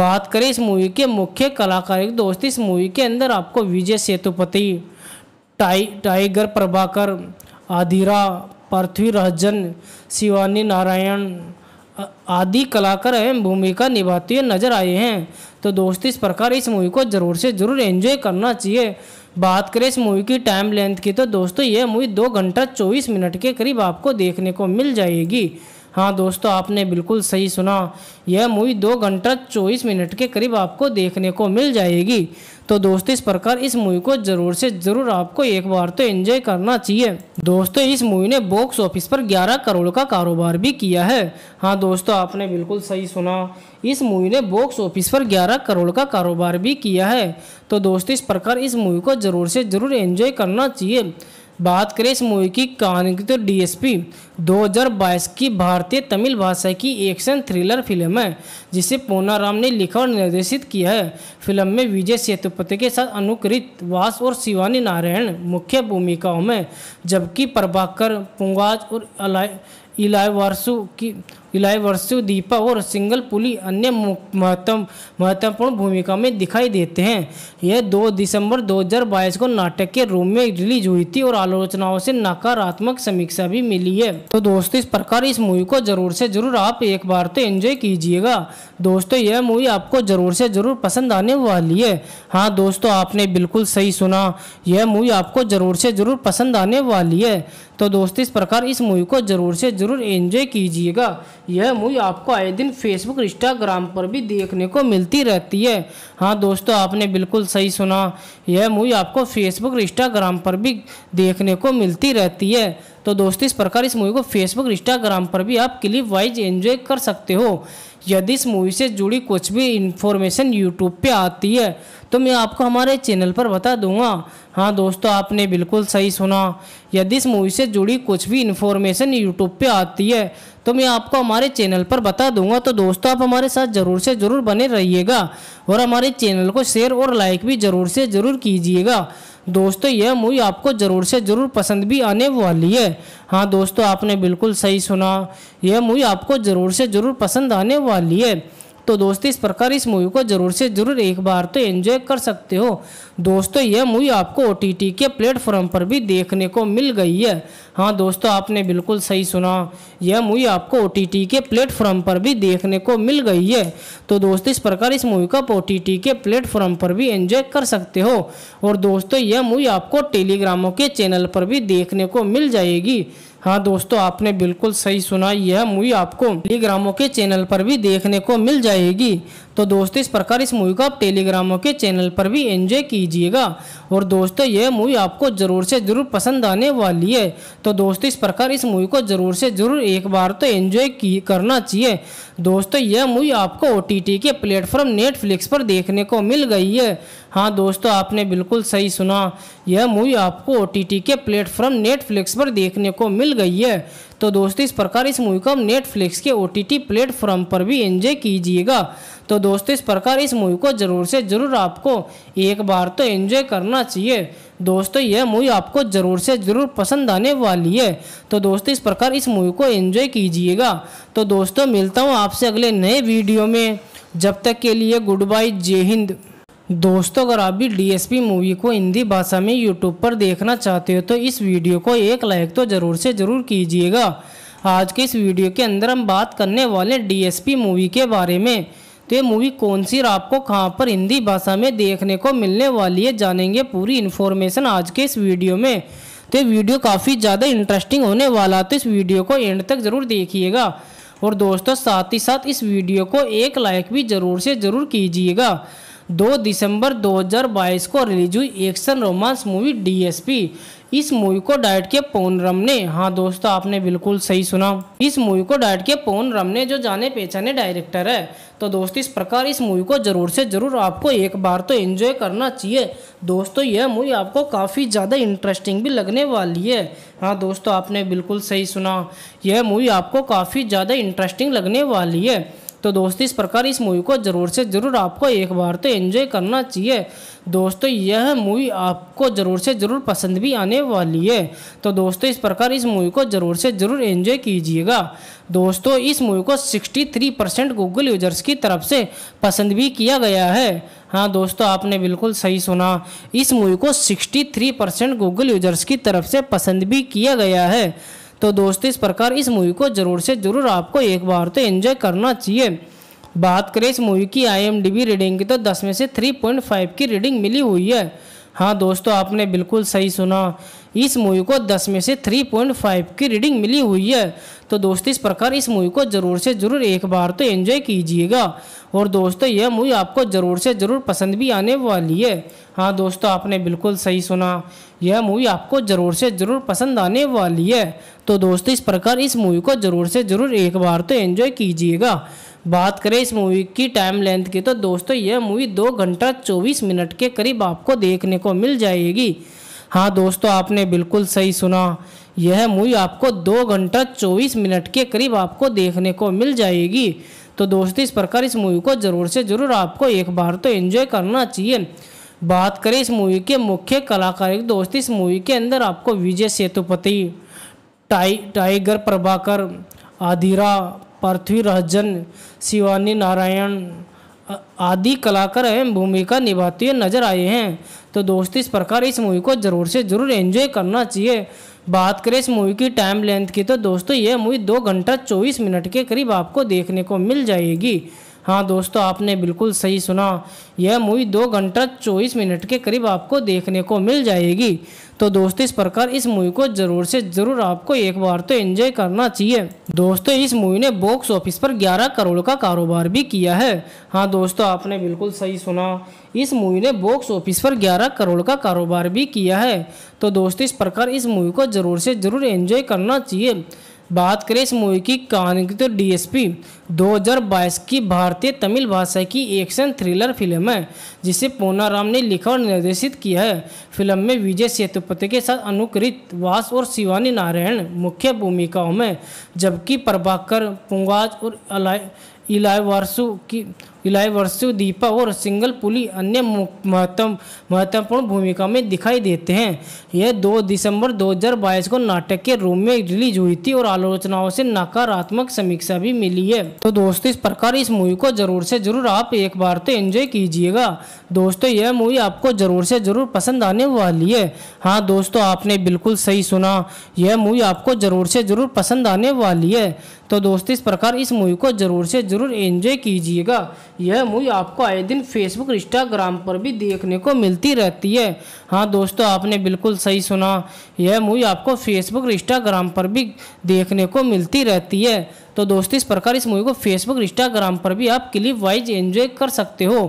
बात करें इस मूवी के मुख्य कलाकार दोस्त इस मूवी के अंदर आपको विजय सेतुपति टाइ टाइगर प्रभाकर आदिरा पृथ्वी रहजन शिवानी नारायण आदि कलाकार अहम भूमिका निभाते हुए नजर आए हैं तो दोस्त इस प्रकार इस मूवी को ज़रूर से ज़रूर एंजॉय करना चाहिए बात करें इस मूवी की टाइम लेंथ की तो दोस्तों यह मूवी दो घंटा चौबीस मिनट के करीब आपको देखने को मिल जाएगी हाँ दोस्तों आपने बिल्कुल सही सुना यह मूवी दो घंटा चौबीस मिनट के करीब आपको देखने को मिल जाएगी तो दोस्तों इस प्रकार इस मूवी को जरूर से जरूर आपको एक बार तो एंजॉय करना चाहिए दोस्तों इस मूवी ने बॉक्स ऑफिस पर 11 करोड़ का कारोबार भी किया है हाँ दोस्तों आपने बिल्कुल सही सुना इस मूवी ने बॉक्स ऑफिस पर 11 करोड़ का कारोबार भी किया है तो दोस्तों इस प्रकार इस मूवी को ज़रूर से ज़रूर एंजॉय करना चाहिए बात करें इस मूवी की कहानी की तो डीएसपी 2022 की भारतीय तमिल भाषा की एक्शन थ्रिलर फिल्म है जिसे राम ने लिखा और निर्देशित किया है फिल्म में विजय सेतुपति के साथ अनुकृत वास और शिवानी नारायण मुख्य भूमिकाओं में जबकि प्रभाकर पुंगाज और इलाय इलायवारसु की वर्षु दीपा और सिंगल पुली अन्य महत्व महत्वपूर्ण भूमिका में दिखाई देते हैं यह 2 दिसंबर 2022 को नाटक के रूम में रिलीज हुई थी और आलोचनाओं से नकारात्मक समीक्षा भी मिली है तो दोस्तों इस प्रकार इस मूवी को जरूर से जरूर आप एक बार तो एंजॉय कीजिएगा दोस्तों यह मूवी आपको जरूर से जरूर पसंद आने वाली है हाँ दोस्तों आपने बिल्कुल सही सुना यह मूवी आपको जरूर से जरूर पसंद आने वाली है तो दोस्तों इस प्रकार इस मूवी को जरूर से जरूर एंजॉय कीजिएगा यह मूवी आपको आए दिन फेसबुक इंस्टाग्राम पर भी देखने को मिलती रहती है हाँ दोस्तों आपने बिल्कुल सही सुना यह मूवी आपको फेसबुक इंस्टाग्राम पर भी देखने को मिलती रहती है तो दोस्तों इस प्रकार इस मूवी को फेसबुक इंस्टाग्राम पर भी आप क्लिप वाइज एंजॉय कर सकते हो यदि इस मूवी से जुड़ी कुछ भी इन्फॉर्मेशन यूट्यूब पे आती है तो मैं आपको हमारे चैनल पर बता दूंगा हाँ दोस्तों आपने बिल्कुल सही सुना यदि इस मूवी से जुड़ी कुछ भी इन्फॉर्मेशन यूट्यूब पे आती है तो मैं आपको हमारे चैनल पर बता दूंगा तो दोस्तों आप हमारे साथ ज़रूर से ज़रूर बने रहिएगा और हमारे चैनल को शेयर और लाइक भी ज़रूर से ज़रूर कीजिएगा दोस्तों यह मूवी आपको ज़रूर से ज़रूर पसंद भी आने वाली है हाँ दोस्तों आपने बिल्कुल सही सुना यह मूवी आपको ज़रूर से ज़रूर पसंद आने वाली है तो दोस्तों इस प्रकार इस मूवी को जरूर से जरूर एक बार तो एंजॉय कर सकते हो दोस्तों यह मूवी आपको ओ के प्लेटफॉर्म पर भी देखने को मिल गई है हाँ दोस्तों आपने बिल्कुल सही सुना यह मूवी आपको ओ के प्लेटफॉर्म पर भी देखने को मिल गई है तो दोस्तों इस प्रकार इस मूवी को ओ के प्लेटफॉर्म पर भी एंजॉय कर सकते हो और दोस्तों यह मूवी आपको टेलीग्रामों के चैनल पर भी देखने को मिल जाएगी हाँ दोस्तों आपने बिल्कुल सही सुना यह मूवी आपको टेलीग्रामों के चैनल पर भी देखने को मिल जाएगी तो दोस्तों इस प्रकार इस मूवी को आप टेलीग्रामों के चैनल पर भी एंजॉय कीजिएगा और दोस्तों यह मूवी आपको ज़रूर से ज़रूर पसंद आने वाली है तो दोस्तों इस प्रकार इस मूवी को ज़रूर से ज़रूर एक बार तो एंजॉय की करना चाहिए दोस्तों यह मूवी आपको ओ के प्लेटफॉर्म नेटफ्लिक्स पर देखने को मिल गई है हाँ दोस्तों आपने बिल्कुल सही सुना यह मूवी आपको ओ के प्लेटफॉर्म नेटफ्लिक्स पर देखने को मिल गई है तो दोस्तों इस प्रकार इस मूवी को आप नेटफ्लिक्स के ओ प्लेटफॉर्म पर भी एंजॉय कीजिएगा तो दोस्तों इस प्रकार इस मूवी को ज़रूर से ज़रूर आपको एक बार तो एंजॉय करना चाहिए दोस्तों यह मूवी आपको ज़रूर से ज़रूर पसंद आने वाली है तो दोस्तों इस प्रकार इस मूवी को एंजॉय कीजिएगा तो दोस्तों मिलता हूँ आपसे अगले नए वीडियो में जब तक के लिए गुड बाय जय हिंद दोस्तों अगर आप भी डीएसपी मूवी को हिंदी भाषा में यूट्यूब पर देखना चाहते हो तो इस वीडियो को एक लाइक तो ज़रूर से ज़रूर कीजिएगा आज के इस वीडियो के अंदर हम बात करने वाले डीएसपी मूवी के बारे में तो ये मूवी कौन सी और आपको कहाँ पर हिंदी भाषा में देखने को मिलने वाली है जानेंगे पूरी इन्फॉर्मेशन आज के इस वीडियो में तो ये वीडियो काफ़ी ज़्यादा इंटरेस्टिंग होने वाला तो इस वीडियो को एंड तक ज़रूर देखिएगा और दोस्तों साथ ही साथ इस वीडियो को एक लाइक भी ज़रूर से ज़रूर कीजिएगा दो दिसंबर 2022 को रिलीज हुई एक्शन रोमांस मूवी डीएसपी इस मूवी को किया के रम ने हाँ दोस्तों आपने बिल्कुल सही सुना इस मूवी को किया के रम ने जो जाने पहचाने डायरेक्टर है तो दोस्तों इस प्रकार इस मूवी को ज़रूर से ज़रूर आपको एक बार तो एंजॉय करना चाहिए दोस्तों यह मूवी आपको काफ़ी ज़्यादा इंटरेस्टिंग भी लगने वाली है हाँ दोस्तों आपने बिल्कुल सही सुना यह मूवी आपको काफ़ी ज़्यादा इंटरेस्टिंग लगने वाली है तो दोस्तों इस प्रकार इस मूवी को ज़रूर से ज़रूर आपको एक बार तो एंजॉय करना चाहिए दोस्तों यह मूवी आपको ज़रूर से ज़रूर पसंद भी आने वाली है तो दोस्तों इस प्रकार इस मूवी को ज़रूर से ज़रूर एंजॉय कीजिएगा दोस्तों इस मूवी को 63 परसेंट गूगल यूजर्स की तरफ से पसंद भी किया गया है हाँ दोस्तों आपने बिल्कुल सही सुना इस मूवी को 63 परसेंट गूगल यूजर्स की तरफ से पसंद भी किया गया है तो दोस्तों इस प्रकार इस मूवी को ज़रूर से ज़रूर आपको एक बार तो एंजॉय करना चाहिए बात करें इस मूवी की आईएमडीबी रीडिंग की तो 10 में से 3.5 की रीडिंग मिली हुई है हाँ दोस्तों आपने बिल्कुल सही सुना इस मूवी को 10 में से 3.5 की रीडिंग मिली हुई है तो दोस्तों इस प्रकार इस मूवी को ज़रूर से ज़रूर एक बार तो एंजॉय कीजिएगा और दोस्तों यह मूवी आपको ज़रूर से ज़रूर पसंद भी आने वाली है हाँ दोस्तों आपने बिल्कुल सही सुना यह मूवी आपको ज़रूर से ज़रूर पसंद आने वाली है तो दोस्तों इस प्रकार इस मूवी को ज़रूर से ज़रूर एक बार तो एंजॉय कीजिएगा बात करें इस मूवी की टाइम लेंथ की तो दोस्तों यह मूवी दो घंटा चौबीस मिनट के करीब आपको देखने को मिल जाएगी हाँ दोस्तों आपने बिल्कुल सही सुना यह मूवी आपको दो घंटा चौबीस मिनट के करीब आपको देखने को मिल जाएगी तो दोस्तों इस प्रकार इस मूवी को ज़रूर से ज़रूर आपको एक बार तो एंजॉय करना चाहिए बात करें इस मूवी के मुख्य कलाकार दोस्त इस मूवी के अंदर आपको विजय सेतुपति टाइ टाइगर प्रभाकर आदिरा पृथ्वी रहजन शिवानी नारायण आदि कलाकार अहम भूमिका निभाते हुए नजर आए हैं तो दोस्त इस प्रकार इस मूवी को ज़रूर से ज़रूर एंजॉय करना चाहिए बात करें इस मूवी की टाइम लेंथ की तो दोस्तों यह मूवी दो घंटा चौबीस मिनट के करीब आपको देखने को मिल जाएगी हाँ दोस्तों आपने बिल्कुल सही सुना यह मूवी दो घंटा चौबीस मिनट के करीब आपको देखने को मिल जाएगी तो दोस्तों इस प्रकार इस मूवी को ज़रूर से ज़रूर आपको एक बार तो एंजॉय करना चाहिए दोस्तों इस मूवी ने बॉक्स ऑफिस पर 11 करोड़ का कारोबार भी किया है हाँ दोस्तों आपने बिल्कुल सही सुना इस मूवी ने बॉक्स ऑफिस पर 11 करोड़ का कारोबार भी किया है तो दोस्तों इस प्रकार इस मूवी को ज़रूर से ज़रूर एंजॉय करना चाहिए बात करें इस मूवी की कहानी की तो डीएसपी 2022 की भारतीय तमिल भाषा की एक्शन थ्रिलर फिल्म है जिसे राम ने लिखा और निर्देशित किया है फिल्म में विजय सेतुपति के साथ अनुकृत वास और शिवानी नारायण मुख्य भूमिकाओं में जबकि प्रभाकर पुंगाज और इलाय वारसू की इलायवर्षु दीपा और सिंगल पुली अन्य महत्व महत्वपूर्ण भूमिका में दिखाई देते हैं यह 2 दिसंबर 2022 को नाटक के रूम में रिलीज हुई थी और आलोचनाओं से नकारात्मक समीक्षा भी मिली है तो दोस्तों इस प्रकार इस मूवी को जरूर से जरूर आप एक बार तो एंजॉय कीजिएगा दोस्तों यह मूवी आपको जरूर से जरूर पसंद आने वाली है हाँ दोस्तों आपने बिल्कुल सही सुना यह मूवी आपको जरूर से जरूर पसंद आने वाली है तो दोस्तों इस प्रकार इस मूवी को ज़रूर से ज़रूर एंजॉय कीजिएगा यह मूवी आपको आए दिन फेसबुक इंस्टाग्राम पर भी देखने को मिलती रहती है हाँ दोस्तों आपने बिल्कुल सही सुना यह मूवी आपको फेसबुक इंस्टाग्राम पर भी देखने को मिलती रहती है तो दोस्तों इस प्रकार इस मूवी को फेसबुक इंस्टाग्राम पर भी आप क्लिप वाइज एंजॉय कर सकते हो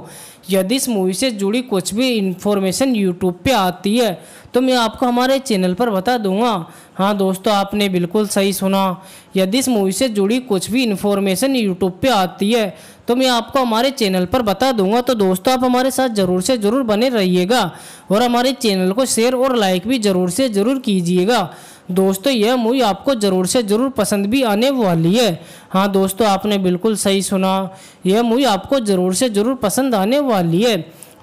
यदि इस मूवी से जुड़ी कुछ भी इन्फॉर्मेशन यूट्यूब पे आती है तो मैं आपको हमारे चैनल पर बता दूंगा हाँ दोस्तों आपने बिल्कुल सही सुना यदि इस मूवी से जुड़ी कुछ भी इन्फॉर्मेशन यूट्यूब पे आती है तो मैं आपको हमारे चैनल पर बता दूंगा तो दोस्तों आप हमारे साथ ज़रूर से ज़रूर बने रहिएगा और हमारे चैनल को शेयर और लाइक भी ज़रूर से ज़रूर कीजिएगा दोस्तों यह मूवी आपको ज़रूर से ज़रूर पसंद भी आने वाली है हाँ दोस्तों आपने बिल्कुल सही सुना यह मूवी आपको ज़रूर से ज़रूर पसंद आने वाली है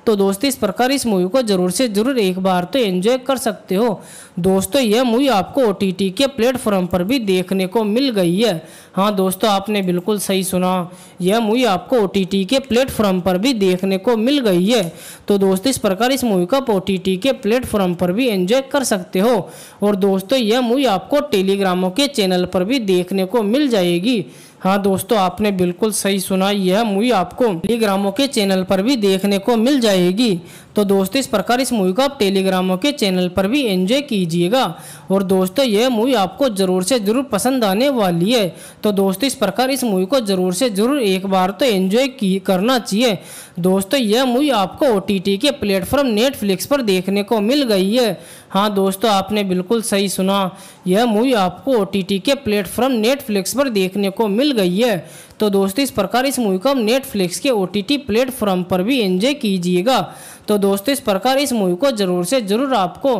तो दोस्तों इस प्रकार इस मूवी को जरूर से जरूर एक बार तो एंजॉय कर सकते हो दोस्तों यह मूवी आपको ओ के प्लेटफॉर्म पर भी देखने को मिल गई है हाँ दोस्तों आपने बिल्कुल सही सुना यह मूवी आपको ओ के प्लेटफॉर्म पर भी देखने को मिल गई है तो दोस्तों इस प्रकार इस मूवी को ओ के प्लेटफॉर्म पर भी एंजॉय कर सकते हो और दोस्तों यह मूवी आपको टेलीग्रामों के चैनल पर भी देखने को मिल जाएगी हाँ दोस्तों आपने बिल्कुल सही सुना यह मूवी आपको टेलीग्रामों के चैनल पर भी देखने को मिल जाएगी तो दोस्तों इस प्रकार इस मूवी को आप टेलीग्रामों के चैनल पर भी एंजॉय कीजिएगा और दोस्तों यह मूवी आपको ज़रूर से ज़रूर पसंद आने वाली है तो दोस्तों इस प्रकार इस मूवी को ज़रूर से ज़रूर एक बार तो एंजॉय की करना चाहिए दोस्तों यह मूवी आपको ओ के प्लेटफॉर्म नेटफ्लिक्स पर देखने को मिल गई है हाँ दोस्तों आपने बिल्कुल सही सुना यह मूवी आपको ओ के प्लेटफॉर्म नेटफ्लिक्स पर देखने को मिल गई है तो दोस्तों इस प्रकार इस मूवी को आप नेटफ्लिक्स के ओ टी प्लेटफॉर्म पर भी एंजॉय कीजिएगा तो दोस्तों इस प्रकार इस मूवी को ज़रूर से ज़रूर आपको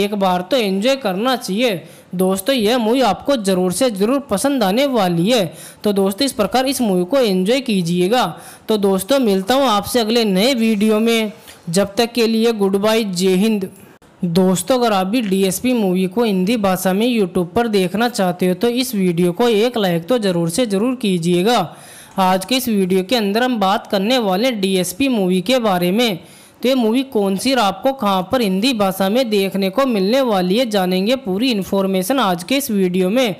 एक बार तो एंजॉय करना चाहिए दोस्तों यह मूवी आपको ज़रूर से ज़रूर पसंद आने वाली है तो दोस्तों इस प्रकार इस मूवी को एंजॉय कीजिएगा तो दोस्तों मिलता हूँ आपसे अगले नए वीडियो में जब तक के लिए गुड बाय जय हिंद दोस्तों अगर आप भी डीएसपी मूवी को हिंदी भाषा में यूट्यूब पर देखना चाहते हो तो इस वीडियो को एक लाइक तो ज़रूर से ज़रूर कीजिएगा आज के इस वीडियो के अंदर हम बात करने वाले डीएसपी मूवी के बारे में तो ये मूवी कौन सी और आपको कहाँ पर हिंदी भाषा में देखने को मिलने वाली है जानेंगे पूरी इन्फॉर्मेशन आज के इस वीडियो में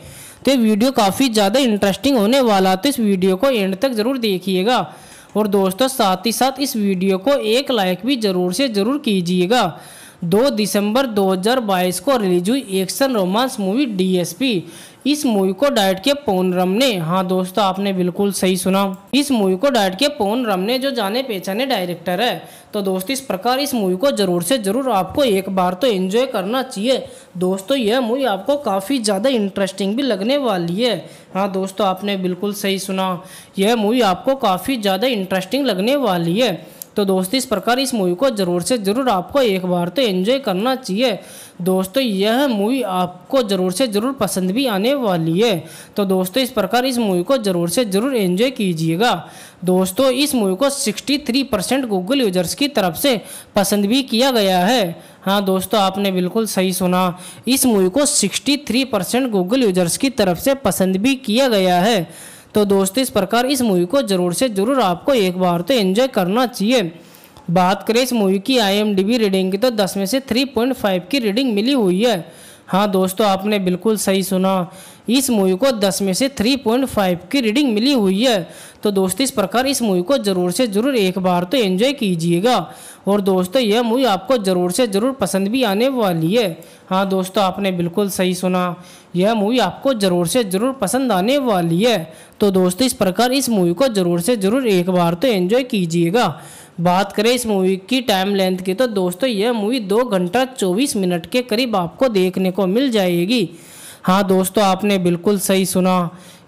तो ये वीडियो काफ़ी ज़्यादा इंटरेस्टिंग होने वाला तो इस वीडियो को एंड तक ज़रूर देखिएगा और दोस्तों साथ ही साथ इस वीडियो को एक लाइक भी ज़रूर से ज़रूर कीजिएगा दो दिसंबर 2022 को रिलीज हुई एक्शन रोमांस मूवी डीएसपी इस मूवी को किया के रम ने हाँ दोस्तों आपने बिल्कुल सही सुना इस मूवी को किया के रम ने जो जाने पहचाने डायरेक्टर है तो दोस्तों इस प्रकार इस मूवी को जरूर से जरूर आपको एक बार तो एंजॉय करना चाहिए दोस्तों यह मूवी आपको काफ़ी ज़्यादा इंटरेस्टिंग भी लगने वाली है हाँ दोस्तों आपने बिल्कुल सही सुना यह मूवी आपको काफ़ी ज़्यादा इंटरेस्टिंग लगने वाली है तो दोस्तों इस प्रकार इस मूवी को ज़रूर से ज़रूर आपको एक बार तो एंजॉय करना चाहिए दोस्तों तो यह मूवी आपको ज़रूर से ज़रूर पसंद भी आने वाली है तो दोस्तों इस प्रकार इस मूवी को ज़रूर से ज़रूर एंजॉय कीजिएगा दोस्तों इस मूवी को 63 परसेंट गूगल यूजर्स की तरफ से पसंद भी किया गया है हाँ दोस्तों आपने बिल्कुल सही सुना इस मूवी को 63 परसेंट गूगल यूजर्स की तरफ से पसंद भी किया गया है तो दोस्त इस प्रकार इस मूवी को ज़रूर से ज़रूर आपको एक बार तो एंजॉय करना चाहिए बात करें इस मूवी की आईएमडीबी रीडिंग की तो 10 में से 3.5 की रीडिंग मिली हुई है हाँ दोस्तों आपने बिल्कुल सही सुना इस मूवी को 10 में से 3.5 की रीडिंग मिली हुई है तो दोस्तों इस प्रकार इस मूवी को ज़रूर से ज़रूर एक बार तो एंजॉय कीजिएगा और दोस्तों यह मूवी आपको ज़रूर से ज़रूर पसंद भी आने वाली है हाँ दोस्तों आपने बिल्कुल सही सुना यह मूवी आपको ज़रूर से ज़रूर पसंद आने वाली है तो दोस्तों इस प्रकार इस मूवी को ज़रूर से ज़रूर एक बार तो एन्जॉय कीजिएगा बात करें इस मूवी की टाइम लेंथ की तो दोस्तों यह मूवी दो घंटा चौबीस मिनट के करीब आपको देखने को मिल जाएगी हाँ दोस्तों आपने बिल्कुल सही सुना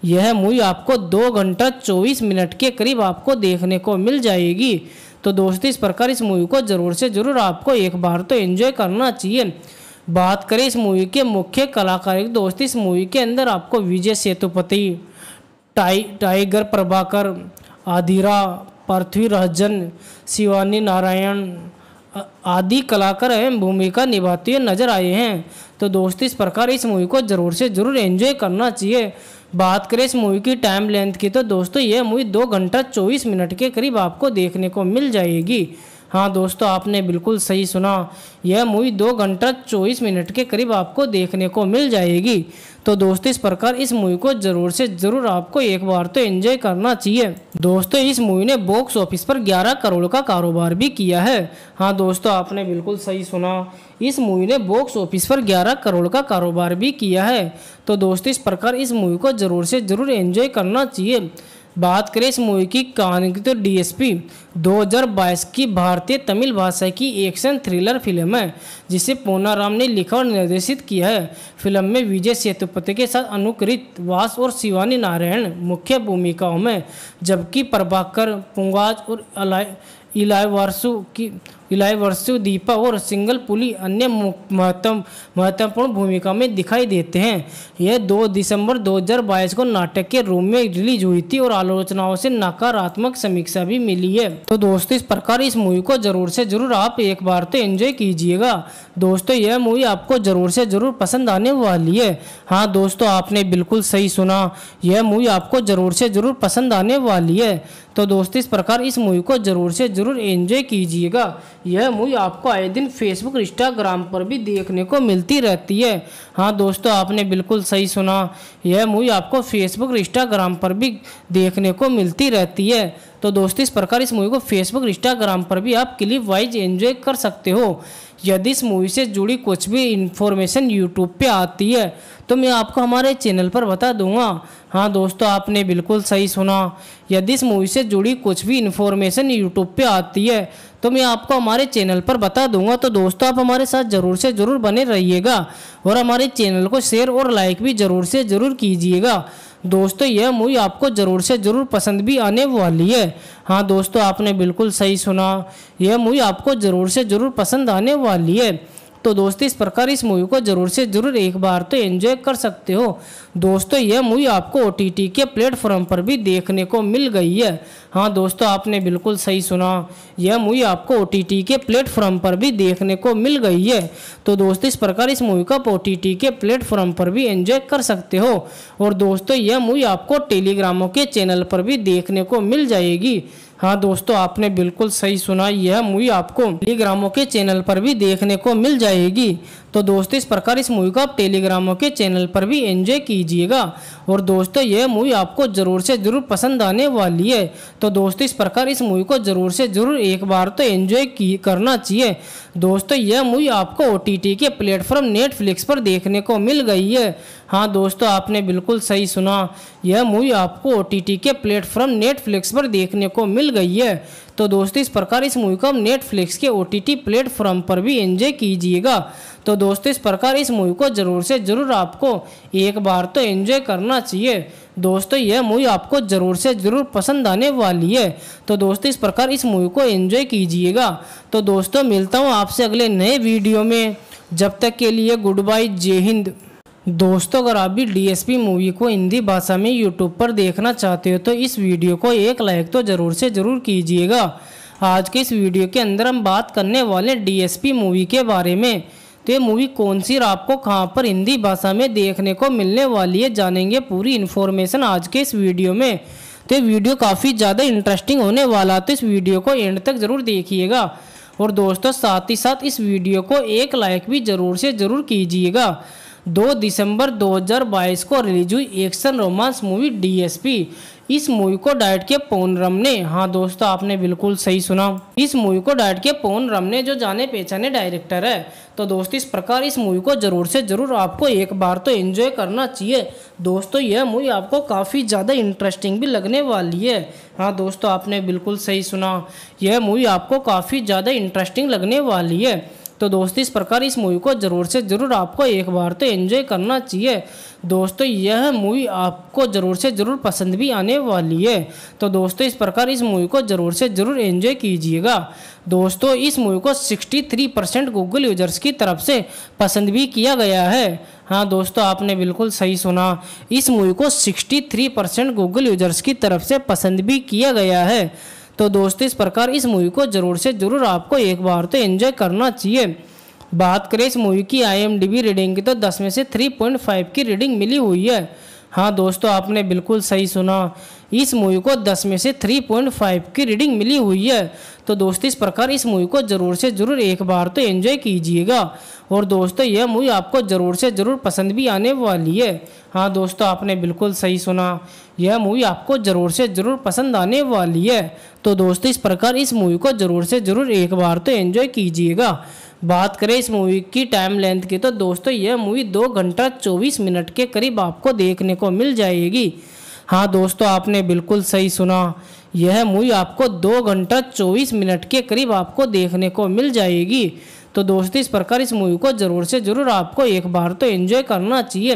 यह मूवी आपको दो घंटा चौबीस मिनट के करीब आपको देखने को मिल जाएगी तो दोस्तों इस प्रकार इस मूवी को ज़रूर से ज़रूर आपको एक बार तो एंजॉय करना चाहिए बात करें इस मूवी के मुख्य कलाकार दोस्त इस मूवी के अंदर आपको विजय सेतुपति टाइ टाइगर प्रभाकर आदिरा पृथ्वी रहजन शिवानी नारायण आदि कलाकार अहम भूमिका निभाते हुए नजर आए हैं तो दोस्त इस प्रकार इस मूवी को ज़रूर से ज़रूर एंजॉय करना चाहिए बात करें इस मूवी की टाइम लेंथ की तो दोस्तों यह मूवी दो घंटा चौबीस मिनट के करीब आपको देखने को मिल जाएगी हाँ दोस्तों आपने बिल्कुल सही सुना यह मूवी दो घंटा चौबीस मिनट के करीब आपको देखने को मिल जाएगी तो दोस्तों इस प्रकार इस मूवी को जरूर से जरूर आपको एक बार तो एंजॉय करना चाहिए दोस्तों इस मूवी ने बॉक्स ऑफिस पर 11 करोड़ का कारोबार भी किया है हाँ दोस्तों आपने बिल्कुल सही सुना इस मूवी ने बॉक्स ऑफिस पर 11 करोड़ का कारोबार भी किया है तो दोस्तों इस प्रकार इस मूवी को ज़रूर से ज़रूर एंजॉय करना चाहिए बात करें इस मूवी की कहानी की तो डीएसपी 2022 की भारतीय तमिल भाषा की एक्शन थ्रिलर फिल्म है जिसे पूना राम ने लिखा और निर्देशित किया है फिल्म में विजय सेतुपति के साथ अनुकृत वास और शिवानी नारायण मुख्य भूमिकाओं में जबकि प्रभाकर पुंगाज और इलाय वारसू की इलाई वर्षु दीपा और सिंगल पुली अन्य महत्व महत्वपूर्ण भूमिका में दिखाई देते हैं यह 2 दिसंबर 2022 को नाटक के रूम में रिलीज हुई थी और आलोचनाओं से नकारात्मक समीक्षा भी मिली है तो दोस्तों इस प्रकार इस मूवी को जरूर से जरूर आप एक बार तो एंजॉय कीजिएगा दोस्तों यह मूवी आपको जरूर से जरूर पसंद आने वाली है हाँ दोस्तों आपने बिल्कुल सही सुना यह मूवी आपको जरूर से जरूर पसंद आने वाली है तो दोस्तों इस प्रकार इस मूवी को जरूर से जरूर एंजॉय कीजिएगा यह मूवी आपको आए दिन फेसबुक इंस्टाग्राम पर भी देखने को मिलती रहती है हाँ दोस्तों आपने बिल्कुल सही सुना यह मूवी आपको फेसबुक इंस्टाग्राम पर भी देखने को मिलती रहती है तो दोस्तों इस प्रकार इस मूवी को फेसबुक इंस्टाग्राम पर भी आप क्लिप वाइज एंजॉय कर सकते हो यदि इस मूवी से जुड़ी कुछ भी इन्फॉर्मेशन यूट्यूब पे आती है तो मैं आपको हमारे चैनल पर बता दूंगा हाँ दोस्तों आपने बिल्कुल सही सुना यदि इस मूवी से जुड़ी कुछ भी इन्फॉर्मेशन यूट्यूब पे आती है तो मैं आपको हमारे चैनल पर बता दूंगा तो दोस्तों आप हमारे साथ ज़रूर से ज़रूर बने रहिएगा और हमारे चैनल को शेयर और लाइक भी ज़रूर से ज़रूर कीजिएगा दोस्तों यह मूवी आपको ज़रूर से ज़रूर पसंद भी आने वाली है हाँ दोस्तों आपने बिल्कुल सही सुना यह मूवी आपको ज़रूर से ज़रूर पसंद आने वाली है तो दोस्तों इस प्रकार इस मूवी को ज़रूर से ज़रूर एक बार तो एंजॉय कर सकते हो दोस्तों यह मूवी आपको ओ के प्लेटफॉर्म पर भी देखने को मिल गई है हाँ दोस्तों आपने बिल्कुल सही सुना यह मूवी आपको ओ के प्लेटफॉर्म पर भी देखने को मिल गई है तो दोस्तों इस प्रकार इस मूवी को आप ओ के प्लेटफॉर्म पर भी एंजॉय कर सकते हो और दोस्तों यह मूवी आपको टेलीग्रामों के चैनल पर भी देखने को मिल जाएगी हाँ दोस्तों आपने बिल्कुल सही सुना यह मूवी आपको टेलीग्रामों के चैनल पर भी देखने को मिल जाएगी तो दोस्तों इस प्रकार इस मूवी को आप टेलीग्रामों के चैनल पर भी एंजॉय कीजिएगा और दोस्तों यह मूवी आपको ज़रूर से ज़रूर पसंद आने वाली है तो दोस्तों इस प्रकार इस मूवी को ज़रूर से ज़रूर एक बार तो एंजॉय की करना चाहिए दोस्तों यह मूवी आपको ओ के प्लेटफॉर्म नेटफ्लिक्स पर देखने को मिल गई है हाँ दोस्तों आपने बिल्कुल सही सुना यह मूवी आपको ओ के प्लेटफॉर्म नेटफ्लिक्स पर देखने को मिल गई है तो दोस्तों इस प्रकार इस मूवी को आप नेटफ्लिक्स के ओ टी प्लेटफॉर्म पर भी एंजॉय कीजिएगा तो दोस्तों इस प्रकार इस मूवी को ज़रूर से ज़रूर आपको एक बार तो एंजॉय करना चाहिए दोस्तों यह मूवी आपको ज़रूर से ज़रूर पसंद आने वाली है तो दोस्तों इस प्रकार इस मूवी को एंजॉय कीजिएगा तो दोस्तों मिलता हूँ आपसे अगले नए वीडियो में जब तक के लिए गुड बाय जय हिंद दोस्तों अगर आप भी डीएसपी मूवी को हिंदी भाषा में यूट्यूब पर देखना चाहते हो तो इस वीडियो को एक लाइक तो ज़रूर से ज़रूर कीजिएगा आज के इस वीडियो के अंदर हम बात करने वाले डीएसपी मूवी के बारे में तो ये मूवी कौन सी और आपको कहाँ पर हिंदी भाषा में देखने को मिलने वाली है जानेंगे पूरी इन्फॉर्मेशन आज के इस वीडियो में तो ये वीडियो काफ़ी ज़्यादा इंटरेस्टिंग होने वाला तो इस वीडियो को एंड तक ज़रूर देखिएगा और दोस्तों साथ ही साथ इस वीडियो को एक लाइक भी ज़रूर से ज़रूर कीजिएगा दो दिसंबर 2022 को रिलीज हुई एक्शन रोमांस मूवी डीएसपी इस मूवी को डायरेक्ट किया पूनरम ने हाँ दोस्तों आपने बिल्कुल सही सुना इस मूवी को डायरेक्ट किया पूनरम ने जो जाने पहचाने डायरेक्टर है तो दोस्तों इस प्रकार इस मूवी को जरूर से जरूर आपको एक बार तो एंजॉय करना चाहिए दोस्तों यह मूवी आपको काफ़ी ज़्यादा इंटरेस्टिंग भी लगने वाली है हाँ दोस्तों आपने बिल्कुल सही सुना यह मूवी आपको काफ़ी ज़्यादा इंटरेस्टिंग लगने वाली है तो दोस्तों इस प्रकार इस मूवी को ज़रूर से ज़रूर आपको एक बार तो एंजॉय करना चाहिए दोस्तों यह मूवी आपको ज़रूर से ज़रूर पसंद भी आने वाली है तो दोस्तों इस प्रकार इस मूवी को ज़रूर से ज़रूर एंजॉय कीजिएगा दोस्तों इस मूवी को 63 परसेंट गूगल यूजर्स की तरफ से पसंद भी किया गया है हाँ दोस्तों आपने बिल्कुल सही सुना इस मूवी को 63 परसेंट गूगल यूजर्स की तरफ से पसंद भी किया गया है तो दोस्त इस प्रकार इस मूवी को ज़रूर से ज़रूर आपको एक बार तो एंजॉय करना चाहिए बात करें इस मूवी की आईएमडीबी रीडिंग की तो 10 में से 3.5 की रीडिंग मिली हुई है हाँ दोस्तों आपने बिल्कुल सही सुना इस मूवी को 10 में से 3.5 की रीडिंग मिली हुई है तो दोस्तों इस प्रकार इस मूवी को ज़रूर से ज़रूर एक बार तो एंजॉय कीजिएगा और दोस्तों यह मूवी आपको ज़रूर से ज़रूर पसंद भी आने वाली है हाँ दोस्तों आपने बिल्कुल सही सुना यह मूवी आपको ज़रूर से ज़रूर पसंद आने वाली है तो दोस्तों इस प्रकार इस मूवी को ज़रूर से ज़रूर एक बार तो एंजॉय कीजिएगा बात करें इस मूवी की टाइम लेंथ की तो दोस्तों यह मूवी दो घंटा चौबीस मिनट के करीब आपको देखने को मिल जाएगी हाँ दोस्तों आपने बिल्कुल सही सुना यह मूवी आपको दो घंटा चौबीस मिनट के करीब आपको देखने को मिल जाएगी तो दोस्तों इस प्रकार इस मूवी को ज़रूर से ज़रूर आपको एक बार तो एंजॉय करना चाहिए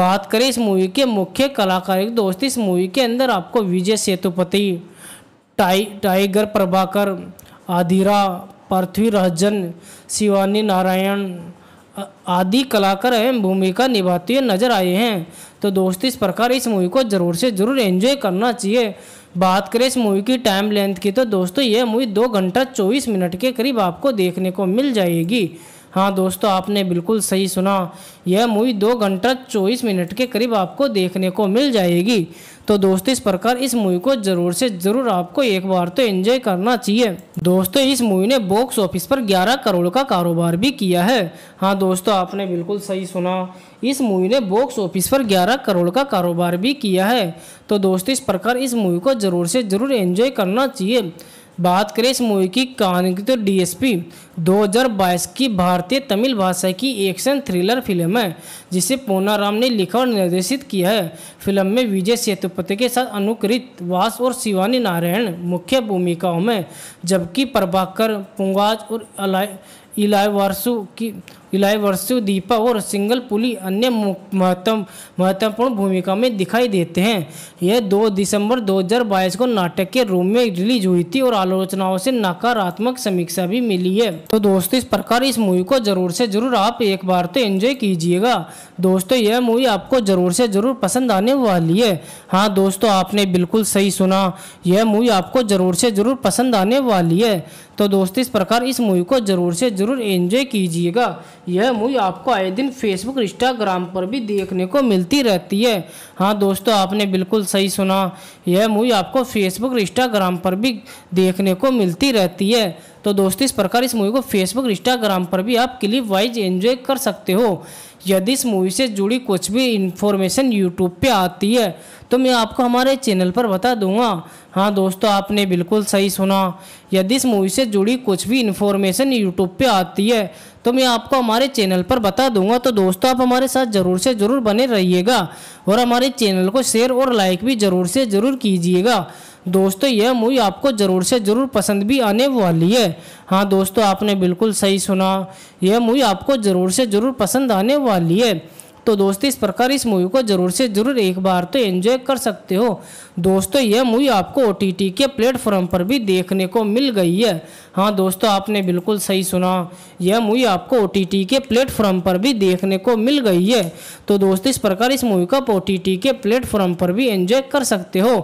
बात करें इस मूवी के मुख्य कलाकार दोस्त इस मूवी के अंदर आपको विजय सेतुपति टाई टाइगर प्रभाकर आदिरा पृथ्वी रहजन शिवानी नारायण आदि कलाकार अहम भूमिका निभाते हुए नजर आए हैं तो दोस्त इस प्रकार इस मूवी को ज़रूर से ज़रूर एंजॉय करना चाहिए बात करें इस मूवी की टाइम लेंथ की तो दोस्तों यह मूवी दो घंटा चौबीस मिनट के करीब आपको देखने को मिल जाएगी हाँ दोस्तों आपने बिल्कुल सही सुना यह मूवी दो घंटा चौबीस मिनट के करीब आपको देखने को मिल जाएगी तो दोस्तों इस प्रकार इस मूवी को ज़रूर से ज़रूर आपको एक बार तो एंजॉय करना चाहिए दोस्तों इस मूवी ने बॉक्स ऑफिस पर 11 करोड़ का कारोबार भी किया है हाँ दोस्तों आपने बिल्कुल सही सुना इस मूवी ने बॉक्स ऑफिस पर 11 करोड़ का कारोबार भी किया है तो दोस्तों इस प्रकार इस मूवी को ज़रूर से ज़रूर एंजॉय करना चाहिए बात करें इस मूवी की कहानी की तो डीएसपी 2022 की भारतीय तमिल भाषा की एक्शन थ्रिलर फिल्म है जिसे पोना राम ने लिखा और निर्देशित किया है फिल्म में विजय सेतुपति के साथ अनुकृत वास और शिवानी नारायण मुख्य भूमिकाओं में जबकि प्रभाकर पुंगाज और अलाय इलाय की इलाई वर्षु दीपा और सिंगल पुली अन्य महत्व महत्वपूर्ण भूमिका में दिखाई देते हैं यह 2 दिसंबर 2022 को नाटक के रूम में रिलीज हुई थी और आलोचनाओं से नकारात्मक समीक्षा भी मिली है तो दोस्तों इस प्रकार इस मूवी को जरूर से जरूर आप एक बार तो एंजॉय कीजिएगा दोस्तों यह मूवी आपको जरूर से जरूर पसंद आने वाली है हाँ दोस्तों आपने बिल्कुल सही सुना यह मूवी आपको जरूर से जरूर पसंद आने वाली है तो दोस्त इस प्रकार इस मूवी को ज़रूर से ज़रूर एंजॉय कीजिएगा यह मूवी आपको आए दिन फेसबुक इंस्टाग्राम पर भी देखने को मिलती रहती है हाँ दोस्तों आपने बिल्कुल सही सुना यह मूवी आपको फेसबुक इंस्टाग्राम पर भी देखने को मिलती रहती है तो दोस्तों इस प्रकार इस मूवी को फेसबुक इंस्टाग्राम पर भी आप क्लिप वाइज एंजॉय कर सकते हो यदि इस मूवी से जुड़ी कुछ भी इन्फॉर्मेशन यूट्यूब पे आती है तो मैं आपको हमारे चैनल पर बता दूंगा हाँ दोस्तों आपने बिल्कुल सही सुना यदि इस मूवी से जुड़ी कुछ भी इन्फॉर्मेशन यूट्यूब पे आती है तो मैं आपको हमारे चैनल पर बता दूंगा तो दोस्तों आप हमारे साथ ज़रूर से ज़रूर बने रहिएगा और हमारे चैनल को शेयर और लाइक भी ज़रूर से ज़रूर कीजिएगा दोस्तों यह मूवी आपको ज़रूर से ज़रूर पसंद भी आने वाली है हाँ दोस्तों आपने बिल्कुल सही सुना यह मूवी आपको ज़रूर से ज़रूर पसंद आने वाली है तो दोस्तों इस प्रकार इस मूवी को ज़रूर से ज़रूर एक बार तो एंजॉय कर सकते हो दोस्तों यह मूवी आपको ओ के प्लेटफॉर्म पर भी देखने को मिल गई है हाँ दोस्तों आपने बिल्कुल सही सुना यह मूवी आपको ओ के प्लेटफॉर्म पर भी देखने को मिल गई है तो दोस्तों इस प्रकार इस मूवी को आप ओ के प्लेटफॉर्म पर भी एंजॉय कर सकते हो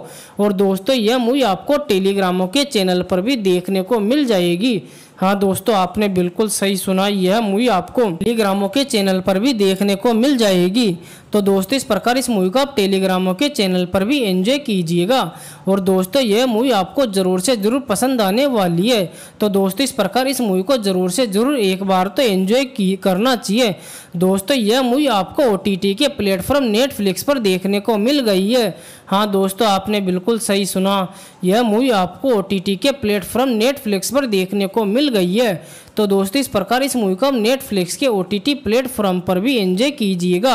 और दोस्तों यह मूवी आपको टेलीग्रामों के चैनल पर भी देखने को मिल जाएगी हाँ दोस्तों आपने बिल्कुल सही सुना यह मूवी आपको टेलीग्रामों के चैनल पर भी देखने को मिल जाएगी तो दोस्तों इस प्रकार इस मूवी को आप टेलीग्रामों के चैनल पर भी एंजॉय कीजिएगा और दोस्तों यह मूवी आपको ज़रूर से ज़रूर पसंद आने वाली है तो दोस्तों इस प्रकार इस मूवी को ज़रूर से ज़रूर एक बार तो एंजॉय की करना चाहिए दोस्तों यह मूवी आपको ओ के प्लेटफॉर्म नेटफ्लिक्स पर देखने को मिल गई है हाँ दोस्तों आपने बिल्कुल सही सुना यह मूवी आपको ओ के प्लेटफॉर्म नेटफ्लिक्स पर देखने को मिल गई है तो दोस्तों इस प्रकार इस मूवी को आप नेटफ्लिक्स के ओ टी प्लेटफॉर्म पर भी एंजॉय कीजिएगा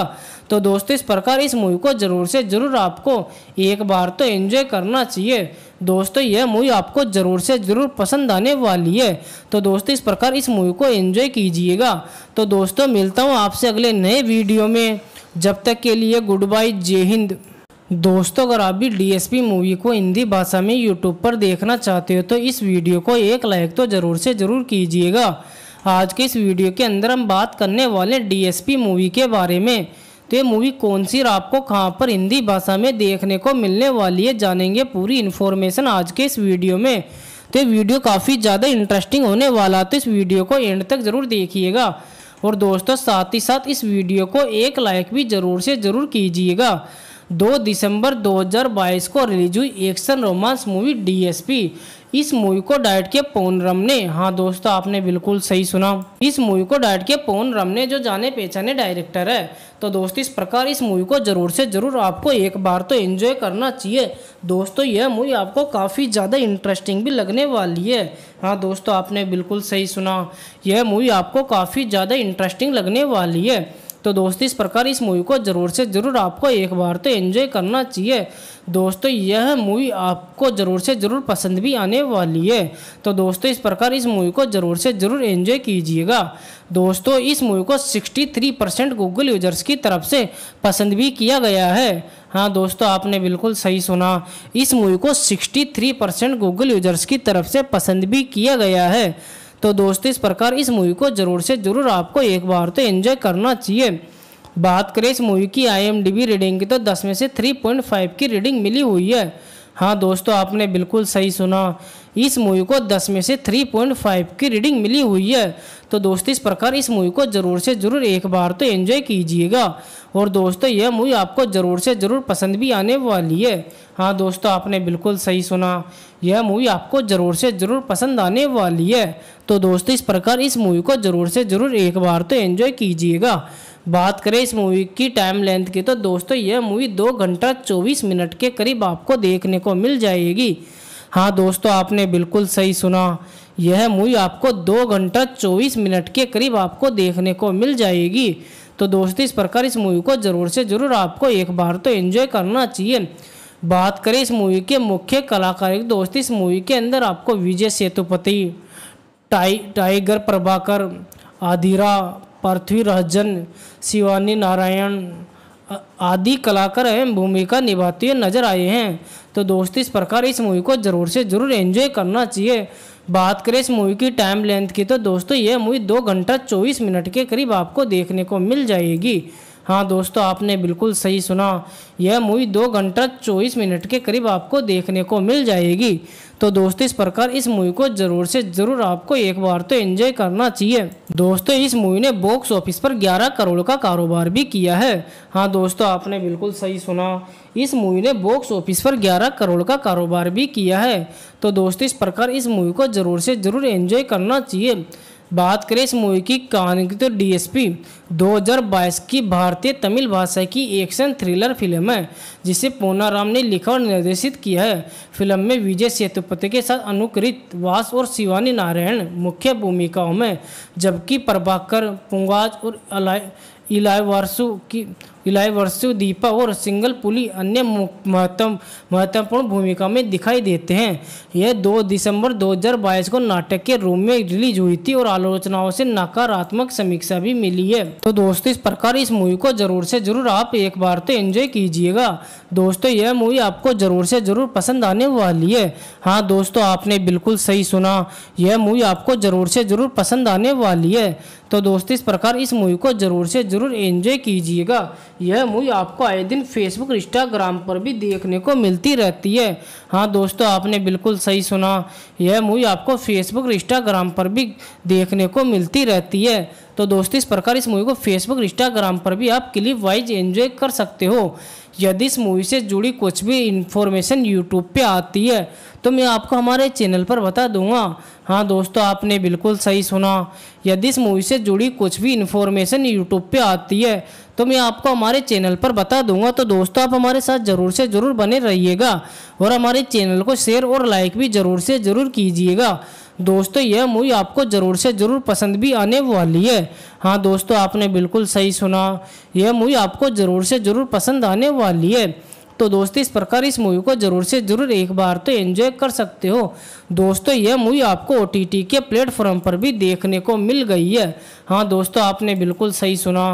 तो दोस्तों इस प्रकार इस मूवी को ज़रूर से ज़रूर आपको एक बार तो एंजॉय करना चाहिए दोस्तों यह मूवी आपको ज़रूर से ज़रूर पसंद आने वाली है तो दोस्तों इस प्रकार इस मूवी को एंजॉय कीजिएगा तो दोस्तों मिलता हूँ आपसे अगले नए वीडियो में जब तक के लिए गुड बाय जय हिंद दोस्तों अगर आप भी डीएसपी मूवी को हिंदी भाषा में यूट्यूब पर देखना चाहते हो तो इस वीडियो को एक लाइक तो ज़रूर से ज़रूर कीजिएगा आज के इस वीडियो के अंदर हम बात करने वाले डीएसपी मूवी के बारे में तो ये मूवी कौन सी और आपको कहाँ पर हिंदी भाषा में देखने को मिलने वाली है जानेंगे पूरी इन्फॉर्मेशन आज के इस वीडियो में तो ये वीडियो काफ़ी ज़्यादा इंटरेस्टिंग होने वाला तो इस वीडियो को एंड तक ज़रूर देखिएगा और दोस्तों साथ ही साथ इस वीडियो को एक लाइक भी ज़रूर से ज़रूर कीजिएगा दो दिसंबर 2022 को रिलीज हुई एक्शन रोमांस मूवी डीएसपी इस मूवी को डायट के रम ने हाँ दोस्तों आपने बिल्कुल सही सुना इस मूवी को डायट के रम ने जो जाने पहचाने डायरेक्टर है तो दोस्तों इस प्रकार इस मूवी को जरूर से जरूर आपको एक बार तो एंजॉय करना चाहिए दोस्तों यह मूवी आपको काफ़ी ज़्यादा इंटरेस्टिंग भी लगने वाली है हाँ दोस्तों आपने बिल्कुल सही सुना यह मूवी आपको काफ़ी ज़्यादा इंटरेस्टिंग लगने वाली है तो दोस्तों इस प्रकार इस मूवी को ज़रूर से ज़रूर आपको एक बार तो एंजॉय करना चाहिए दोस्तों यह मूवी आपको ज़रूर से ज़रूर पसंद भी आने वाली है तो दोस्तों इस प्रकार इस मूवी को ज़रूर से ज़रूर एंजॉय कीजिएगा दोस्तों इस मूवी को 63 परसेंट गूगल यूजर्स की तरफ से पसंद भी किया गया है हाँ दोस्तों आपने बिल्कुल सही सुना इस मूवी को 63 परसेंट गूगल यूजर्स की तरफ से पसंद भी किया गया है तो दोस्तों इस प्रकार इस मूवी को ज़रूर से ज़रूर आपको एक बार तो एंजॉय करना चाहिए बात करें इस मूवी की आईएमडीबी रीडिंग की तो 10 में से 3.5 की रीडिंग मिली हुई है हाँ दोस्तों आपने बिल्कुल सही सुना इस मूवी को 10 में से 3.5 की रीडिंग मिली हुई है तो दोस्तों इस प्रकार इस मूवी को ज़रूर से ज़रूर एक बार तो एंजॉय कीजिएगा और दोस्तों यह मूवी आपको ज़रूर से ज़रूर पसंद भी आने वाली है हाँ दोस्तों आपने बिल्कुल सही सुना यह मूवी आपको ज़रूर से ज़रूर पसंद आने वाली है तो दोस्तों इस प्रकार इस मूवी को ज़रूर से ज़रूर एक बार तो एंजॉय कीजिएगा बात करें इस मूवी की टाइम लेंथ की तो दोस्तों यह मूवी दो घंटा चौबीस मिनट के करीब आपको देखने को मिल जाएगी हाँ दोस्तों आपने बिल्कुल सही सुना यह मूवी आपको दो घंटा चौबीस मिनट के करीब आपको देखने को मिल जाएगी तो दोस्तों इस प्रकार इस मूवी को ज़रूर से ज़रूर आपको एक बार तो एंजॉय करना चाहिए बात करें इस मूवी के मुख्य कलाकार दोस्त इस मूवी के अंदर आपको विजय सेतुपति टाइ टाइगर प्रभाकर आधीरा पृथ्वी रहजन शिवानी नारायण आदि कलाकार एवं भूमिका निभाते हुए नजर आए हैं तो दोस्त इस प्रकार इस मूवी को ज़रूर से ज़रूर एंजॉय करना चाहिए बात करें इस मूवी की टाइम लेंथ की तो दोस्तों ये मूवी दो घंटा चौबीस मिनट के करीब आपको देखने को मिल जाएगी हाँ दोस्तों आपने बिल्कुल सही सुना यह मूवी दो घंटा चौबीस मिनट के करीब आपको देखने को मिल जाएगी तो दोस्तों इस प्रकार इस मूवी को जरूर से जरूर आपको एक बार तो एंजॉय करना चाहिए दोस्तों इस मूवी ने बॉक्स ऑफिस पर 11 करोड़ का कारोबार भी किया है हाँ दोस्तों आपने बिल्कुल सही सुना इस मूवी ने बॉक्स ऑफिस पर 11 करोड़ का कारोबार भी किया है तो दोस्तों इस प्रकार इस मूवी को ज़रूर से ज़रूर एंजॉय करना चाहिए बात करें इस मूवी की कहानी की तो डीएसपी 2022 की भारतीय तमिल भाषा की एक्शन थ्रिलर फिल्म है जिसे राम ने लिखा और निर्देशित किया है फिल्म में विजय सेतुपति के साथ अनुकृत वास और शिवानी नारायण मुख्य भूमिकाओं में जबकि प्रभाकर पुंगाज और अलाय इलायवारसू की इलाई वर्षु दीपा और सिंगल पुली अन्य महत्व महत्वपूर्ण भूमिका में दिखाई देते हैं यह 2 दिसंबर 2022 को नाटक के रूम में रिलीज हुई थी और आलोचनाओं से नकारात्मक समीक्षा भी मिली है तो दोस्तों इस प्रकार इस मूवी को जरूर से जरूर आप एक बार तो एंजॉय कीजिएगा दोस्तों यह मूवी आपको जरूर से जरूर पसंद आने वाली है हाँ दोस्तों आपने बिल्कुल सही सुना यह मूवी आपको जरूर से जरूर पसंद आने वाली है तो दोस्तों इस प्रकार इस मूवी को जरूर से जरूर एंजॉय कीजिएगा यह मूवी आपको आए दिन फेसबुक इंस्टाग्राम पर भी देखने को मिलती रहती है हाँ दोस्तों आपने बिल्कुल सही सुना यह मूवी आपको फेसबुक इंस्टाग्राम पर भी देखने को मिलती रहती है तो दोस्तों इस प्रकार इस मूवी को फेसबुक इंस्टाग्राम पर भी आप क्लिप वाइज एंजॉय कर सकते हो यदि इस मूवी से जुड़ी कुछ भी इन्फॉर्मेशन यूट्यूब पे आती है तो मैं आपको हमारे चैनल पर बता दूंगा हाँ दोस्तों आपने बिल्कुल सही सुना यदि इस मूवी से जुड़ी कुछ भी इन्फॉर्मेशन यूट्यूब पे आती है तो मैं आपको हमारे चैनल पर बता दूंगा तो दोस्तों आप हमारे साथ ज़रूर से ज़रूर बने रहिएगा और हमारे चैनल को शेयर और लाइक भी ज़रूर से ज़रूर कीजिएगा दोस्तों यह मूवी आपको ज़रूर से ज़रूर पसंद भी आने वाली है हाँ दोस्तों आपने बिल्कुल सही सुना यह मूवी आपको ज़रूर से ज़रूर पसंद आने वाली है तो दोस्तों इस प्रकार इस मूवी को ज़रूर से ज़रूर एक बार तो एंजॉय कर सकते हो दोस्तों यह मूवी आपको ओ के प्लेटफॉर्म पर भी देखने को मिल गई है हाँ दोस्तों आपने बिल्कुल सही सुना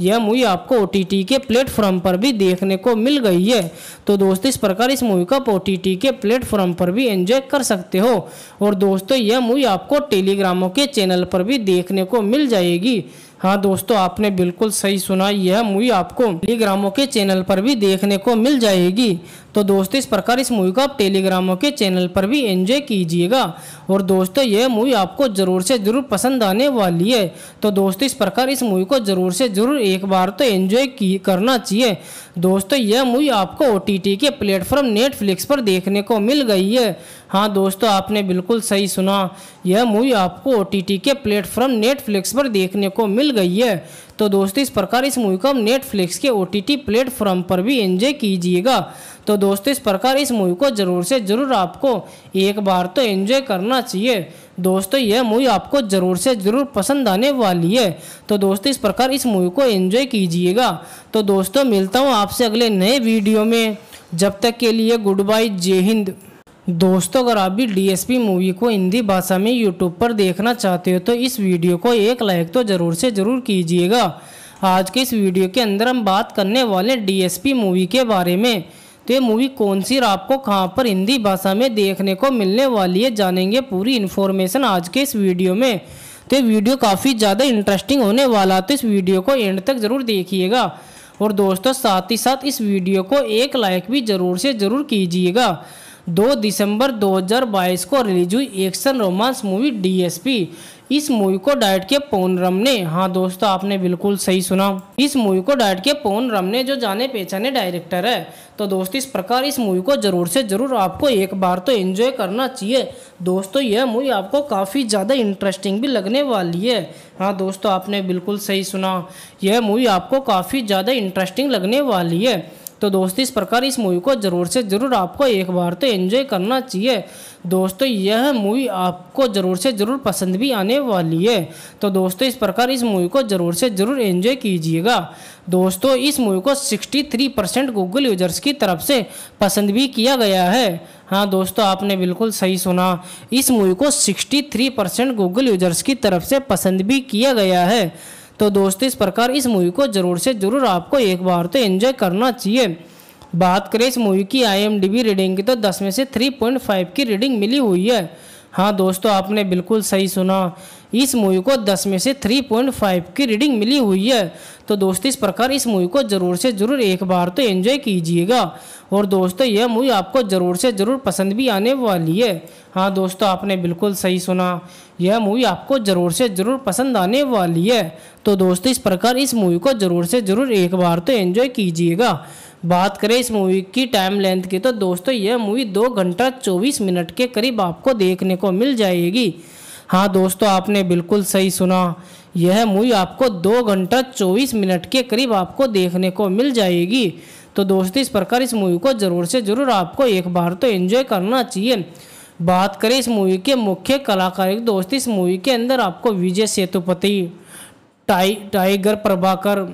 यह मूवी आपको ओ के प्लेटफॉर्म पर भी देखने को मिल गई है तो दोस्तों इस प्रकार इस मूवी को आप ओ के प्लेटफॉर्म पर भी एंजॉय कर सकते हो और दोस्तों यह मूवी आपको टेलीग्रामों के चैनल पर भी देखने को मिल जाएगी हाँ दोस्तों आपने बिल्कुल सही सुना यह मूवी आपको टेलीग्रामों के चैनल पर भी देखने को मिल जाएगी तो दोस्तों इस प्रकार इस मूवी को आप टेलीग्रामों के चैनल पर भी एंजॉय कीजिएगा और दोस्तों यह मूवी आपको ज़रूर से ज़रूर पसंद आने वाली है तो दोस्तों इस प्रकार इस मूवी को ज़रूर से ज़रूर एक बार तो एंजॉय की करना चाहिए दोस्तों यह मूवी आपको ओ के प्लेटफॉर्म नेटफ्लिक्स पर देखने को मिल गई है हाँ दोस्तों आपने बिल्कुल सही सुना यह मूवी आपको ओ के प्लेटफॉर्म नेटफ्लिक्स पर देखने को मिल गई है तो दोस्तों इस प्रकार इस मूवी को आप नेटफ्लिक्स के ओ टी प्लेटफॉर्म पर भी एंजॉय कीजिएगा तो दोस्तों इस प्रकार इस मूवी को ज़रूर से ज़रूर आपको एक बार तो एंजॉय करना चाहिए दोस्तों यह मूवी आपको ज़रूर से ज़रूर पसंद आने वाली है तो दोस्तों इस प्रकार इस मूवी को एंजॉय कीजिएगा तो दोस्तों मिलता हूँ आपसे अगले नए वीडियो में जब तक के लिए गुड बाय जय हिंद दोस्तों अगर आप भी डी मूवी को हिंदी भाषा में यूट्यूब पर देखना चाहते हो तो इस वीडियो को एक लाइक तो ज़रूर से ज़रूर कीजिएगा आज के इस वीडियो के अंदर हम बात करने वाले डी मूवी के बारे में तो ये मूवी कौन सी और आपको कहाँ पर हिंदी भाषा में देखने को मिलने वाली है जानेंगे पूरी इन्फॉर्मेशन आज के इस वीडियो में तो ये वीडियो काफ़ी ज़्यादा इंटरेस्टिंग होने वाला तो इस वीडियो को एंड तक ज़रूर देखिएगा और दोस्तों साथ ही साथ इस वीडियो को एक लाइक भी ज़रूर से ज़रूर कीजिएगा दो दिसंबर 2022 को रिलीज हुई एक्शन रोमांस मूवी डीएसपी इस मूवी को डायरेक्ट के पोन रम ने हाँ दोस्तों आपने बिल्कुल सही सुना इस मूवी को डायरेक्ट के पोन रम ने जो जाने पहचाने डायरेक्टर है तो दोस्त इस प्रकार इस मूवी को जरूर से जरूर आपको एक बार तो एंजॉय करना चाहिए दोस्तों यह मूवी आपको काफ़ी ज़्यादा इंटरेस्टिंग भी लगने वाली है हाँ दोस्तों आपने बिल्कुल सही सुना यह मूवी आपको काफ़ी ज़्यादा इंटरेस्टिंग लगने वाली है तो दोस्तों इस प्रकार इस मूवी को ज़रूर से ज़रूर आपको एक बार तो एंजॉय करना चाहिए दोस्तों यह मूवी आपको ज़रूर से ज़रूर पसंद भी आने वाली है तो दोस्तों इस प्रकार इस मूवी को ज़रूर से ज़रूर एंजॉय कीजिएगा दोस्तों इस मूवी को 63 परसेंट गूगल यूजर्स की तरफ से पसंद भी किया गया है हाँ दोस्तों आपने बिल्कुल सही सुना इस मूवी को थ्री परसेंट गूगल यूजर्स की तरफ से पसंद भी किया गया है तो दोस्तों इस प्रकार इस मूवी को ज़रूर से ज़रूर आपको एक बार तो एंजॉय करना चाहिए बात करें इस मूवी की आईएमडीबी रीडिंग की तो 10 में से 3.5 की रीडिंग मिली हुई है हाँ दोस्तों आपने बिल्कुल सही सुना इस मूवी को 10 में से 3.5 की रीडिंग मिली हुई है तो दोस्तों इस प्रकार इस मूवी को ज़रूर से ज़रूर एक बार तो एंजॉय कीजिएगा और दोस्तों यह मूवी आपको ज़रूर से ज़रूर पसंद भी आने वाली है हाँ दोस्तों आपने बिल्कुल सही सुना यह मूवी आपको ज़रूर से ज़रूर पसंद आने वाली है तो दोस्तों इस प्रकार इस मूवी को ज़रूर से ज़रूर एक बार तो एंजॉय कीजिएगा बात करें इस मूवी की टाइम लेंथ की तो दोस्तों यह मूवी दो घंटा चौबीस मिनट के करीब आपको देखने को मिल जाएगी हाँ दोस्तों आपने बिल्कुल सही सुना यह मूवी आपको दो घंटा चौबीस मिनट के करीब आपको देखने को मिल जाएगी तो दोस्तों इस प्रकार इस मूवी को ज़रूर से ज़रूर आपको एक बार तो एंजॉय करना चाहिए बात करें इस मूवी के मुख्य कलाकार की दोस्त इस मूवी के अंदर आपको विजय सेतुपति टाइ टाइगर प्रभाकर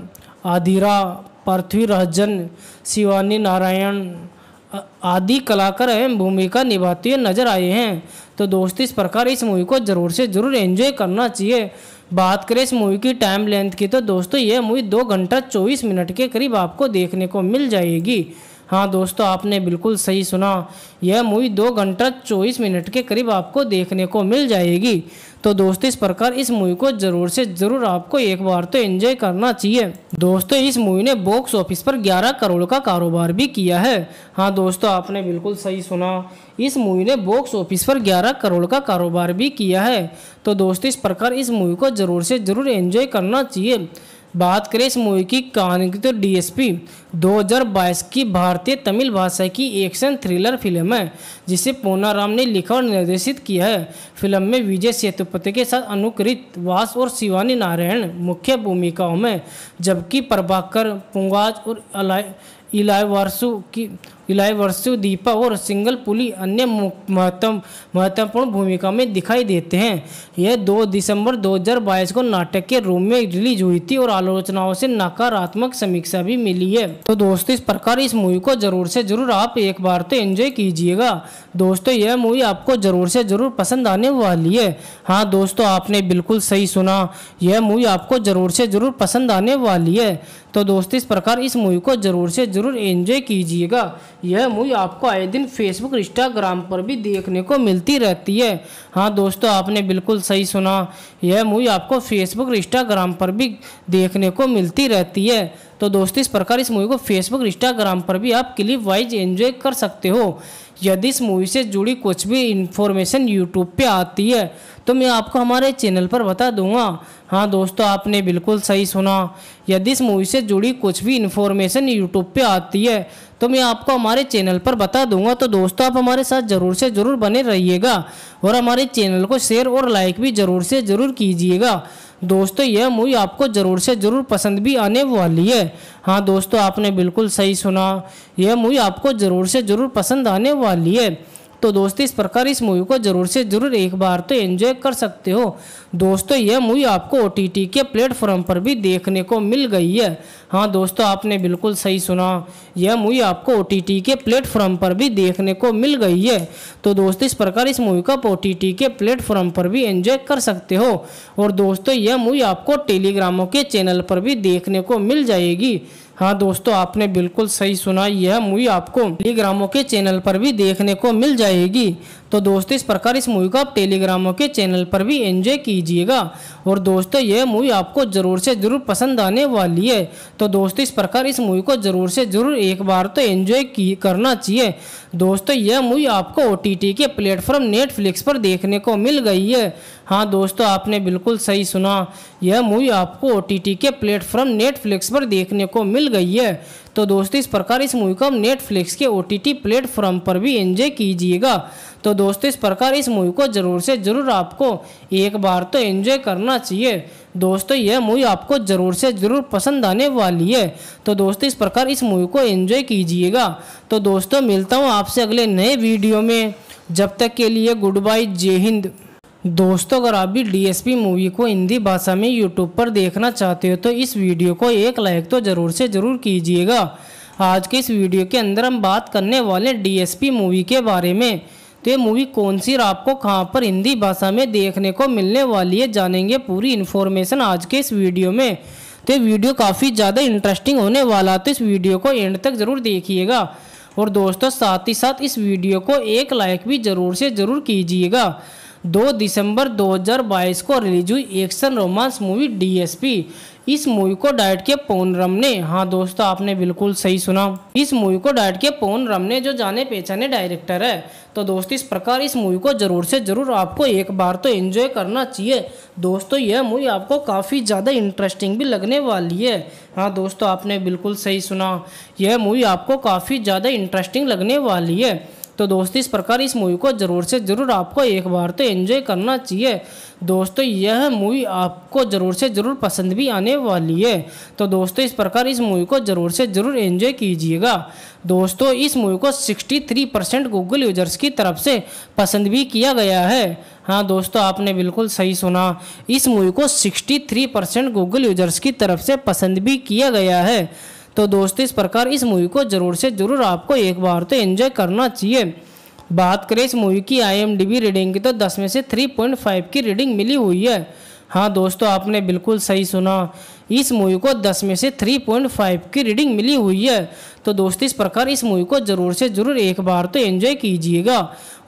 आदिरा पृथ्वी रहजन शिवानी नारायण आदि कलाकार अहम भूमिका निभाते हुए नजर आए हैं तो दोस्त इस प्रकार इस मूवी को ज़रूर से ज़रूर एंजॉय करना चाहिए बात करें इस मूवी की टाइम लेंथ की तो दोस्तों यह मूवी दो घंटा चौबीस मिनट के करीब आपको देखने को मिल जाएगी हाँ दोस्तों आपने बिल्कुल सही सुना यह मूवी दो घंटा चौबीस मिनट के करीब आपको देखने को मिल जाएगी तो दोस्तों इस प्रकार इस मूवी को जरूर से जरूर आपको एक बार तो एंजॉय करना चाहिए दोस्तों इस मूवी ने बॉक्स ऑफिस पर 11 करोड़ का कारोबार भी किया है हाँ दोस्तों आपने बिल्कुल सही सुना इस मूवी ने बॉक्स ऑफिस पर 11 करोड़ का कारोबार भी किया है तो दोस्तों इस प्रकार इस मूवी को ज़रूर से ज़रूर एंजॉय करना चाहिए बात करें इस मूवी की कहानी की तो डीएसपी 2022 की भारतीय तमिल भाषा की एक्शन थ्रिलर फिल्म है जिसे राम ने लिखा और निर्देशित किया है फिल्म में विजय सेतुपति के साथ अनुकृत वास और शिवानी नारायण मुख्य भूमिकाओं में जबकि प्रभाकर पुंगाज और अलाय इलायवारसु की इलाई वर्षु दीपा और सिंगल पुली अन्य महत्व महत्वपूर्ण भूमिका में दिखाई देते हैं यह 2 दिसंबर 2022 को नाटक के रूम में रिलीज हुई थी और आलोचनाओं से नकारात्मक समीक्षा भी मिली है तो दोस्तों इस प्रकार इस मूवी को जरूर से जरूर आप एक बार तो एंजॉय कीजिएगा दोस्तों यह मूवी आपको जरूर से जरूर पसंद आने वाली है हाँ दोस्तों आपने बिल्कुल सही सुना यह मूवी आपको जरूर से जरूर पसंद आने वाली है तो दोस्तों इस प्रकार इस मूवी को जरूर से जरूर एंजॉय कीजिएगा यह मूवी आपको आए दिन फेसबुक इंस्टाग्राम पर भी देखने को मिलती रहती है हाँ दोस्तों आपने बिल्कुल सही सुना यह मूवी आपको फेसबुक इंस्टाग्राम पर भी देखने को मिलती रहती है तो दोस्तों इस प्रकार इस मूवी को फेसबुक इंस्टाग्राम पर भी आप क्लिप वाइज एंजॉय कर सकते हो यदि इस मूवी से जुड़ी कुछ भी इन्फॉर्मेशन यूट्यूब पे आती है तो मैं आपको हमारे चैनल पर बता दूंगा हाँ दोस्तों आपने बिल्कुल सही सुना यदि इस मूवी से जुड़ी कुछ भी इन्फॉर्मेशन यूट्यूब पे आती है तो मैं आपको हमारे चैनल पर बता दूंगा तो दोस्तों आप हमारे साथ ज़रूर से ज़रूर बने रहिएगा और हमारे चैनल को शेयर और लाइक भी ज़रूर से ज़रूर कीजिएगा दोस्तों यह मूवी आपको ज़रूर से ज़रूर पसंद भी आने वाली है हाँ दोस्तों आपने बिल्कुल सही सुना यह मूवी आपको ज़रूर से ज़रूर पसंद आने वाली है तो दोस्तों इस प्रकार इस मूवी को जरूर से जरूर एक बार तो एंजॉय कर सकते हो दोस्तों यह मूवी आपको ओ के प्लेटफॉर्म पर भी देखने को मिल गई है हाँ दोस्तों आपने बिल्कुल सही सुना यह मूवी आपको ओ के प्लेटफॉर्म पर भी देखने को मिल गई है तो दोस्तों इस प्रकार इस मूवी को आप ओ के प्लेटफॉर्म पर भी एंजॉय कर सकते हो और दोस्तों यह मूवी आपको टेलीग्रामों के चैनल पर भी देखने को मिल जाएगी हाँ दोस्तों आपने बिल्कुल सही सुना यह मूवी आपको टेलीग्रामों के चैनल पर भी देखने को मिल जाएगी तो दोस्तों इस प्रकार इस मूवी को आप टेलीग्रामों के चैनल पर भी एंजॉय कीजिएगा और दोस्तों यह मूवी आपको ज़रूर से ज़रूर पसंद आने वाली है तो दोस्तों इस प्रकार इस मूवी को ज़रूर से ज़रूर एक बार तो एंजॉय की करना चाहिए दोस्तों यह मूवी आपको ओ के प्लेटफॉर्म नेटफ्लिक्स पर देखने को मिल गई है हाँ दोस्तों आपने बिल्कुल सही सुना यह मूवी आपको ओ के प्लेटफॉर्म नेटफ्लिक्स पर देखने को मिल गई है तो दोस्तों इस प्रकार इस मूवी को हम नेटफ्लिक्स के ओ टी प्लेटफॉर्म पर भी एंजॉय कीजिएगा तो दोस्तों इस प्रकार इस मूवी को ज़रूर से ज़रूर आपको एक बार तो एंजॉय करना चाहिए दोस्तों यह मूवी आपको ज़रूर से ज़रूर पसंद आने वाली है तो दोस्तों इस प्रकार इस मूवी को एंजॉय कीजिएगा तो दोस्तों मिलता हूँ आपसे अगले नए वीडियो में जब तक के लिए गुड बाय जय हिंद दोस्तों अगर आप भी डीएसपी मूवी को हिंदी भाषा में यूट्यूब पर देखना चाहते हो तो इस वीडियो को एक लाइक तो ज़रूर से ज़रूर कीजिएगा आज के इस वीडियो के अंदर हम बात करने वाले डीएसपी मूवी के बारे में तो ये मूवी कौन सी और आपको कहाँ पर हिंदी भाषा में देखने को मिलने वाली है जानेंगे पूरी इन्फॉर्मेशन आज के इस वीडियो में तो ये वीडियो काफ़ी ज़्यादा इंटरेस्टिंग होने वाला तो इस वीडियो को एंड तक ज़रूर देखिएगा और दोस्तों साथ ही साथ इस वीडियो को एक लाइक भी ज़रूर से ज़रूर कीजिएगा दो दिसंबर 2022 को रिलीज हुई एक्शन रोमांस मूवी डीएसपी इस मूवी को डायट के रम ने हाँ दोस्तों आपने बिल्कुल सही सुना इस मूवी को डायट के रम ने जो जाने पहचाने डायरेक्टर है तो दोस्त इस प्रकार इस मूवी को ज़रूर से ज़रूर आपको एक बार तो एंजॉय करना चाहिए दोस्तों यह मूवी आपको काफ़ी ज़्यादा इंटरेस्टिंग भी लगने वाली है हाँ दोस्तों आपने बिल्कुल सही सुना यह मूवी आपको काफ़ी ज़्यादा इंटरेस्टिंग लगने वाली है तो दोस्तों इस प्रकार इस मूवी को ज़रूर से ज़रूर आपको एक बार तो एंजॉय करना चाहिए दोस्तों यह मूवी आपको ज़रूर से ज़रूर पसंद भी आने वाली है तो दोस्तों इस प्रकार इस मूवी को ज़रूर से ज़रूर एंजॉय कीजिएगा दोस्तों इस मूवी को 63 परसेंट गूगल यूजर्स की तरफ से पसंद भी किया गया है हाँ दोस्तों आपने बिल्कुल सही सुना इस मूवी को 63 परसेंट गूगल यूजर्स की तरफ से पसंद भी किया गया है तो दोस्तों इस प्रकार इस मूवी को ज़रूर से ज़रूर आपको एक बार तो एंजॉय करना चाहिए बात करें इस मूवी की आईएमडीबी रीडिंग की तो 10 में से 3.5 की रीडिंग मिली हुई है हाँ दोस्तों तो आपने बिल्कुल सही सुना इस मूवी को 10 में से 3.5 की रीडिंग मिली हुई है तो दोस्तों इस प्रकार इस मूवी को ज़रूर से ज़रूर एक बार तो एंजॉय कीजिएगा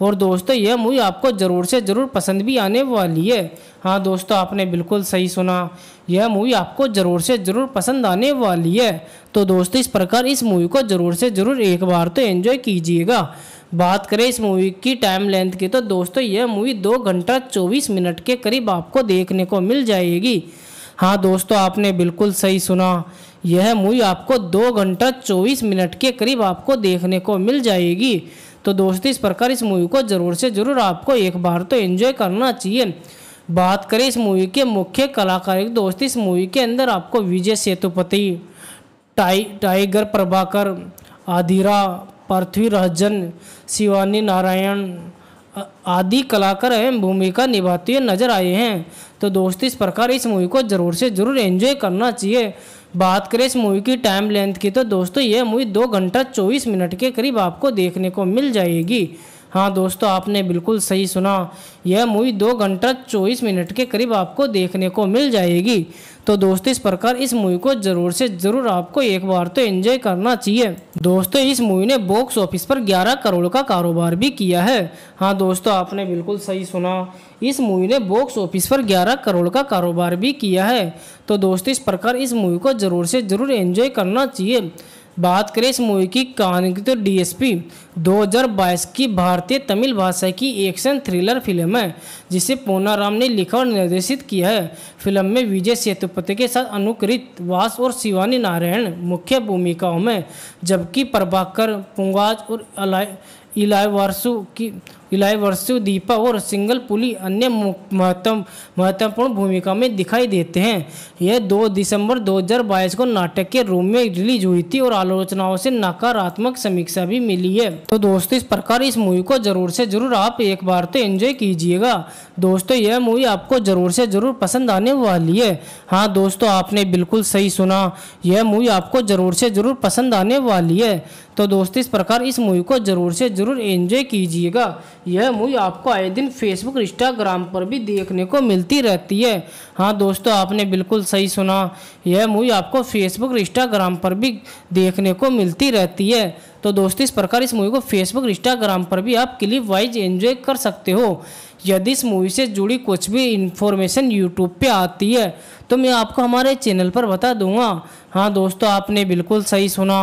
और दोस्तों यह मूवी आपको ज़रूर से ज़रूर पसंद भी आने वाली है हाँ दोस्तों आपने बिल्कुल सही सुना यह मूवी आपको ज़रूर से ज़रूर पसंद आने वाली है तो दोस्तों इस प्रकार इस मूवी को ज़रूर से ज़रूर एक बार तो एंजॉय कीजिएगा बात करें इस मूवी की टाइम लेंथ की तो दोस्तों यह मूवी दो घंटा चौबीस मिनट के करीब आपको देखने को मिल जाएगी हाँ दोस्तों आपने बिल्कुल सही सुना यह मूवी आपको दो घंटा चौबीस मिनट के करीब आपको देखने को मिल जाएगी तो दोस्तों इस प्रकार इस मूवी को ज़रूर से ज़रूर आपको एक बार तो एंजॉय करना चाहिए बात करें इस मूवी के मुख्य कलाकार दोस्त इस मूवी के अंदर आपको विजय सेतुपति टाइ टाइगर प्रभाकर आदिरा पृथ्वी रहजन शिवानी नारायण आदि कलाकार अहम भूमिका निभाते हुए नजर आए हैं तो दोस्त इस प्रकार इस मूवी को ज़रूर से ज़रूर एंजॉय करना चाहिए बात करें इस मूवी की टाइम लेंथ की तो दोस्तों यह मूवी दो घंटा चौबीस मिनट के करीब आपको देखने को मिल जाएगी हाँ दोस्तों आपने बिल्कुल सही सुना यह मूवी दो घंटा चौबीस मिनट के करीब आपको देखने को मिल जाएगी तो दोस्तों इस प्रकार इस मूवी को जरूर से जरूर आपको एक बार तो एंजॉय करना चाहिए दोस्तों इस मूवी ने बॉक्स ऑफिस पर 11 करोड़ का कारोबार भी किया है हाँ दोस्तों आपने बिल्कुल सही सुना इस मूवी ने बॉक्स ऑफिस पर 11 करोड़ का कारोबार भी किया है तो दोस्तों इस प्रकार इस मूवी को ज़रूर से ज़रूर एंजॉय करना चाहिए बात करें इस मूवी की कहानी की तो डीएसपी 2022 की भारतीय तमिल भाषा की एक्शन थ्रिलर फिल्म है जिसे राम ने लिखा और निर्देशित किया है फिल्म में विजय सेतुपति के साथ अनुकृत वास और शिवानी नारायण मुख्य भूमिकाओं में जबकि प्रभाकर पुंगाज और अलाय इलायवारसु की इलाई वसु दीपा और सिंगल पुली अन्य महत्व महत्वपूर्ण भूमिका में दिखाई देते हैं यह 2 दिसंबर 2022 को नाटक के रूम में रिलीज हुई थी और आलोचनाओं से नकारात्मक समीक्षा भी मिली है तो दोस्तों इस प्रकार इस मूवी को जरूर से जरूर आप एक बार तो एंजॉय कीजिएगा दोस्तों यह मूवी आपको जरूर से जरूर पसंद आने वाली है हाँ दोस्तों आपने बिल्कुल सही सुना यह मूवी आपको जरूर से जरूर पसंद आने वाली है तो दोस्त इस प्रकार इस मूवी को ज़रूर से ज़रूर एंजॉय कीजिएगा यह मूवी आपको आए दिन फेसबुक इंस्टाग्राम पर भी देखने को मिलती रहती है हाँ दोस्तों आपने बिल्कुल सही सुना यह मूवी आपको फेसबुक इंस्टाग्राम पर भी देखने को मिलती रहती है तो दोस्तों इस प्रकार इस मूवी को फेसबुक इंस्टाग्राम पर भी आप क्लिप वाइज एंजॉय कर सकते हो यदि इस मूवी से जुड़ी कुछ भी इन्फॉर्मेशन यूट्यूब पे आती है तो मैं आपको हमारे चैनल पर बता दूंगा हाँ दोस्तों आपने बिल्कुल सही सुना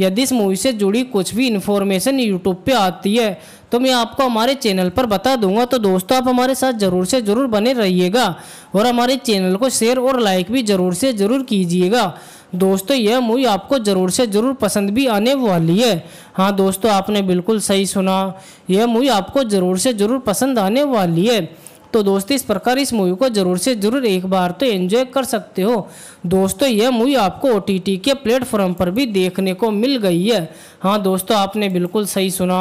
यदि इस मूवी से जुड़ी कुछ भी इन्फॉर्मेशन यूट्यूब पे आती है तो मैं आपको हमारे चैनल पर बता दूंगा तो दोस्तों आप हमारे साथ ज़रूर से ज़रूर बने रहिएगा और हमारे चैनल को शेयर और लाइक भी ज़रूर से ज़रूर कीजिएगा दोस्तों यह मूवी आपको ज़रूर से ज़रूर पसंद भी आने वाली है हाँ दोस्तों आपने बिल्कुल सही सुना यह मूवी आपको ज़रूर से ज़रूर पसंद आने वाली है तो दोस्तों इस प्रकार इस मूवी को जरूर से जरूर एक बार तो एंजॉय कर सकते हो दोस्तों यह मूवी आपको ओ के प्लेटफॉर्म पर भी देखने को मिल गई है हाँ दोस्तों आपने बिल्कुल सही सुना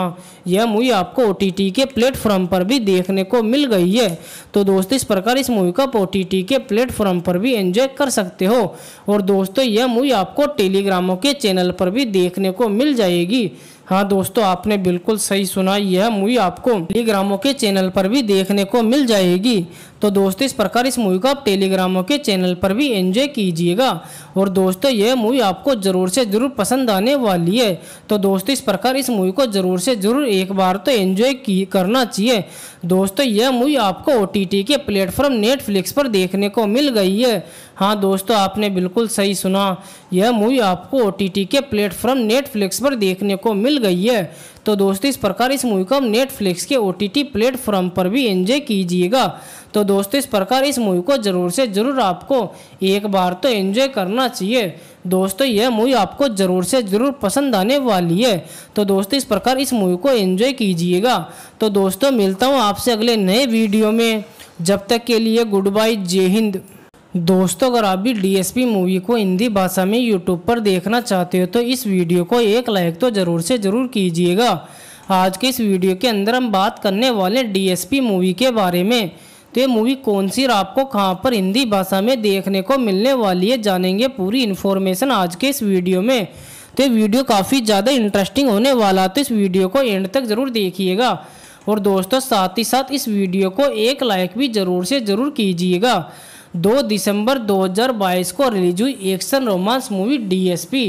यह मूवी आपको ओ के प्लेटफॉर्म पर भी देखने को मिल गई है तो दोस्तों इस प्रकार इस मूवी को आप ओ के प्लेटफॉर्म पर भी एंजॉय कर सकते हो और दोस्तों यह मूवी आपको टेलीग्रामों के चैनल पर भी देखने को मिल जाएगी हाँ दोस्तों आपने बिल्कुल सही सुना यह मूवी आपको टेलीग्रामों के चैनल पर भी देखने को मिल जाएगी तो दोस्तों इस प्रकार इस मूवी को आप टेलीग्रामों के चैनल पर भी एंजॉय कीजिएगा और दोस्तों यह मूवी आपको ज़रूर से ज़रूर पसंद आने वाली है तो दोस्तों इस प्रकार इस मूवी को ज़रूर से ज़रूर एक बार तो एंजॉय की करना चाहिए दोस्तों यह मूवी आपको ओ के प्लेटफॉर्म नेटफ्लिक्स पर देखने को मिल गई है हाँ दोस्तों आपने बिल्कुल सही सुना यह मूवी आपको ओ के प्लेटफॉर्म नेटफ्लिक्स पर देखने को मिल गई है तो दोस्तों इस प्रकार इस मूवी को आप नेटफ्लिक्स के ओ टी प्लेटफॉर्म पर भी एंजॉय कीजिएगा तो दोस्तों इस प्रकार इस मूवी को ज़रूर से ज़रूर आपको एक बार तो एंजॉय करना चाहिए दोस्तों यह मूवी आपको ज़रूर से ज़रूर पसंद आने वाली है तो दोस्तों इस प्रकार इस मूवी को एंजॉय कीजिएगा तो दोस्तों मिलता हूँ आपसे अगले नए वीडियो में जब तक के लिए गुड बाय जय हिंद दोस्तों अगर आप भी डी मूवी को हिंदी भाषा में यूट्यूब पर देखना चाहते हो तो इस वीडियो को एक लाइक तो ज़रूर से ज़रूर कीजिएगा आज के इस वीडियो के अंदर हम बात करने वाले डी मूवी के बारे में तो ये मूवी कौन सी और आपको कहाँ पर हिंदी भाषा में देखने को मिलने वाली है जानेंगे पूरी इन्फॉर्मेशन आज के इस वीडियो में तो ये वीडियो काफ़ी ज़्यादा इंटरेस्टिंग होने वाला तो इस वीडियो को एंड तक ज़रूर देखिएगा और दोस्तों साथ ही साथ इस वीडियो को एक लाइक भी ज़रूर से ज़रूर कीजिएगा दो दिसंबर 2022 को रिलीज हुई एक्शन रोमांस मूवी डीएसपी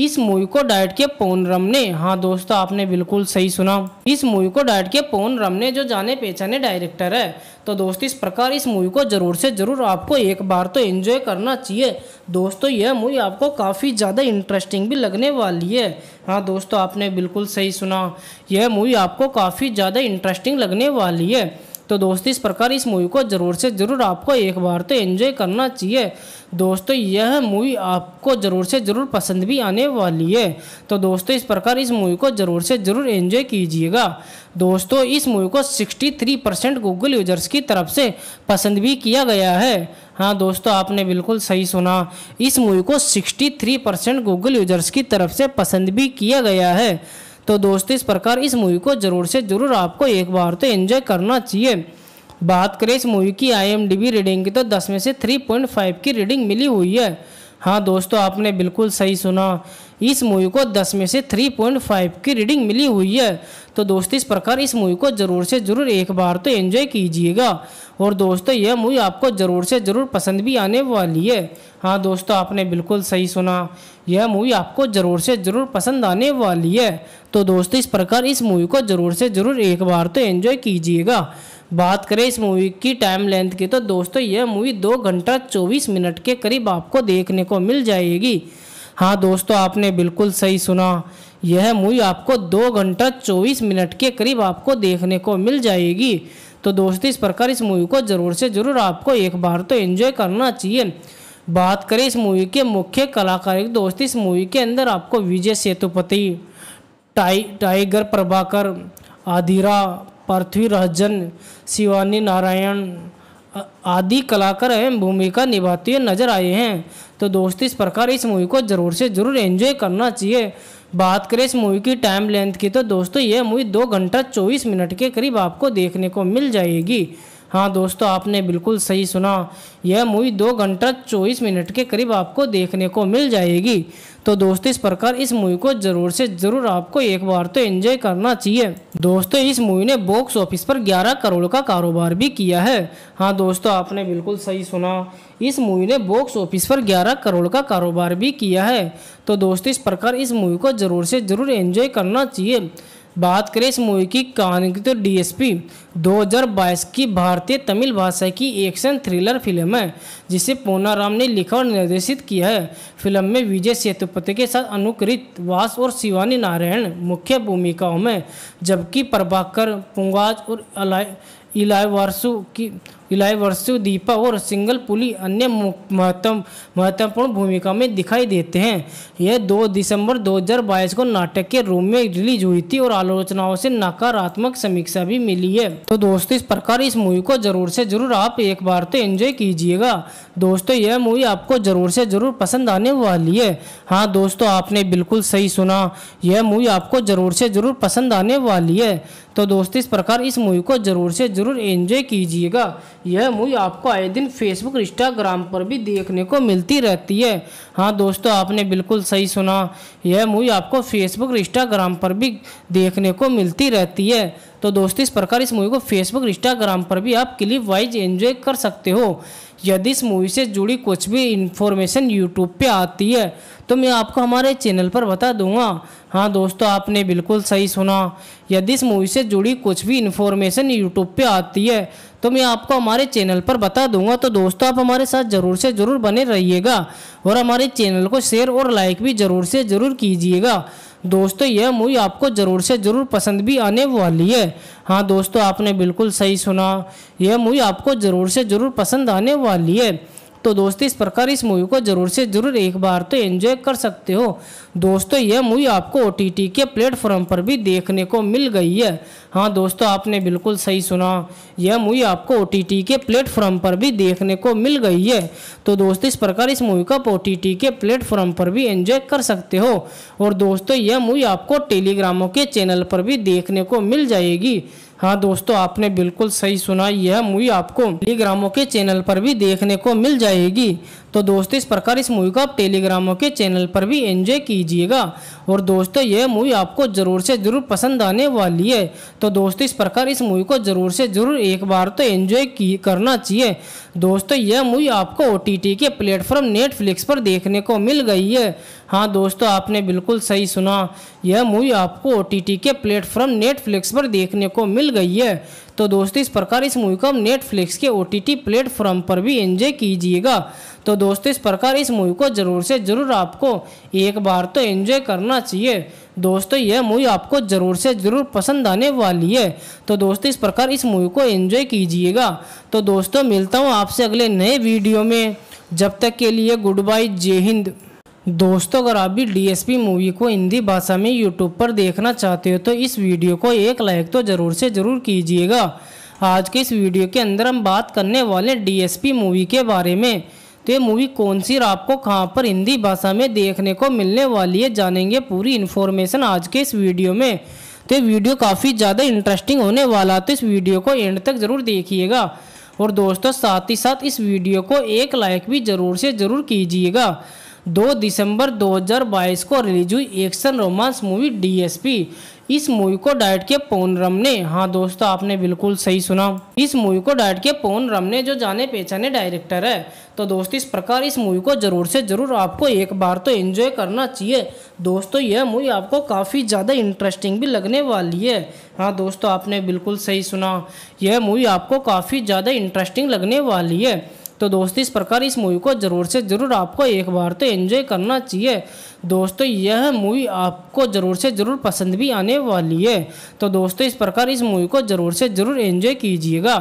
इस मूवी को डायरेक्ट किया पवन रम ने हाँ दोस्तों आपने बिल्कुल सही सुना इस मूवी को डायरेक्ट किया पवन रम ने जो जाने पहचाने डायरेक्टर है तो दोस्तों इस प्रकार इस मूवी को ज़रूर से ज़रूर आपको एक बार तो एंजॉय करना चाहिए दोस्तों यह मूवी आपको काफ़ी ज़्यादा इंटरेस्टिंग भी लगने वाली है हाँ दोस्तों आपने बिल्कुल सही सुना यह मूवी आपको काफ़ी ज़्यादा इंटरेस्टिंग लगने वाली है तो दोस्तों इस प्रकार इस मूवी को ज़रूर से ज़रूर आपको एक बार तो एंजॉय करना चाहिए दोस्तों यह मूवी आपको ज़रूर से ज़रूर पसंद भी आने वाली है तो दोस्तों इस प्रकार इस मूवी को ज़रूर से ज़रूर एंजॉय कीजिएगा दोस्तों इस मूवी को 63 परसेंट गूगल यूजर्स की तरफ से पसंद भी किया गया है हाँ दोस्तों आपने बिल्कुल सही सुना इस मूवी को 63 परसेंट गूगल यूजर्स की तरफ से पसंद भी किया गया है तो दोस्तों इस प्रकार इस मूवी को ज़रूर से ज़रूर आपको एक बार तो एंजॉय करना चाहिए बात करें इस मूवी की आईएमडीबी रीडिंग की तो 10 में से 3.5 की रीडिंग मिली हुई है हाँ दोस्तों आपने बिल्कुल सही सुना इस मूवी को 10 में से 3.5 की रीडिंग मिली हुई है तो दोस्तों इस प्रकार इस मूवी को ज़रूर से ज़रूर एक बार तो एंजॉय कीजिएगा और दोस्तों यह मूवी आपको ज़रूर से ज़रूर पसंद भी आने वाली है हाँ दोस्तों आपने बिल्कुल सही सुना यह मूवी आपको ज़रूर से ज़रूर पसंद आने वाली है तो दोस्तों इस प्रकार इस मूवी को ज़रूर से ज़रूर एक बार तो एंजॉय कीजिएगा बात करें इस मूवी की टाइम लेंथ की तो दोस्तों यह मूवी दो घंटा चौबीस मिनट के करीब आपको देखने को मिल जाएगी हाँ दोस्तों आपने बिल्कुल सही सुना यह मूवी आपको दो घंटा चौबीस मिनट के करीब आपको देखने को मिल जाएगी तो दोस्तों इस प्रकार इस मूवी को ज़रूर से ज़रूर आपको एक बार तो एंजॉय करना चाहिए बात करें इस मूवी के मुख्य कलाकार दोस्त इस मूवी के अंदर आपको विजय सेतुपति टाइ टाइगर प्रभाकर आदिरा पृथ्वी रहजन शिवानी नारायण आदि कलाकार अहम भूमिका निभाते हुए नजर आए हैं तो दोस्त इस प्रकार इस मूवी को ज़रूर से ज़रूर एंजॉय करना चाहिए बात करें इस मूवी की टाइम लेंथ की तो दोस्तों यह मूवी दो घंटा चौबीस मिनट के करीब आपको देखने को मिल जाएगी हाँ दोस्तों आपने बिल्कुल सही सुना यह मूवी दो घंटा चौबीस मिनट के करीब आपको देखने को मिल जाएगी तो दोस्तों इस प्रकार इस मूवी को जरूर से जरूर आपको एक बार तो एंजॉय करना चाहिए दोस्तों इस मूवी ने बॉक्स ऑफिस पर 11 करोड़ का कारोबार भी किया है हाँ दोस्तों आपने बिल्कुल सही सुना इस मूवी ने बॉक्स ऑफिस पर 11 करोड़ का कारोबार भी किया है तो दोस्तों इस प्रकार इस मूवी को ज़रूर से ज़रूर एंजॉय करना चाहिए बात करें इस मूवी की कहानी की तो डीएसपी 2022 की भारतीय तमिल भाषा की एक्शन थ्रिलर फिल्म है जिसे पूनाराम ने लिखा और निर्देशित किया है फिल्म में विजय सेतुपति के साथ अनुकृत वास और शिवानी नारायण मुख्य भूमिकाओं में जबकि प्रभाकर पुंगाज और अलाय इलायवर्सु की इलायवर्सु दीपा और सिंगल पुली अन्य महत्व महत्वपूर्ण भूमिका में दिखाई देते हैं यह 2 दिसंबर 2022 को नाटक के रूम में रिलीज हुई थी और आलोचनाओं से नकारात्मक समीक्षा भी मिली है तो दोस्तों इस प्रकार इस मूवी को जरूर से जरूर आप एक बार तो एंजॉय कीजिएगा दोस्तों यह मूवी आपको जरूर से जरूर पसंद आने वाली है हाँ दोस्तों आपने बिल्कुल सही सुना यह मूवी आपको जरूर से जरूर पसंद आने वाली है तो दोस्त इस प्रकार इस मूवी को ज़रूर से ज़रूर एंजॉय कीजिएगा यह मूवी आपको आए दिन फेसबुक इंस्टाग्राम पर भी देखने को मिलती रहती है हाँ दोस्तों आपने बिल्कुल सही सुना यह मूवी आपको फेसबुक इंस्टाग्राम पर भी देखने को मिलती रहती है तो दोस्तों इस प्रकार इस मूवी को फेसबुक इंस्टाग्राम पर भी आप क्लिप वाइज एंजॉय कर सकते हो यदि इस मूवी से जुड़ी कुछ भी इन्फॉर्मेशन यूट्यूब पे आती है तो मैं आपको हमारे चैनल पर बता दूंगा हाँ दोस्तों आपने बिल्कुल सही सुना यदि इस मूवी से जुड़ी कुछ भी इन्फॉर्मेशन यूट्यूब पे आती है तो मैं आपको हमारे चैनल पर बता दूंगा तो दोस्तों आप हमारे साथ ज़रूर से ज़रूर बने रहिएगा और हमारे चैनल को शेयर और लाइक भी ज़रूर से ज़रूर कीजिएगा दोस्तों यह मूवी आपको ज़रूर से ज़रूर पसंद भी आने वाली है हाँ दोस्तों आपने बिल्कुल सही सुना यह मूवी आपको ज़रूर से ज़रूर पसंद आने वाली है तो दोस्तों इस प्रकार इस मूवी को जरूर से जरूर एक बार तो एंजॉय कर सकते हो दोस्तों यह मूवी आपको ओ के प्लेटफॉर्म पर भी देखने को मिल गई है हाँ दोस्तों आपने बिल्कुल सही सुना यह मूवी आपको ओ के प्लेटफॉर्म पर भी देखने को मिल गई है तो दोस्तों इस प्रकार इस मूवी को ओ के प्लेटफॉर्म पर भी एंजॉय कर सकते हो और दोस्तों यह मूवी आपको टेलीग्रामों के चैनल पर भी देखने को मिल जाएगी हाँ दोस्तों आपने बिल्कुल सही सुना यह मूवी आपको टेलीग्रामों के चैनल पर भी देखने को मिल जाएगी तो दोस्तों इस प्रकार इस मूवी को आप टेलीग्रामों के चैनल पर भी एंजॉय कीजिएगा और दोस्तों यह मूवी आपको ज़रूर से ज़रूर पसंद आने वाली है तो दोस्तों इस प्रकार इस मूवी को ज़रूर से ज़रूर एक बार तो एंजॉय की करना चाहिए दोस्तों यह मूवी आपको ओ के प्लेटफॉर्म नेटफ्लिक्स पर देखने को मिल गई है हाँ दोस्तों आपने बिल्कुल सही सुना यह मूवी आपको ओ के प्लेटफॉर्म नेटफ्लिक्स पर देखने को मिल गई है तो दोस्तों इस प्रकार इस मूवी को आप नेटफ्लिक्स के ओ टी प्लेटफॉर्म पर भी एंजॉय कीजिएगा तो दोस्तों इस प्रकार इस मूवी को ज़रूर से ज़रूर आपको एक बार तो एंजॉय करना चाहिए दोस्तों यह मूवी आपको ज़रूर से ज़रूर पसंद आने वाली है तो दोस्तों इस प्रकार इस मूवी को एंजॉय कीजिएगा तो दोस्तों मिलता हूँ आपसे अगले नए वीडियो में जब तक के लिए गुड बाय जय हिंद दोस्तों अगर आप भी डीएसपी मूवी को हिंदी भाषा में यूट्यूब पर देखना चाहते हो तो इस वीडियो को एक लाइक तो ज़रूर से ज़रूर कीजिएगा आज के इस वीडियो के अंदर हम बात करने वाले डीएसपी मूवी के बारे में तो ये मूवी कौन सी और आपको कहाँ पर हिंदी भाषा में देखने को मिलने वाली है जानेंगे पूरी इन्फॉर्मेशन आज के इस वीडियो में तो ये वीडियो काफ़ी ज़्यादा इंटरेस्टिंग होने वाला तो इस वीडियो को एंड तक ज़रूर देखिएगा और दोस्तों साथ ही साथ इस वीडियो को एक लाइक भी ज़रूर से ज़रूर कीजिएगा दो दिसंबर 2022 को रिलीज हुई एक्शन रोमांस मूवी डीएसपी इस मूवी को डायरेक्ट के पवन रम ने हाँ दोस्तों आपने बिल्कुल सही सुना इस मूवी को डायरेक्ट के पवन रम ने जो जाने पहचाने डायरेक्टर है तो दोस्तों इस प्रकार इस मूवी को ज़रूर से ज़रूर आपको एक बार तो एंजॉय करना चाहिए दोस्तों यह मूवी आपको काफ़ी ज़्यादा इंटरेस्टिंग भी लगने वाली है हाँ दोस्तों आपने बिल्कुल सही सुना यह मूवी आपको काफ़ी ज़्यादा इंटरेस्टिंग लगने वाली है तो दोस्तों इस प्रकार इस मूवी को ज़रूर से ज़रूर आपको एक बार तो एंजॉय करना चाहिए दोस्तों यह मूवी आपको ज़रूर से ज़रूर पसंद भी आने वाली है तो दोस्तों इस प्रकार इस मूवी को ज़रूर से ज़रूर एंजॉय कीजिएगा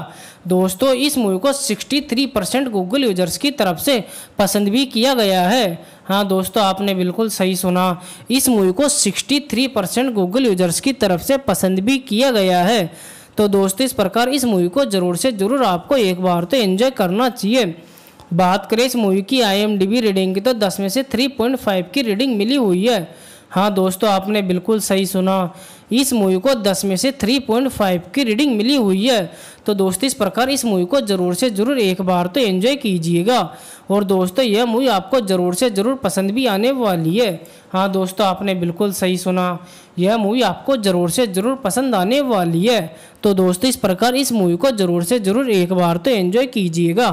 दोस्तों इस मूवी को 63 परसेंट गूगल यूजर्स की तरफ से पसंद भी किया गया है हाँ दोस्तों आपने बिल्कुल सही सुना इस मूवी को सिक्सटी परसेंट गूगल यूजर्स की तरफ से पसंद भी किया गया है तो दोस्तों इस प्रकार इस मूवी को ज़रूर से ज़रूर आपको एक बार तो एंजॉय करना चाहिए बात करें इस मूवी की आईएमडीबी रेटिंग की तो 10 में से 3.5 की रीडिंग मिली हुई है हाँ दोस्तों आपने बिल्कुल सही सुना इस मूवी को 10 में से 3.5 की रीडिंग मिली हुई है तो दोस्तों इस प्रकार इस मूवी को ज़रूर से ज़रूर एक बार तो एंजॉय कीजिएगा और दोस्तों यह मूवी आपको ज़रूर से ज़रूर पसंद भी आने वाली है हाँ दोस्तों आपने बिल्कुल सही सुना यह मूवी आपको ज़रूर से ज़रूर पसंद आने वाली है तो दोस्तों इस प्रकार इस मूवी को ज़रूर से ज़रूर एक बार तो एंजॉय कीजिएगा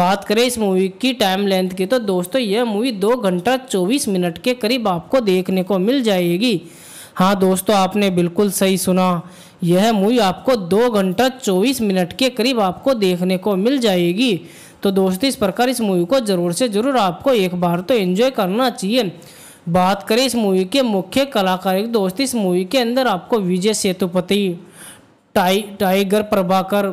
बात करें इस मूवी की टाइम लेंथ की तो दोस्तों यह मूवी दो घंटा चौबीस मिनट के करीब आपको देखने को मिल जाएगी हाँ दोस्तों आपने बिल्कुल सही सुना यह मूवी आपको दो घंटा चौबीस मिनट के करीब आपको देखने को मिल जाएगी तो दोस्तों इस प्रकार इस मूवी को ज़रूर से ज़रूर आपको एक बार तो एंजॉय करना चाहिए बात करें इस मूवी के मुख्य कलाकार दोस्त इस मूवी के अंदर आपको विजय सेतुपति टाइ टाइगर प्रभाकर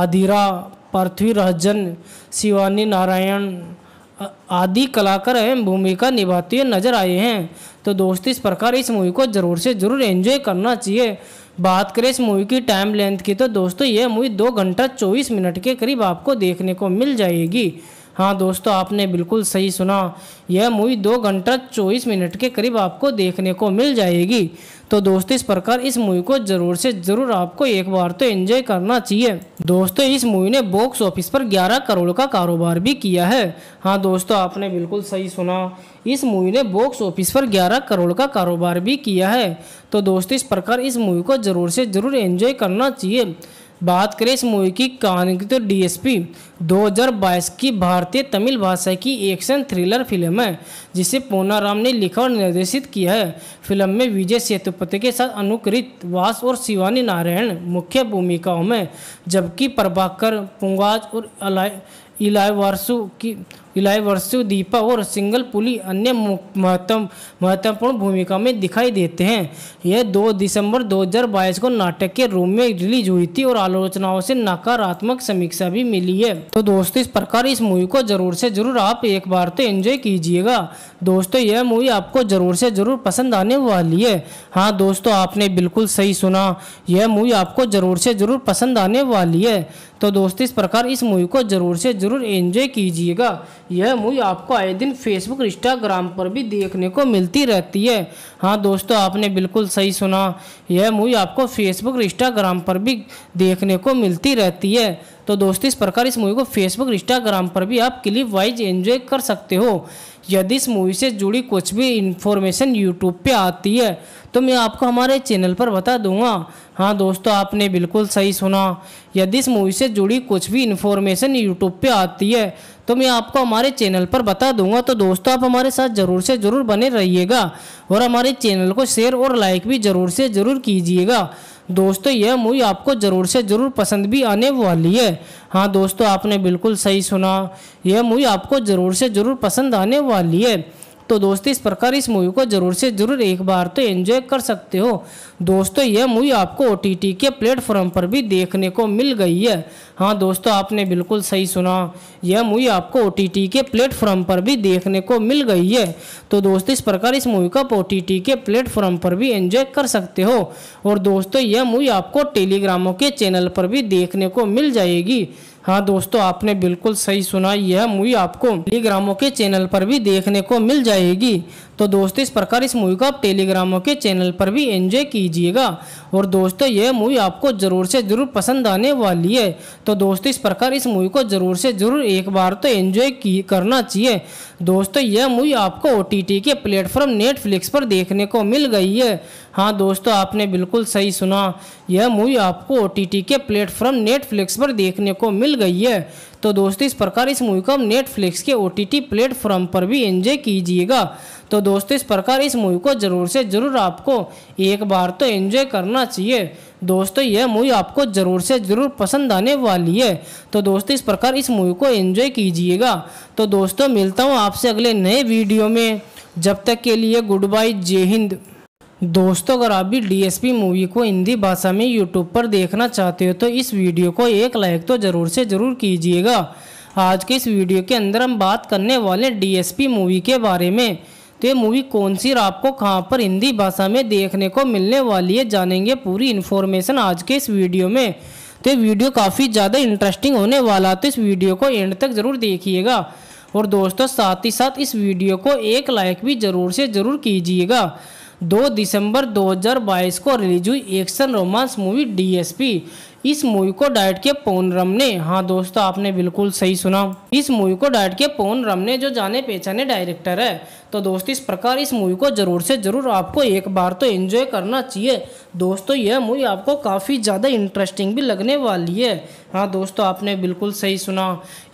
आदिरा पृथ्वी रहजन शिवानी नारायण आदि कलाकार अहम भूमिका निभाते हुए नजर आए हैं तो दोस्त इस प्रकार इस मूवी को ज़रूर से ज़रूर एंजॉय करना चाहिए बात करें इस मूवी की टाइम लेंथ की तो दोस्तों यह मूवी दो घंटा चौबीस मिनट के करीब आपको देखने को मिल जाएगी हाँ दोस्तों आपने बिल्कुल सही सुना यह मूवी दो घंटा चौबीस मिनट के करीब आपको देखने को मिल जाएगी तो दोस्तों इस प्रकार इस मूवी को ज़रूर से ज़रूर आपको एक बार तो एंजॉय करना चाहिए दोस्तों इस मूवी ने बॉक्स ऑफिस पर 11 करोड़ का कारोबार भी किया है हाँ दोस्तों आपने बिल्कुल सही सुना इस मूवी ने बॉक्स ऑफिस पर 11 करोड़ का कारोबार भी किया है तो दोस्तों इस प्रकार इस मूवी को ज़रूर से ज़रूर एंजॉय करना चाहिए बात करें इस मूवी की कहानी की तो डीएसपी 2022 की भारतीय तमिल भाषा की एक्शन थ्रिलर फिल्म है जिसे पूनाराम ने लिखा और निर्देशित किया है फिल्म में विजय सेतुपति के साथ अनुकृत वास और शिवानी नारायण मुख्य भूमिकाओं में जबकि प्रभाकर पुंगाज और इलायवारसु की इलाई वर्षु दीपा और सिंगल पुली अन्य महत्व महत्वपूर्ण भूमिका में दिखाई देते हैं यह 2 दिसंबर 2022 को नाटक के रूम में रिलीज हुई थी और आलोचनाओं से नकारात्मक समीक्षा भी मिली है तो दोस्तों इस प्रकार इस मूवी को जरूर से जरूर आप एक बार तो एंजॉय कीजिएगा दोस्तों यह मूवी आपको जरूर से जरूर पसंद आने वाली है हाँ दोस्तों आपने बिल्कुल सही सुना यह मूवी आपको जरूर से जरूर पसंद आने वाली है तो दोस्तों इस प्रकार इस मूवी को जरूर से जरूर एंजॉय कीजिएगा यह मूवी आपको आए दिन फेसबुक इंस्टाग्राम पर भी देखने को मिलती रहती है हाँ दोस्तों आपने बिल्कुल सही सुना यह मूवी आपको फेसबुक इंस्टाग्राम पर भी देखने को मिलती रहती है तो दोस्तों इस प्रकार इस मूवी को फेसबुक इंस्टाग्राम पर भी आप क्लिप वाइज एंजॉय कर सकते हो यदि इस मूवी से जुड़ी कुछ भी इन्फॉर्मेशन यूट्यूब पे आती है तो मैं आपको हमारे चैनल पर बता दूंगा हाँ दोस्तों आपने बिल्कुल सही सुना यदि इस मूवी से जुड़ी कुछ भी इन्फॉर्मेशन यूट्यूब पे आती है तो मैं आपको हमारे चैनल पर बता दूंगा तो दोस्तों आप हमारे साथ ज़रूर से ज़रूर बने रहिएगा और हमारे चैनल को शेयर और लाइक भी ज़रूर से ज़रूर कीजिएगा दोस्तों यह मूवी आपको ज़रूर से ज़रूर पसंद भी आने वाली है हाँ दोस्तों आपने बिल्कुल सही सुना यह मूवी आपको ज़रूर से ज़रूर पसंद आने वाली है तो दोस्तों इस प्रकार इस मूवी को जरूर से जरूर एक बार तो एंजॉय कर सकते हो दोस्तों यह मूवी आपको ओ के प्लेटफॉर्म पर भी देखने को मिल गई है हाँ दोस्तों आपने बिल्कुल सही सुना यह मूवी आपको ओ के प्लेटफॉर्म पर भी देखने को मिल गई है तो दोस्तों इस प्रकार इस मूवी को ओ के प्लेटफॉर्म पर भी एंजॉय कर सकते हो और दोस्तों यह मूवी आपको टेलीग्रामों के चैनल पर भी देखने को मिल जाएगी हाँ दोस्तों आपने बिल्कुल सही सुना यह मूवी आपको टेलीग्रामों के चैनल पर भी देखने को मिल जाएगी तो दोस्तों इस प्रकार इस मूवी को आप टेलीग्रामों के चैनल पर भी एंजॉय कीजिएगा और दोस्तों यह मूवी आपको ज़रूर से ज़रूर पसंद आने वाली है तो दोस्तों इस प्रकार इस मूवी को ज़रूर से ज़रूर एक बार तो एंजॉय की करना चाहिए दोस्तों यह मूवी आपको ओ के प्लेटफॉर्म नेटफ्लिक्स पर देखने को मिल गई है हाँ दोस्तों आपने बिल्कुल सही सुना यह मूवी आपको ओ के प्लेटफॉर्म नेटफ्लिक्स पर देखने को मिल गई है तो दोस्तों इस प्रकार इस मूवी को आप नेटफ्लिक्स के ओ प्लेटफॉर्म पर भी एंजॉय कीजिएगा तो दोस्तों इस प्रकार इस मूवी को ज़रूर से ज़रूर आपको एक बार तो एंजॉय करना चाहिए दोस्तों यह मूवी आपको ज़रूर से ज़रूर पसंद आने वाली है तो दोस्तों इस प्रकार इस मूवी को एंजॉय कीजिएगा तो दोस्तों मिलता हूँ आपसे अगले नए वीडियो में जब तक के लिए गुड बाय जय हिंद दोस्तों अगर आप भी डीएसपी मूवी को हिंदी भाषा में यूट्यूब पर देखना चाहते हो तो इस वीडियो को एक लाइक तो ज़रूर से ज़रूर कीजिएगा आज के इस वीडियो के अंदर हम बात करने वाले डीएसपी मूवी के बारे में तो ये मूवी कौन सी आपको कहाँ पर हिंदी भाषा में देखने को मिलने वाली है जानेंगे पूरी इन्फॉर्मेशन आज के इस वीडियो में तो ये वीडियो काफ़ी ज़्यादा इंटरेस्टिंग होने वाला तो इस वीडियो को एंड तक ज़रूर देखिएगा और दोस्तों साथ ही साथ इस वीडियो को एक लाइक भी ज़रूर से ज़रूर कीजिएगा दो दिसंबर 2022 को रिलीज हुई एक्शन रोमांस मूवी डीएसपी इस मूवी को डायरेक्ट के रम ने हाँ दोस्तों आपने बिल्कुल सही सुना इस मूवी को डायरेक्ट के रम ने जो जाने पहचाने डायरेक्टर है तो दोस्तों इस प्रकार इस मूवी को ज़रूर से ज़रूर आपको एक बार तो एंजॉय करना चाहिए दोस्तों यह मूवी आपको काफ़ी ज़्यादा इंटरेस्टिंग भी लगने वाली है हाँ दोस्तों आपने बिल्कुल सही सुना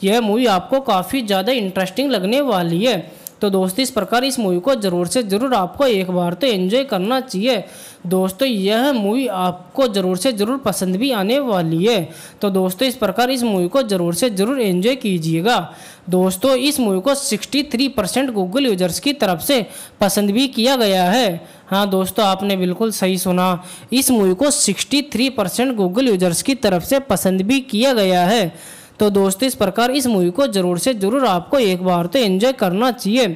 यह मूवी आपको काफ़ी ज़्यादा इंटरेस्टिंग लगने वाली है तो दोस्तों इस प्रकार इस मूवी को ज़रूर से ज़रूर आपको एक बार तो एंजॉय करना चाहिए दोस्तों यह मूवी आपको ज़रूर से ज़रूर पसंद भी आने वाली है तो दोस्तों इस प्रकार इस मूवी को ज़रूर से ज़रूर एंजॉय कीजिएगा दोस्तों इस मूवी को 63 परसेंट गूगल यूजर्स की तरफ से पसंद भी किया गया है हाँ दोस्तों आपने बिल्कुल सही सुना इस मूवी को 63 परसेंट गूगल यूजर्स की तरफ से पसंद भी किया गया है तो दोस्तों इस प्रकार इस मूवी को ज़रूर से ज़रूर आपको एक बार तो एंजॉय करना चाहिए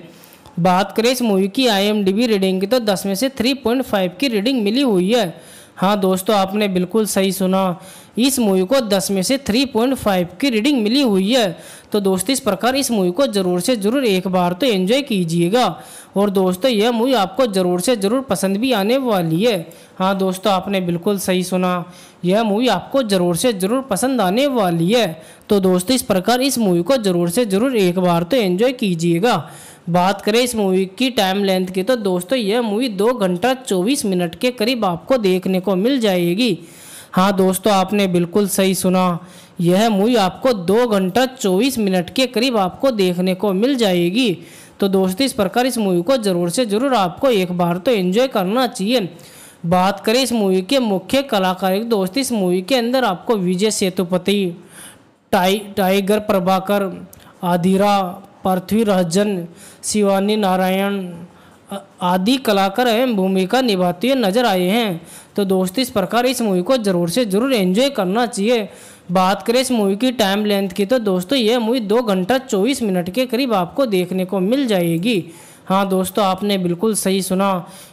बात करें इस मूवी की आईएमडीबी रीडिंग की तो 10 में से 3.5 की रीडिंग मिली हुई है हाँ दोस्तों आपने बिल्कुल सही सुना इस मूवी को 10 में से 3.5 की रीडिंग मिली हुई है तो दोस्तों इस प्रकार इस मूवी को ज़रूर से ज़रूर एक बार तो एंजॉय कीजिएगा और दोस्तों यह मूवी आपको ज़रूर से ज़रूर पसंद भी आने वाली है हाँ दोस्तों आपने बिल्कुल सही सुना यह मूवी आपको ज़रूर से ज़रूर पसंद आने वाली है तो दोस्तों इस प्रकार इस मूवी को ज़रूर से ज़रूर एक बार तो एंजॉय कीजिएगा बात करें इस मूवी की टाइम लेंथ की तो दोस्तों यह मूवी दो घंटा चौबीस मिनट के करीब आपको देखने को मिल जाएगी हाँ दोस्तों आपने बिल्कुल सही सुना यह मूवी आपको दो घंटा चौबीस मिनट के करीब आपको देखने को मिल जाएगी तो दोस्तों इस प्रकार इस मूवी को ज़रूर से ज़रूर आपको एक बार तो एंजॉय करना चाहिए बात करें इस मूवी के मुख्य कलाकार की दोस्त इस मूवी के अंदर आपको विजय सेतुपति टाइ टाइगर प्रभाकर आदिरा पृथ्वी रहजन शिवानी नारायण आदि कलाकार अहम भूमिका निभाते हुए नजर आए हैं तो दोस्त इस प्रकार इस मूवी को ज़रूर से ज़रूर एंजॉय करना चाहिए बात करें इस मूवी की टाइम लेंथ की तो दोस्तों यह मूवी दो घंटा चौबीस मिनट के करीब आपको देखने को मिल जाएगी हाँ दोस्तों आपने बिल्कुल सही सुना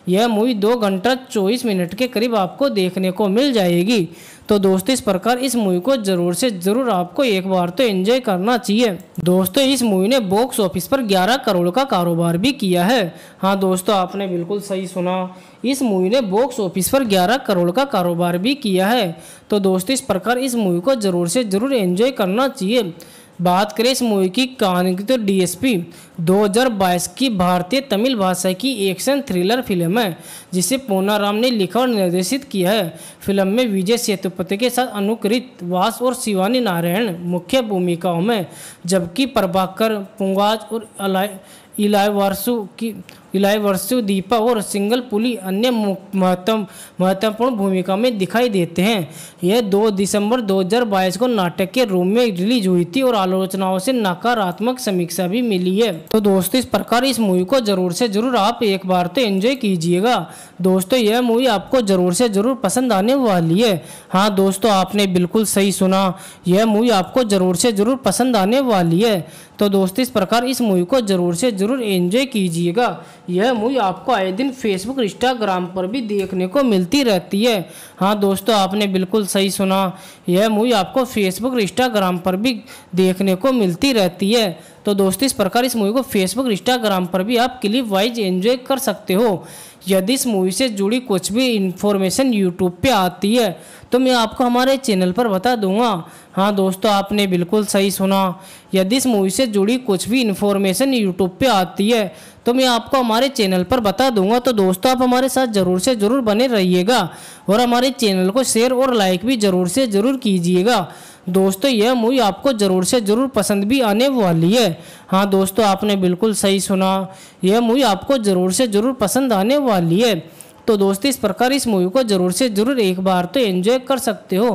यह मूवी दो घंटा चौबीस मिनट के करीब आपको देखने को मिल जाएगी तो दोस्तों इस प्रकार इस मूवी को जरूर से जरूर आपको एक बार तो एंजॉय करना चाहिए दोस्तों इस मूवी ने बॉक्स ऑफिस पर 11 करोड़ का कारोबार भी किया है हाँ दोस्तों आपने बिल्कुल सही सुना इस मूवी ने बॉक्स ऑफिस पर 11 करोड़ का कारोबार भी किया है तो दोस्तों इस प्रकार इस मूवी को ज़रूर से ज़रूर एंजॉय करना चाहिए बात करें इस मूवी की कहानी की तो डीएसपी 2022 की भारतीय तमिल भाषा की एक्शन थ्रिलर फिल्म है जिसे राम ने लिखा और निर्देशित किया है फिल्म में विजय सेतुपति के साथ अनुकृत वास और शिवानी नारायण मुख्य भूमिकाओं में जबकि प्रभाकर पुंगाज और इलाय इलायवारसु की इलाई वर्षों दीपा और सिंगल पुली अन्य महत्व महत्वपूर्ण भूमिका में दिखाई देते हैं यह 2 दिसंबर 2022 को नाटक के रूम में रिलीज हुई थी और आलोचनाओं से नकारात्मक समीक्षा भी मिली है तो दोस्तों इस प्रकार इस मूवी को जरूर से जरूर आप एक बार तो एंजॉय कीजिएगा दोस्तों यह मूवी आपको जरूर से जरूर पसंद आने वाली है हाँ दोस्तों आपने बिल्कुल सही सुना यह मूवी आपको जरूर से जरूर पसंद आने वाली है तो दोस्तों इस प्रकार इस मूवी को जरूर से जरूर एंजॉय कीजिएगा यह मूवी आपको आए दिन फेसबुक इंस्टाग्राम पर भी देखने को मिलती रहती है हाँ दोस्तों आपने बिल्कुल सही सुना यह मूवी आपको फेसबुक इंस्टाग्राम पर भी देखने को मिलती रहती है तो दोस्तों इस प्रकार इस मूवी को फेसबुक इंस्टाग्राम पर भी आप क्लिप वाइज एंजॉय कर सकते हो यदि इस मूवी से जुड़ी कुछ भी इन्फॉर्मेशन यूट्यूब पे आती है तो मैं आपको हमारे चैनल पर बता दूंगा हाँ दोस्तों आपने बिल्कुल सही सुना यदि इस मूवी से जुड़ी कुछ भी इन्फॉर्मेशन यूट्यूब पे आती है तो मैं आपको हमारे चैनल पर बता दूंगा तो दोस्तों आप हमारे साथ ज़रूर से ज़रूर बने रहिएगा और हमारे चैनल को शेयर और लाइक भी ज़रूर से ज़रूर कीजिएगा दोस्तों यह मूवी आपको ज़रूर से ज़रूर पसंद भी आने वाली है हाँ दोस्तों आपने बिल्कुल सही सुना यह मूवी आपको ज़रूर से ज़रूर पसंद आने वाली है तो दोस्तों इस प्रकार इस मूवी को जरूर से जरूर एक बार तो एंजॉय कर सकते हो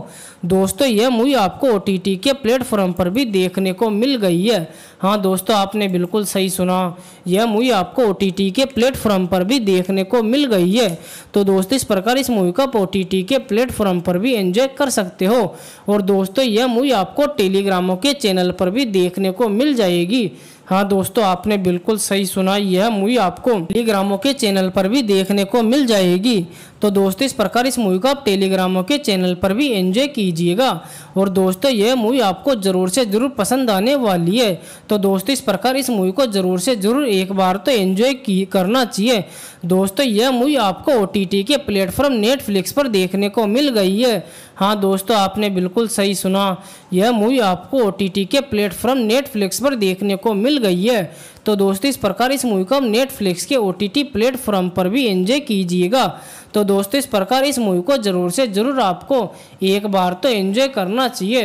दोस्तों यह मूवी आपको ओ के प्लेटफॉर्म पर भी देखने को मिल गई है हाँ दोस्तों आपने बिल्कुल सही सुना यह मूवी आपको ओ के प्लेटफॉर्म पर भी देखने को मिल गई है तो दोस्तों इस प्रकार इस मूवी को आप ओ के प्लेटफॉर्म पर भी एंजॉय कर सकते हो और दोस्तों यह मूवी आपको टेलीग्रामों के चैनल पर भी देखने को मिल जाएगी हाँ दोस्तों आपने बिल्कुल सही सुना यह मूवी आपको टेलीग्रामों के चैनल पर भी देखने को मिल जाएगी तो दोस्तों इस प्रकार इस मूवी को आप टेलीग्रामों के चैनल पर भी एंजॉय कीजिएगा और दोस्तों यह मूवी आपको ज़रूर से ज़रूर पसंद आने वाली है तो दोस्तों इस प्रकार इस मूवी को ज़रूर से ज़रूर एक बार तो एंजॉय की करना चाहिए दोस्तों यह मूवी आपको ओ के प्लेटफॉर्म नेटफ्लिक्स पर देखने को मिल गई है हाँ दोस्तों आपने बिल्कुल सही सुना यह मूवी आपको ओ के प्लेटफॉर्म नेटफ्लिक्स पर देखने को मिल गई है तो दोस्तों इस प्रकार इस मूवी को आप नेटफ्लिक्स के ओ टी प्लेटफॉर्म पर भी एंजॉय कीजिएगा तो दोस्तों इस प्रकार इस मूवी को ज़रूर से ज़रूर आपको एक बार तो एंजॉय करना चाहिए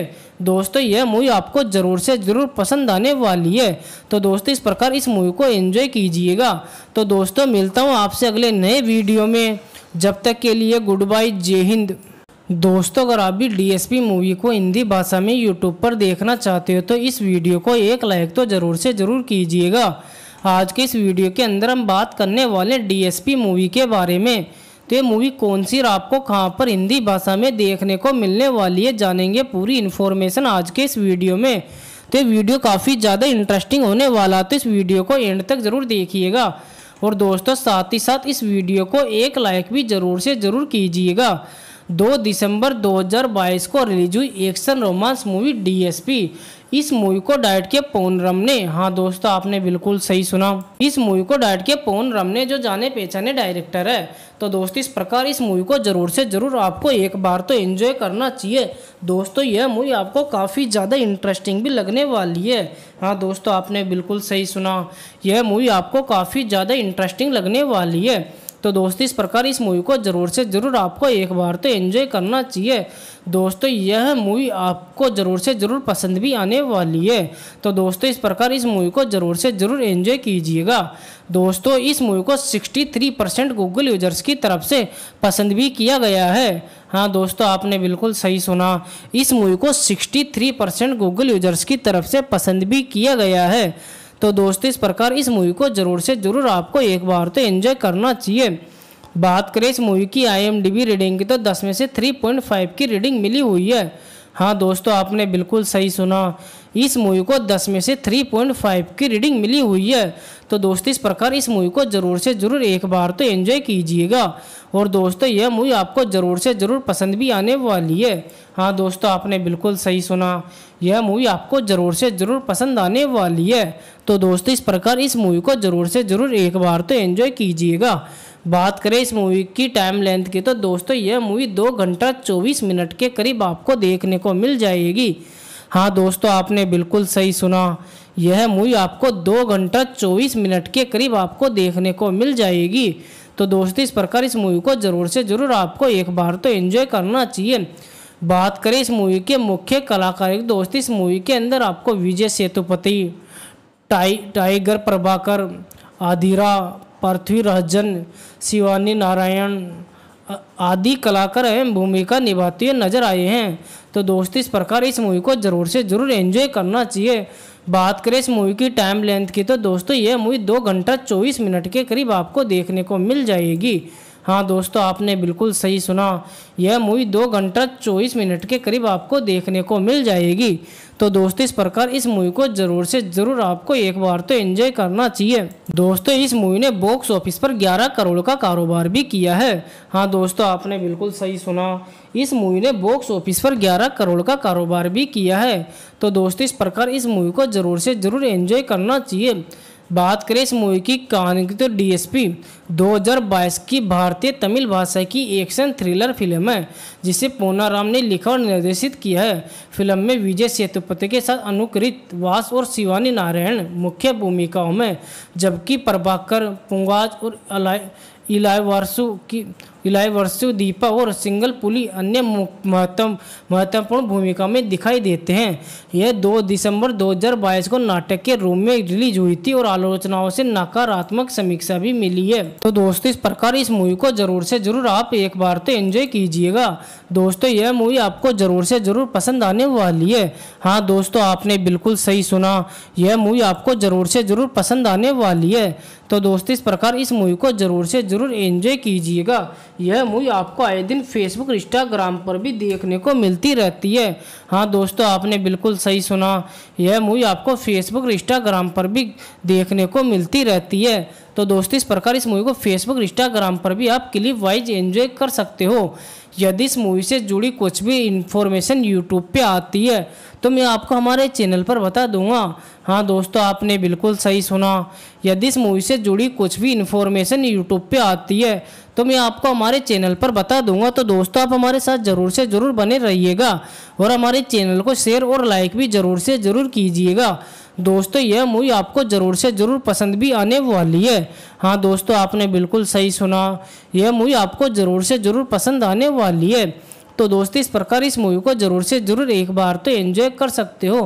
दोस्तों यह मूवी आपको ज़रूर से ज़रूर पसंद आने वाली है तो दोस्तों इस प्रकार इस मूवी को एंजॉय कीजिएगा तो दोस्तों मिलता हूँ आपसे अगले नए वीडियो में जब तक के लिए गुड बाय जय हिंद दोस्तों अगर आप भी डीएसपी मूवी को हिंदी भाषा में यूट्यूब पर देखना चाहते हो तो इस वीडियो को एक लाइक तो ज़रूर से ज़रूर कीजिएगा आज के इस वीडियो के अंदर हम बात करने वाले डीएसपी मूवी के बारे में तो ये मूवी कौन सी और आपको कहाँ पर हिंदी भाषा में देखने को मिलने वाली है जानेंगे पूरी इन्फॉर्मेशन आज के इस वीडियो में तो ये वीडियो काफ़ी ज़्यादा इंटरेस्टिंग होने वाला तो इस वीडियो को एंड तक ज़रूर देखिएगा और दोस्तों साथ ही साथ इस वीडियो को एक लाइक भी ज़रूर से ज़रूर कीजिएगा दो दिसंबर 2022 को रिलीज हुई एक्शन रोमांस मूवी डीएसपी इस मूवी को किया के रम ने हाँ दोस्तों आपने बिल्कुल सही सुना इस मूवी को किया के रम ने जो जाने पहचाने डायरेक्टर है तो दोस्तों इस प्रकार इस मूवी को ज़रूर से ज़रूर आपको एक बार तो एंजॉय करना चाहिए दोस्तों यह मूवी आपको काफ़ी ज़्यादा इंटरेस्टिंग भी लगने वाली है हाँ दोस्तों आपने बिल्कुल सही सुना यह मूवी आपको काफ़ी ज़्यादा इंटरेस्टिंग लगने वाली है तो दोस्तों इस प्रकार इस मूवी को ज़रूर से ज़रूर आपको एक बार तो एंजॉय करना चाहिए दोस्तों यह मूवी आपको ज़रूर से ज़रूर पसंद भी आने वाली है तो दोस्तों इस प्रकार इस मूवी को ज़रूर से ज़रूर एंजॉय कीजिएगा दोस्तों इस मूवी को 63 परसेंट गूगल यूजर्स की तरफ से पसंद भी किया गया है हाँ दोस्तों आपने बिल्कुल सही सुना इस मूवी को 63 परसेंट गूगल यूजर्स की तरफ से पसंद भी किया गया है तो दोस्तों इस प्रकार इस मूवी को ज़रूर से ज़रूर आपको एक बार तो एंजॉय करना चाहिए बात करें इस मूवी की आईएमडीबी रीडिंग की तो दस में से थ्री पॉइंट फाइव की रीडिंग मिली हुई है हाँ दोस्तों आपने बिल्कुल सही सुना इस मूवी को 10 में से 3.5 की रीडिंग मिली हुई है तो दोस्तों इस प्रकार इस मूवी को ज़रूर से ज़रूर एक बार तो एंजॉय कीजिएगा और दोस्तों यह मूवी आपको ज़रूर से ज़रूर पसंद भी आने वाली है हाँ दोस्तों आपने बिल्कुल सही सुना यह मूवी आपको ज़रूर से ज़रूर पसंद आने वाली है तो दोस्तों इस प्रकार इस मूवी को ज़रूर से ज़रूर एक बार तो एंजॉय कीजिएगा बात करें इस मूवी की टाइम लेंथ की तो दोस्तों यह मूवी दो घंटा चौबीस मिनट के करीब आपको देखने को मिल जाएगी हाँ दोस्तों आपने बिल्कुल सही सुना यह मूवी आपको दो घंटा चौबीस मिनट के करीब आपको देखने को मिल जाएगी तो दोस्तों इस प्रकार इस मूवी को ज़रूर से ज़रूर आपको एक बार तो एंजॉय करना चाहिए बात करें इस मूवी के मुख्य कलाकार दोस्त इस मूवी के अंदर आपको विजय सेतुपति टाइ टाइगर प्रभाकर आदिरा पृथ्वी रहजन शिवानी नारायण आदि कलाकार अहम भूमिका निभाते हुए नजर आए हैं तो दोस्त इस प्रकार इस मूवी को ज़रूर से ज़रूर एंजॉय करना चाहिए बात करें इस मूवी की टाइम लेंथ की तो दोस्तों यह मूवी दो घंटा चौबीस मिनट के करीब आपको देखने को मिल जाएगी हाँ दोस्तों आपने बिल्कुल सही सुना यह मूवी दो घंटा चौबीस मिनट के करीब आपको देखने को मिल जाएगी तो दोस्तों इस प्रकार इस मूवी को ज़रूर से ज़रूर आपको एक बार तो एंजॉय करना चाहिए दोस्तों इस मूवी ने बॉक्स ऑफिस पर 11 करोड़ का कारोबार भी किया है हाँ दोस्तों आपने बिल्कुल सही सुना इस मूवी ने बॉक्स ऑफिस पर ग्यारह करोड़ का कारोबार भी किया है तो दोस्तों इस प्रकार इस मूवी को ज़रूर से ज़रूर एंजॉय करना चाहिए बात करें इस मूवी की कहानी की तो डीएसपी 2022 की भारतीय तमिल भाषा की एक्शन थ्रिलर फिल्म है जिसे राम ने लिखा और निर्देशित किया है फिल्म में विजय सेतुपति के साथ अनुकृत वास और शिवानी नारायण मुख्य भूमिकाओं में जबकि प्रभाकर पुंगाज और इलाय इलायवारसु की इलाही वर्षु दीपा और सिंगल पुली अन्य महत्व महत्वपूर्ण भूमिका में दिखाई देते हैं यह 2 दिसंबर 2022 को नाटक के रूम में रिलीज हुई थी और आलोचनाओं से नकारात्मक समीक्षा भी मिली है तो दोस्तों इस प्रकार इस मूवी को जरूर से जरूर आप एक बार तो एंजॉय कीजिएगा दोस्तों यह मूवी आपको जरूर से जरूर पसंद आने वाली है हाँ दोस्तों आपने बिल्कुल सही सुना यह मूवी आपको जरूर से जरूर पसंद आने वाली है तो दोस्तों इस प्रकार इस मूवी को ज़रूर से ज़रूर एंजॉय कीजिएगा यह मूवी आपको आए दिन फेसबुक इंस्टाग्राम पर भी देखने को मिलती रहती है हाँ दोस्तों आपने बिल्कुल सही सुना यह मूवी आपको फेसबुक इंस्टाग्राम पर भी देखने को मिलती रहती है तो दोस्तों इस प्रकार इस मूवी को फेसबुक इंस्टाग्राम पर भी आप क्लिप वाइज एंजॉय कर सकते हो यदि इस मूवी से जुड़ी कुछ भी इन्फॉर्मेशन यूट्यूब पे आती है तो मैं आपको हमारे चैनल पर बता दूंगा हाँ दोस्तों आपने बिल्कुल सही सुना यदि इस मूवी से जुड़ी कुछ भी इन्फॉर्मेशन यूट्यूब पे आती है तो मैं आपको हमारे चैनल पर बता दूंगा तो दोस्तों आप हमारे साथ ज़रूर से ज़रूर बने रहिएगा और हमारे चैनल को शेयर और लाइक भी ज़रूर से ज़रूर कीजिएगा दोस्तों यह मूवी आपको ज़रूर से ज़रूर पसंद भी आने वाली है हाँ दोस्तों आपने बिल्कुल सही सुना यह मूवी आपको ज़रूर से ज़रूर पसंद आने वाली है तो दोस्तों इस प्रकार इस मूवी को जरूर से जरूर एक बार तो एंजॉय कर सकते हो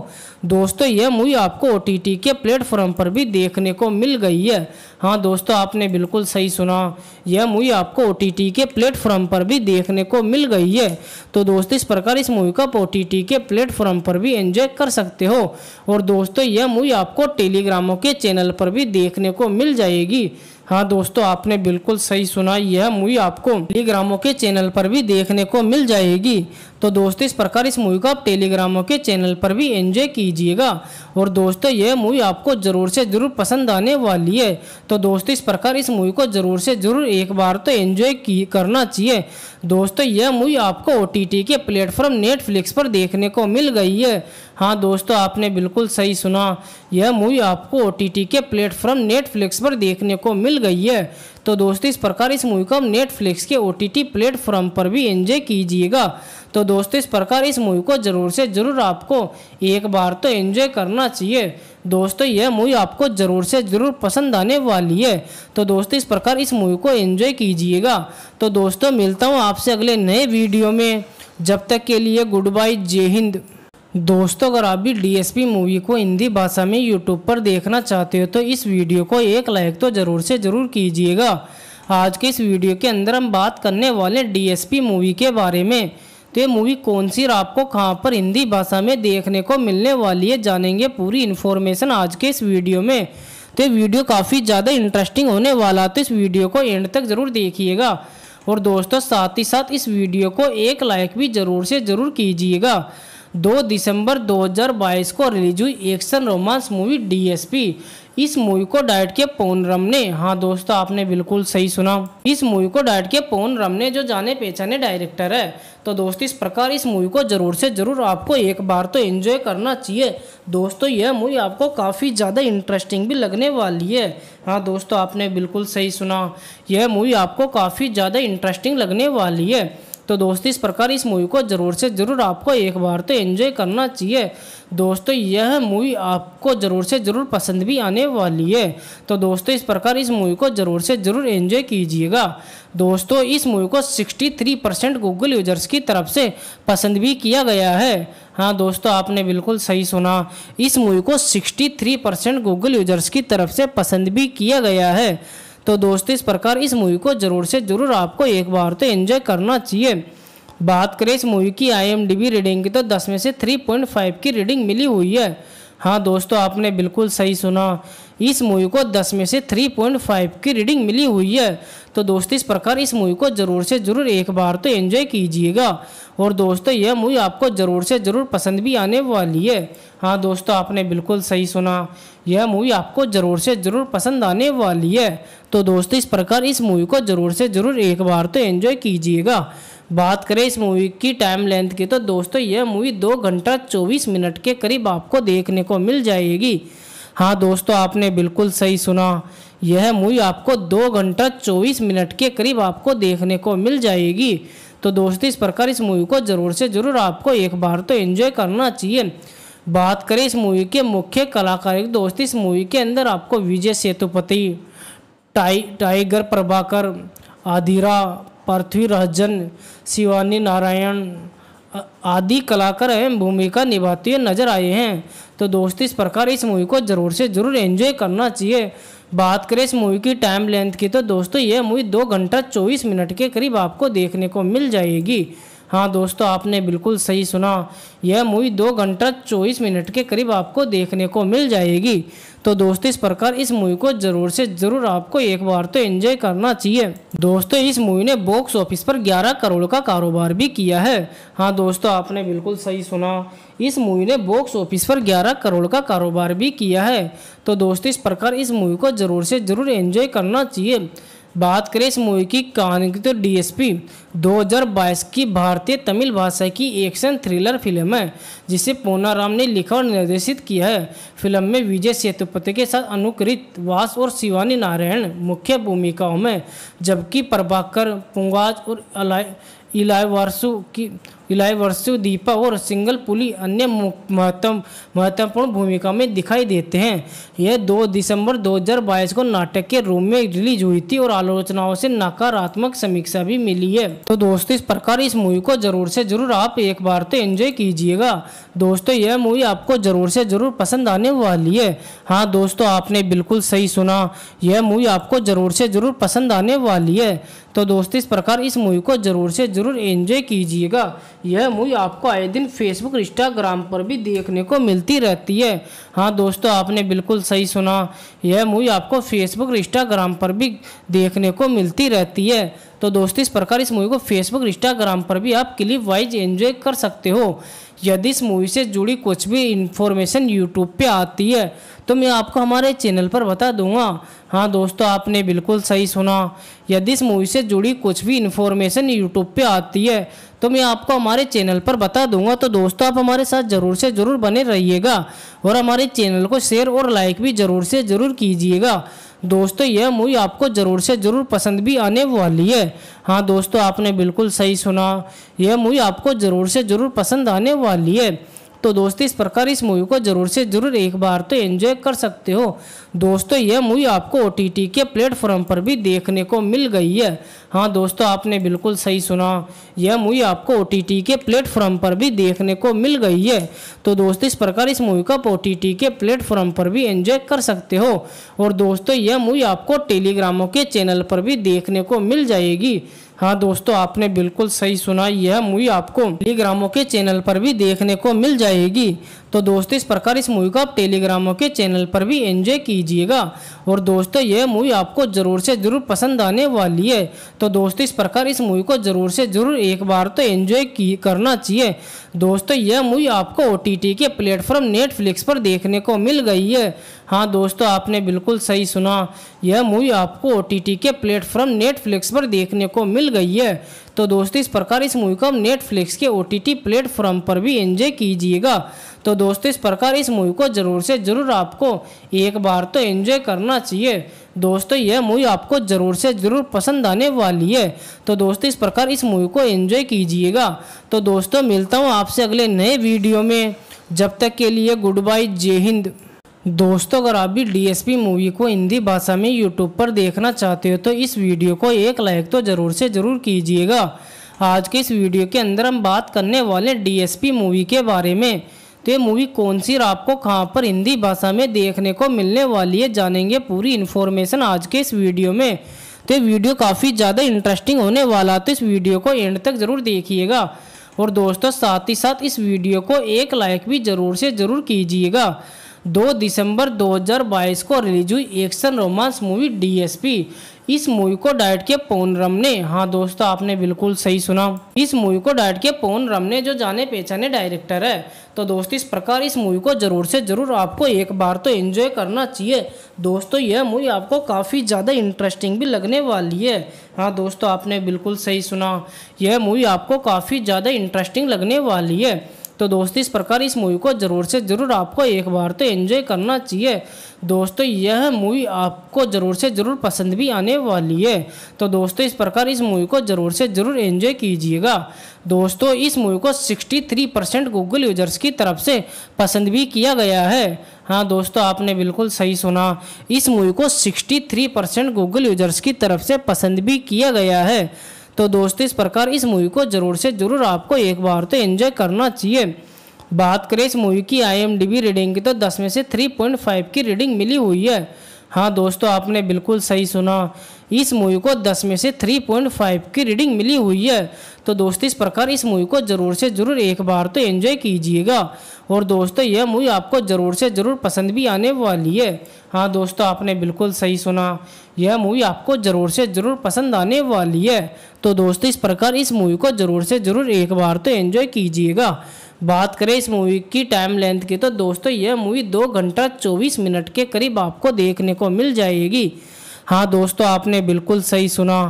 दोस्तों यह मूवी आपको ओ के प्लेटफॉर्म पर भी देखने को मिल गई है हाँ दोस्तों आपने बिल्कुल सही सुना यह मूवी आपको ओ के प्लेटफॉर्म पर भी देखने को मिल गई है तो दोस्तों इस प्रकार इस मूवी को ओ के प्लेटफॉर्म पर भी एंजॉय कर सकते हो और दोस्तों यह मूवी आपको टेलीग्रामों के चैनल पर भी देखने को मिल जाएगी हाँ दोस्तों आपने बिल्कुल सही सुना यह मूवी आपको टेलीग्रामों के चैनल पर भी देखने को मिल जाएगी तो दोस्तों इस प्रकार इस मूवी को आप टेलीग्रामों के चैनल पर भी एंजॉय कीजिएगा और दोस्तों यह मूवी आपको ज़रूर से ज़रूर पसंद आने वाली है तो दोस्तों इस प्रकार इस मूवी को ज़रूर से ज़रूर एक बार तो एंजॉय करना चाहिए दोस्तों यह मूवी आपको ओ के प्लेटफॉर्म नेटफ्लिक्स पर देखने को मिल गई है हाँ दोस्तों आपने बिल्कुल सही सुना यह मूवी आपको ओ के प्लेटफॉर्म नेटफ्लिक्स पर देखने को मिल गई है तो दोस्तों इस प्रकार इस मूवी को आप नेटफ्लिक्स के ओ टी प्लेटफॉर्म पर भी एंजॉय कीजिएगा तो दोस्तों इस प्रकार इस मूवी को ज़रूर से ज़रूर आपको एक बार तो एंजॉय करना चाहिए दोस्तों यह मूवी आपको ज़रूर से ज़रूर पसंद आने वाली है तो दोस्तों इस प्रकार इस मूवी को एंजॉय कीजिएगा तो दोस्तों मिलता हूँ आपसे अगले नए वीडियो में जब तक के लिए गुड बाय जय हिंद दोस्तों अगर आप भी डीएसपी मूवी को हिंदी भाषा में यूट्यूब पर देखना चाहते हो तो इस वीडियो को एक लाइक तो ज़रूर से ज़रूर कीजिएगा आज के इस वीडियो के अंदर हम बात करने वाले डीएसपी मूवी के बारे में तो ये मूवी कौन सी और आपको कहाँ पर हिंदी भाषा में देखने को मिलने वाली है जानेंगे पूरी इन्फॉर्मेशन आज के इस वीडियो में तो ये वीडियो काफ़ी ज़्यादा इंटरेस्टिंग होने वाला तो इस वीडियो को एंड तक ज़रूर देखिएगा और दोस्तों साथ ही साथ इस वीडियो को एक लाइक भी ज़रूर से ज़रूर कीजिएगा दो दिसंबर 2022 को रिलीज हुई एक्शन रोमांस मूवी डीएसपी इस मूवी को किया के रम ने हाँ दोस्तों आपने बिल्कुल सही सुना इस मूवी को किया के रम ने जो जाने पहचाने डायरेक्टर है तो दोस्तों इस प्रकार इस मूवी को ज़रूर से ज़रूर आपको एक बार तो एंजॉय करना चाहिए दोस्तों यह मूवी आपको काफ़ी ज़्यादा इंटरेस्टिंग भी लगने वाली है हाँ दोस्तों आपने बिल्कुल सही सुना यह मूवी आपको काफ़ी ज़्यादा इंटरेस्टिंग लगने वाली है तो दोस्तों इस प्रकार इस मूवी को ज़रूर से ज़रूर आपको एक बार तो एंजॉय करना चाहिए दोस्तों यह मूवी आपको ज़रूर से ज़रूर पसंद भी आने वाली है तो दोस्तों इस प्रकार इस मूवी को ज़रूर से ज़रूर एंजॉय कीजिएगा दोस्तों इस मूवी को 63 परसेंट गूगल यूजर्स की तरफ से पसंद भी किया गया है हाँ दोस्तों आपने बिल्कुल सही सुना इस मूवी को थ्री परसेंट गूगल यूजर्स की तरफ से पसंद भी किया गया है तो दोस्त इस प्रकार इस मूवी को ज़रूर से ज़रूर आपको एक बार तो एंजॉय करना चाहिए बात करें इस मूवी की आईएमडीबी रीडिंग की तो 10 में से 3.5 की रीडिंग मिली हुई है हाँ दोस्तों आपने बिल्कुल सही सुना इस मूवी को 10 में से 3.5 की रीडिंग मिली हुई है तो दोस्त इस प्रकार इस मूवी को ज़रूर से ज़रूर एक बार तो एंजॉय कीजिएगा और दोस्तों यह मूवी आपको ज़रूर से ज़रूर पसंद भी आने वाली है हाँ दोस्तों आपने बिल्कुल सही सुना यह मूवी आपको ज़रूर से ज़रूर पसंद आने वाली है तो दोस्तों इस प्रकार इस मूवी को ज़रूर से ज़रूर एक बार तो एंजॉय कीजिएगा बात करें इस मूवी की टाइम लेंथ की तो दोस्तों यह मूवी दो घंटा चौबीस मिनट के करीब आपको देखने को मिल जाएगी हाँ दोस्तों आपने बिल्कुल सही सुना यह मूवी आपको दो घंटा चौबीस मिनट के करीब आपको देखने को मिल जाएगी तो दोस्तों इस प्रकार इस मूवी को ज़रूर से ज़रूर आपको एक बार तो एंजॉय करना चाहिए बात करें इस मूवी के मुख्य कलाकार दोस्त इस मूवी के अंदर आपको विजय सेतुपति टाइ टाइगर प्रभाकर आदिरा पृथ्वी रहजन शिवानी नारायण आदि कलाकार अहम भूमिका निभाते हुए नजर आए हैं तो दोस्त इस प्रकार इस मूवी को ज़रूर से ज़रूर एंजॉय करना चाहिए बात करें इस मूवी की टाइम लेंथ की तो दोस्तों यह मूवी दो घंटा चौबीस मिनट के करीब आपको देखने को मिल जाएगी हाँ दोस्तों आपने बिल्कुल सही सुना यह मूवी दो घंटा चौबीस मिनट के करीब आपको देखने को मिल जाएगी तो दोस्तों इस प्रकार इस मूवी को जरूर से जरूर आपको एक बार तो एंजॉय करना चाहिए दोस्तों इस मूवी ने बॉक्स ऑफिस पर 11 करोड़ का कारोबार भी किया है हाँ दोस्तों आपने बिल्कुल सही सुना इस मूवी ने बॉक्स ऑफिस पर 11 करोड़ का कारोबार भी किया है तो दोस्तों इस प्रकार इस मूवी को जरूर से जरूर एंजॉय करना चाहिए बात करें इस मूवी की कहानी की तो डीएसपी 2022 की भारतीय तमिल भाषा की एक्शन थ्रिलर फिल्म है जिसे राम ने लिखा और निर्देशित किया है फिल्म में विजय सेतुपति के साथ अनुकृत वास और शिवानी नारायण मुख्य भूमिकाओं में जबकि प्रभाकर पुंगाज और इलायवर्सु की इलायवर्सु दीपा और सिंगल पुली अन्य महत्व महत्वपूर्ण भूमिका में दिखाई देते हैं यह 2 दिसंबर 2022 को नाटक के रूम में रिलीज हुई थी और आलोचनाओं से नकारात्मक समीक्षा भी मिली है तो दोस्तों इस प्रकार इस मूवी को जरूर से जरूर आप एक बार तो एंजॉय कीजिएगा दोस्तों यह मूवी आपको जरूर से जरूर पसंद आने वाली है हाँ दोस्तों आपने बिल्कुल सही सुना यह मूवी आपको जरूर से जरूर पसंद आने वाली है तो दोस्तों इस प्रकार इस मूवी को ज़रूर से ज़रूर एंजॉय कीजिएगा यह मूवी आपको आए दिन फेसबुक इंस्टाग्राम पर भी देखने को मिलती रहती है हाँ दोस्तों आपने बिल्कुल सही सुना यह मूवी आपको फेसबुक इंस्टाग्राम पर भी देखने को मिलती रहती है तो दोस्तों इस प्रकार इस मूवी को फेसबुक इंस्टाग्राम पर भी आप क्लिप वाइज एंजॉय कर सकते हो यदि इस मूवी से जुड़ी कुछ भी इन्फॉर्मेशन यूट्यूब पे आती है तो मैं आपको हमारे चैनल पर बता दूंगा हाँ दोस्तों आपने बिल्कुल सही सुना यदि इस मूवी से जुड़ी कुछ भी इन्फॉर्मेशन यूट्यूब पे आती है तो मैं आपको हमारे चैनल पर बता दूंगा तो दोस्तों आप हमारे साथ ज़रूर से ज़रूर बने रहिएगा और हमारे चैनल को शेयर और लाइक भी ज़रूर से ज़रूर कीजिएगा दोस्तों यह मूवी आपको ज़रूर से ज़रूर पसंद भी आने वाली है हाँ दोस्तों आपने बिल्कुल सही सुना यह मूवी आपको ज़रूर से ज़रूर पसंद आने वाली है तो दोस्त इस प्रकार इस मूवी को जरूर से जरूर एक बार तो एंजॉय कर सकते हो दोस्तों यह मूवी आपको ओ के प्लेटफॉर्म पर भी देखने को मिल गई है हाँ दोस्तों आपने बिल्कुल सही सुना यह मूवी आपको ओ के प्लेटफॉर्म पर भी देखने को मिल गई है तो दोस्तों इस प्रकार इस मूवी को ओ के प्लेटफॉर्म पर भी एंजॉय कर सकते हो और दोस्तों यह मूवी आपको टेलीग्रामों के चैनल पर भी देखने को मिल जाएगी हाँ दोस्तों आपने बिल्कुल सही सुना यह मूवी आपको टेलीग्रामों के चैनल पर भी देखने को मिल जाएगी तो दोस्तों इस प्रकार इस मूवी को आप टेलीग्रामों के चैनल पर भी एंजॉय कीजिएगा और दोस्तों यह मूवी आपको ज़रूर से ज़रूर पसंद आने वाली है तो दोस्तों इस प्रकार इस मूवी को ज़रूर से ज़रूर एक बार तो एंजॉय करना चाहिए दोस्तों यह मूवी आपको ओ के प्लेटफॉर्म नेटफ्लिक्स पर देखने को मिल गई है हाँ दोस्तों आपने बिल्कुल सही सुना यह मूवी आपको ओ के प्लेटफॉर्म नेटफ्लिक्स पर देखने को मिल गई है तो दोस्तों इस प्रकार इस मूवी को आप नेटफ्लिक्स के ओ प्लेटफॉर्म पर भी एंजॉय कीजिएगा तो दोस्तों इस प्रकार इस मूवी को ज़रूर से ज़रूर आपको एक बार तो एंजॉय करना चाहिए दोस्तों यह मूवी आपको ज़रूर से ज़रूर पसंद आने वाली है तो दोस्तों इस प्रकार इस मूवी को एंजॉय कीजिएगा तो दोस्तों मिलता हूँ आपसे अगले नए वीडियो में जब तक के लिए गुड बाय जय हिंद दोस्तों अगर आप भी डीएसपी मूवी को हिंदी भाषा में यूट्यूब पर देखना चाहते हो तो इस वीडियो को एक लाइक तो ज़रूर से ज़रूर कीजिएगा आज के इस वीडियो के अंदर हम बात करने वाले डीएसपी मूवी के बारे में तो ये मूवी कौन सी और आपको कहाँ पर हिंदी भाषा में देखने को मिलने वाली है जानेंगे पूरी इन्फॉर्मेशन आज के इस वीडियो में तो ये वीडियो काफ़ी ज़्यादा इंटरेस्टिंग होने वाला तो इस वीडियो को एंड तक ज़रूर देखिएगा और दोस्तों साथ ही साथ इस वीडियो को एक लाइक भी ज़रूर से ज़रूर कीजिएगा दो दिसंबर 2022 को रिलीज हुई एक्शन रोमांस मूवी डीएसपी इस मूवी को किया के रम ने हाँ दोस्तों आपने बिल्कुल सही सुना इस मूवी को किया के रम ने जो जाने पहचाने डायरेक्टर है तो दोस्तों इस प्रकार इस मूवी को जरूर से जरूर आपको एक बार तो एंजॉय करना चाहिए दोस्तों यह मूवी आपको काफ़ी ज़्यादा इंटरेस्टिंग भी लगने वाली है हाँ दोस्तों आपने बिल्कुल सही सुना यह मूवी आपको काफ़ी ज़्यादा इंटरेस्टिंग लगने वाली है तो दोस्तों इस प्रकार इस मूवी को ज़रूर से ज़रूर आपको एक बार तो एंजॉय करना चाहिए दोस्तों तो यह मूवी आपको ज़रूर से ज़रूर पसंद भी आने वाली है तो दोस्तों इस प्रकार इस मूवी को ज़रूर से ज़रूर एंजॉय कीजिएगा दोस्तों इस मूवी को 63 परसेंट गूगल यूजर्स की तरफ से पसंद भी किया गया है हाँ दोस्तों आपने बिल्कुल सही सुना इस मूवी को 63 परसेंट गूगल यूजर्स की तरफ से पसंद भी किया गया है तो दोस्त इस प्रकार इस मूवी को ज़रूर से ज़रूर आपको एक बार तो एंजॉय करना चाहिए बात करें इस मूवी की आईएमडीबी रीडिंग की तो 10 में से 3.5 की रीडिंग मिली हुई है हाँ दोस्तों आपने बिल्कुल सही सुना इस मूवी को 10 में से 3.5 की रीडिंग मिली हुई है तो दोस्तों इस प्रकार इस मूवी को ज़रूर से ज़रूर एक बार तो एंजॉय कीजिएगा और दोस्तों यह मूवी आपको ज़रूर से ज़रूर पसंद भी आने वाली है हाँ दोस्तों आपने बिल्कुल सही सुना यह मूवी आपको ज़रूर से ज़रूर पसंद आने वाली है तो दोस्तों इस प्रकार इस मूवी को ज़रूर से ज़रूर एक बार तो एंजॉय कीजिएगा बात करें इस मूवी की टाइम लेंथ की तो दोस्तों यह मूवी दो घंटा चौबीस मिनट के करीब आपको देखने को मिल जाएगी हाँ दोस्तों आपने बिल्कुल सही सुना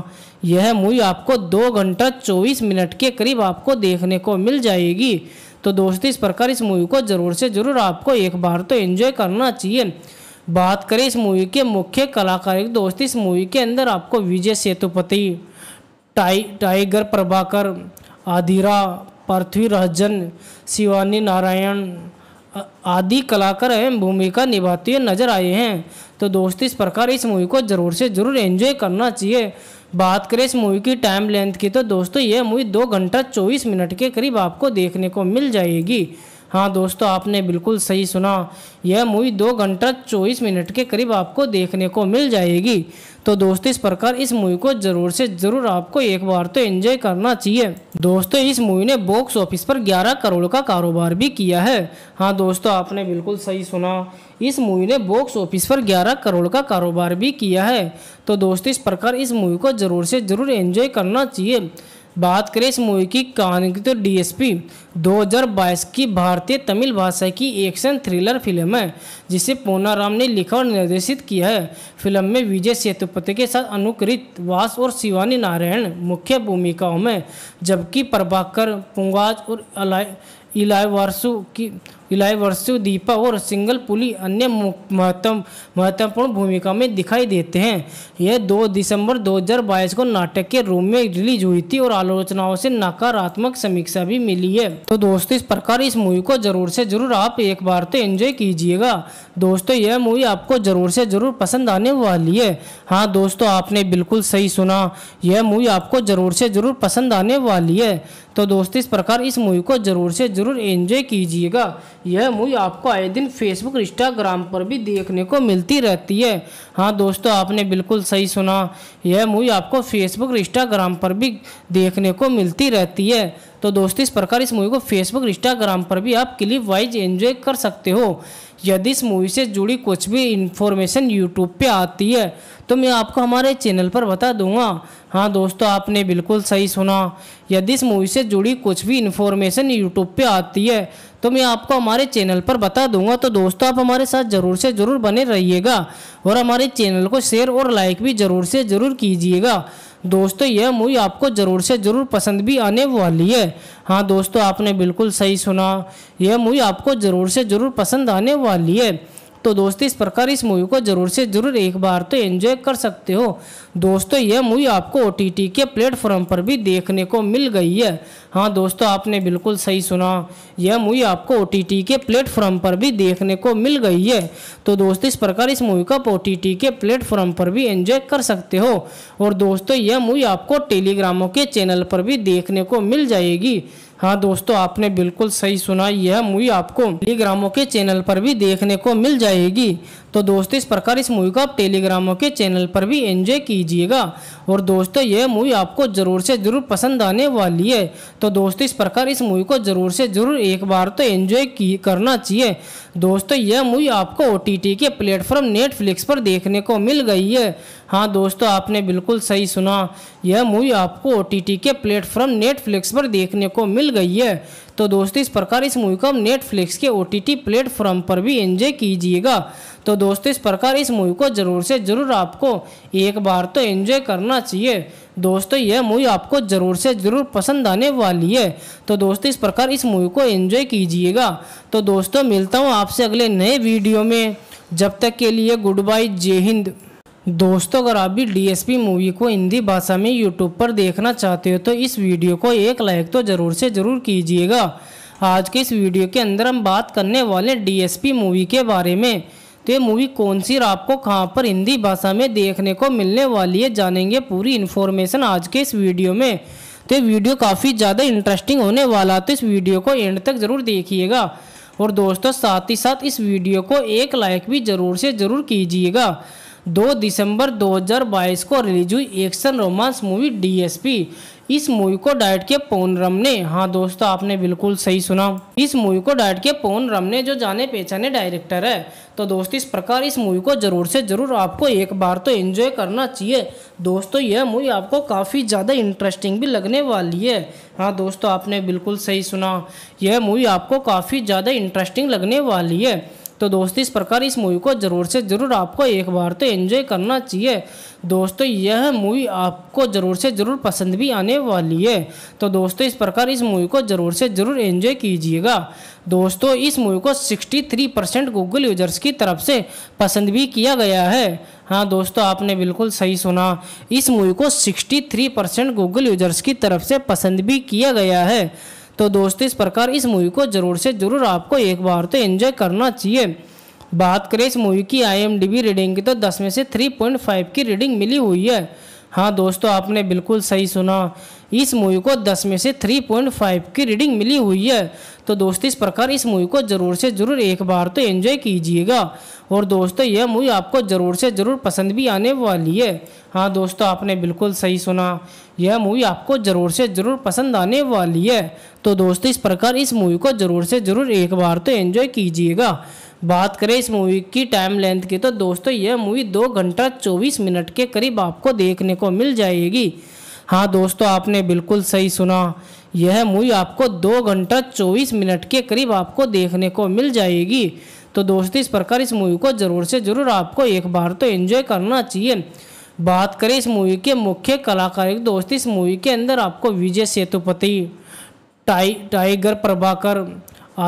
यह मूवी आपको दो घंटा चौबीस मिनट के करीब आपको देखने को मिल जाएगी तो दोस्तों इस प्रकार इस मूवी को ज़रूर से ज़रूर आपको एक बार तो एंजॉय करना चाहिए बात करें इस मूवी के मुख्य कलाकार दोस्त इस मूवी के अंदर आपको विजय सेतुपति टाइ टाइगर प्रभाकर आदिरा पृथ्वी रहजन शिवानी नारायण आदि कलाकार अहम भूमिका निभाते हुए नजर आए हैं तो दोस्त इस प्रकार इस मूवी को ज़रूर से ज़रूर एंजॉय करना चाहिए बात करें इस मूवी की टाइम लेंथ की तो दोस्तों यह मूवी दो घंटा चौबीस मिनट के करीब आपको देखने को मिल जाएगी हाँ दोस्तों आपने बिल्कुल सही सुना यह मूवी दो घंटा चौबीस मिनट के करीब आपको देखने को मिल जाएगी तो दोस्तों इस प्रकार इस मूवी को ज़रूर से ज़रूर आपको एक बार तो एंजॉय करना चाहिए दोस्तों इस मूवी ने बॉक्स ऑफिस पर 11 करोड़ का कारोबार भी किया है हाँ दोस्तों आपने बिल्कुल सही सुना इस मूवी ने बॉक्स ऑफिस पर 11 करोड़ का कारोबार भी किया है तो दोस्तों इस प्रकार इस मूवी को ज़रूर से ज़रूर एंजॉय करना चाहिए बात करें इस मूवी की कहानी की तो डीएसपी 2022 की भारतीय तमिल भाषा की एक्शन थ्रिलर फिल्म है जिसे पूना राम ने लिखा और निर्देशित किया है फिल्म में विजय सेतुपति के साथ अनुकृत वास और शिवानी नारायण मुख्य भूमिकाओं में जबकि प्रभाकर पुंगाज और इलाय वारसू की इलाही वर्षों दीपा और सिंगल पुली अन्य महत्व महत्वपूर्ण भूमिका में दिखाई देते हैं यह 2 दिसंबर 2022 को नाटक के रूम में रिलीज हुई थी और आलोचनाओं से नकारात्मक समीक्षा भी मिली है तो दोस्तों इस प्रकार इस मूवी को जरूर से जरूर आप एक बार तो एंजॉय कीजिएगा दोस्तों यह मूवी आपको जरूर से जरूर पसंद आने वाली है हाँ दोस्तों आपने बिल्कुल सही सुना यह मूवी आपको जरूर से जरूर पसंद आने वाली है तो दोस्तों इस प्रकार इस मूवी को ज़रूर से ज़रूर एंजॉय कीजिएगा यह मूवी आपको आए दिन फेसबुक इंस्टाग्राम पर भी देखने को मिलती रहती है हाँ दोस्तों आपने बिल्कुल सही सुना यह मूवी आपको फेसबुक इंस्टाग्राम पर भी देखने को मिलती रहती है तो दोस्तों इस प्रकार इस मूवी को फेसबुक इंस्टाग्राम पर भी आप क्लिप वाइज एंजॉय कर सकते हो यदि इस मूवी से जुड़ी कुछ भी इन्फॉर्मेशन यूट्यूब पे आती है तो मैं आपको हमारे चैनल पर बता दूंगा हाँ दोस्तों आपने बिल्कुल सही सुना यदि इस मूवी से जुड़ी कुछ भी इन्फॉर्मेशन यूट्यूब पे आती है तो मैं आपको हमारे चैनल पर बता दूंगा तो दोस्तों आप हमारे साथ ज़रूर से ज़रूर बने रहिएगा और हमारे चैनल को शेयर और लाइक भी ज़रूर से ज़रूर कीजिएगा दोस्तों यह मूवी आपको ज़रूर से ज़रूर पसंद भी आने वाली है हाँ दोस्तों आपने बिल्कुल सही सुना यह मूवी आपको ज़रूर से ज़रूर पसंद आने वाली है तो दोस्तों इस प्रकार इस मूवी को ज़रूर से ज़रूर एक बार तो एंजॉय कर सकते हो दोस्तों यह मूवी आपको ओ के प्लेटफॉर्म पर भी देखने को मिल गई है हाँ दोस्तों आपने बिल्कुल सही सुना यह मूवी आपको ओ के प्लेटफॉर्म पर भी देखने को मिल गई है तो दोस्तों इस प्रकार इस मूवी को आप ओ के प्लेटफॉर्म पर भी एंजॉय कर सकते हो और दोस्तों यह मूवी आपको टेलीग्रामों के चैनल पर भी देखने को मिल जाएगी हाँ दोस्तों आपने बिल्कुल सही सुना यह मूवी आपको टेलीग्रामों के चैनल पर भी देखने को मिल जाएगी तो दोस्तों इस प्रकार इस मूवी को आप टेलीग्रामों के चैनल पर भी एंजॉय कीजिएगा और दोस्तों यह मूवी आपको ज़रूर से ज़रूर पसंद आने वाली है तो दोस्तों इस प्रकार इस मूवी को ज़रूर से ज़रूर एक बार तो एंजॉय की करना चाहिए दोस्तों यह मूवी आपको ओ के प्लेटफॉर्म नेटफ्लिक्स पर देखने को मिल गई है हाँ दोस्तों आपने बिल्कुल सही सुना यह मूवी आपको ओ के प्लेटफॉर्म नेटफ्लिक्स पर देखने को मिल गई है तो दोस्तों इस प्रकार इस मूवी को आप नेटफ्लिक्स के ओ टी प्लेटफॉर्म पर भी एंजॉय कीजिएगा तो दोस्तों इस प्रकार इस मूवी को ज़रूर से ज़रूर आपको एक बार तो एंजॉय करना चाहिए दोस्तों यह मूवी आपको ज़रूर से ज़रूर पसंद आने वाली है तो दोस्तों इस प्रकार इस मूवी को एंजॉय कीजिएगा तो दोस्तों मिलता हूँ आपसे अगले नए वीडियो में जब तक के लिए गुड बाय जय हिंद दोस्तों अगर आप भी डीएसपी मूवी को हिंदी भाषा में यूट्यूब पर देखना चाहते हो तो इस वीडियो को एक लाइक तो ज़रूर से ज़रूर कीजिएगा आज के इस वीडियो के अंदर हम बात करने वाले डीएसपी मूवी के बारे में तो ये मूवी कौन सी और आपको कहाँ पर हिंदी भाषा में देखने को मिलने वाली है जानेंगे पूरी इन्फॉर्मेशन आज के इस वीडियो में तो ये वीडियो काफ़ी ज़्यादा इंटरेस्टिंग होने वाला तो इस वीडियो को एंड तक ज़रूर देखिएगा और दोस्तों साथ ही साथ इस वीडियो को एक लाइक भी ज़रूर से ज़रूर कीजिएगा दो दिसंबर 2022 को रिलीज हुई एक्शन रोमांस मूवी डीएसपी इस मूवी को डायट के रम ने हाँ दोस्तों आपने बिल्कुल सही सुना इस मूवी को डायट के रम ने जो जाने पहचाने डायरेक्टर है तो दोस्तों इस प्रकार इस मूवी को जरूर से जरूर आपको एक बार तो एंजॉय करना चाहिए दोस्तों यह मूवी आपको काफ़ी ज़्यादा इंटरेस्टिंग भी लगने वाली है हाँ दोस्तों आपने बिल्कुल सही सुना यह मूवी आपको काफ़ी ज़्यादा इंटरेस्टिंग लगने वाली है तो दोस्तों इस प्रकार इस मूवी को ज़रूर से ज़रूर आपको एक बार तो एंजॉय करना चाहिए दोस्तों यह मूवी आपको ज़रूर से ज़रूर पसंद भी आने वाली है तो दोस्तों इस प्रकार इस मूवी को ज़रूर से ज़रूर एंजॉय कीजिएगा दोस्तों इस मूवी को 63 परसेंट गूगल यूजर्स की तरफ से पसंद भी किया गया है हाँ दोस्तों आपने बिल्कुल सही सुना इस मूवी को 63 परसेंट गूगल यूजर्स की तरफ से पसंद भी किया गया है तो दोस्त इस प्रकार इस मूवी को ज़रूर से ज़रूर आपको एक बार तो एंजॉय करना चाहिए बात करें इस मूवी की आईएमडीबी रीडिंग की तो 10 में से 3.5 की रीडिंग मिली हुई है हाँ दोस्तों आपने बिल्कुल सही सुना इस मूवी को 10 में से 3.5 की रीडिंग मिली हुई है तो दोस्तों इस प्रकार इस मूवी को ज़रूर से ज़रूर एक बार तो एंजॉय कीजिएगा और दोस्तों यह मूवी आपको ज़रूर से ज़रूर पसंद भी आने वाली है हाँ दोस्तों आपने बिल्कुल सही सुना यह मूवी आपको ज़रूर से ज़रूर पसंद आने वाली है तो दोस्तों इस प्रकार इस मूवी को ज़रूर से ज़रूर एक बार तो एंजॉय कीजिएगा बात करें इस मूवी की टाइम लेंथ की तो दोस्तों यह मूवी दो घंटा चौबीस मिनट के करीब आपको देखने को मिल जाएगी हाँ दोस्तों आपने बिल्कुल सही सुना यह मूवी आपको दो घंटा चौबीस मिनट के करीब आपको देखने को मिल जाएगी तो दोस्तों इस प्रकार इस मूवी को ज़रूर से ज़रूर आपको एक बार तो एंजॉय करना चाहिए बात करें इस मूवी के मुख्य कलाकार दोस्त इस मूवी के अंदर आपको विजय सेतुपति टाइ टाइगर प्रभाकर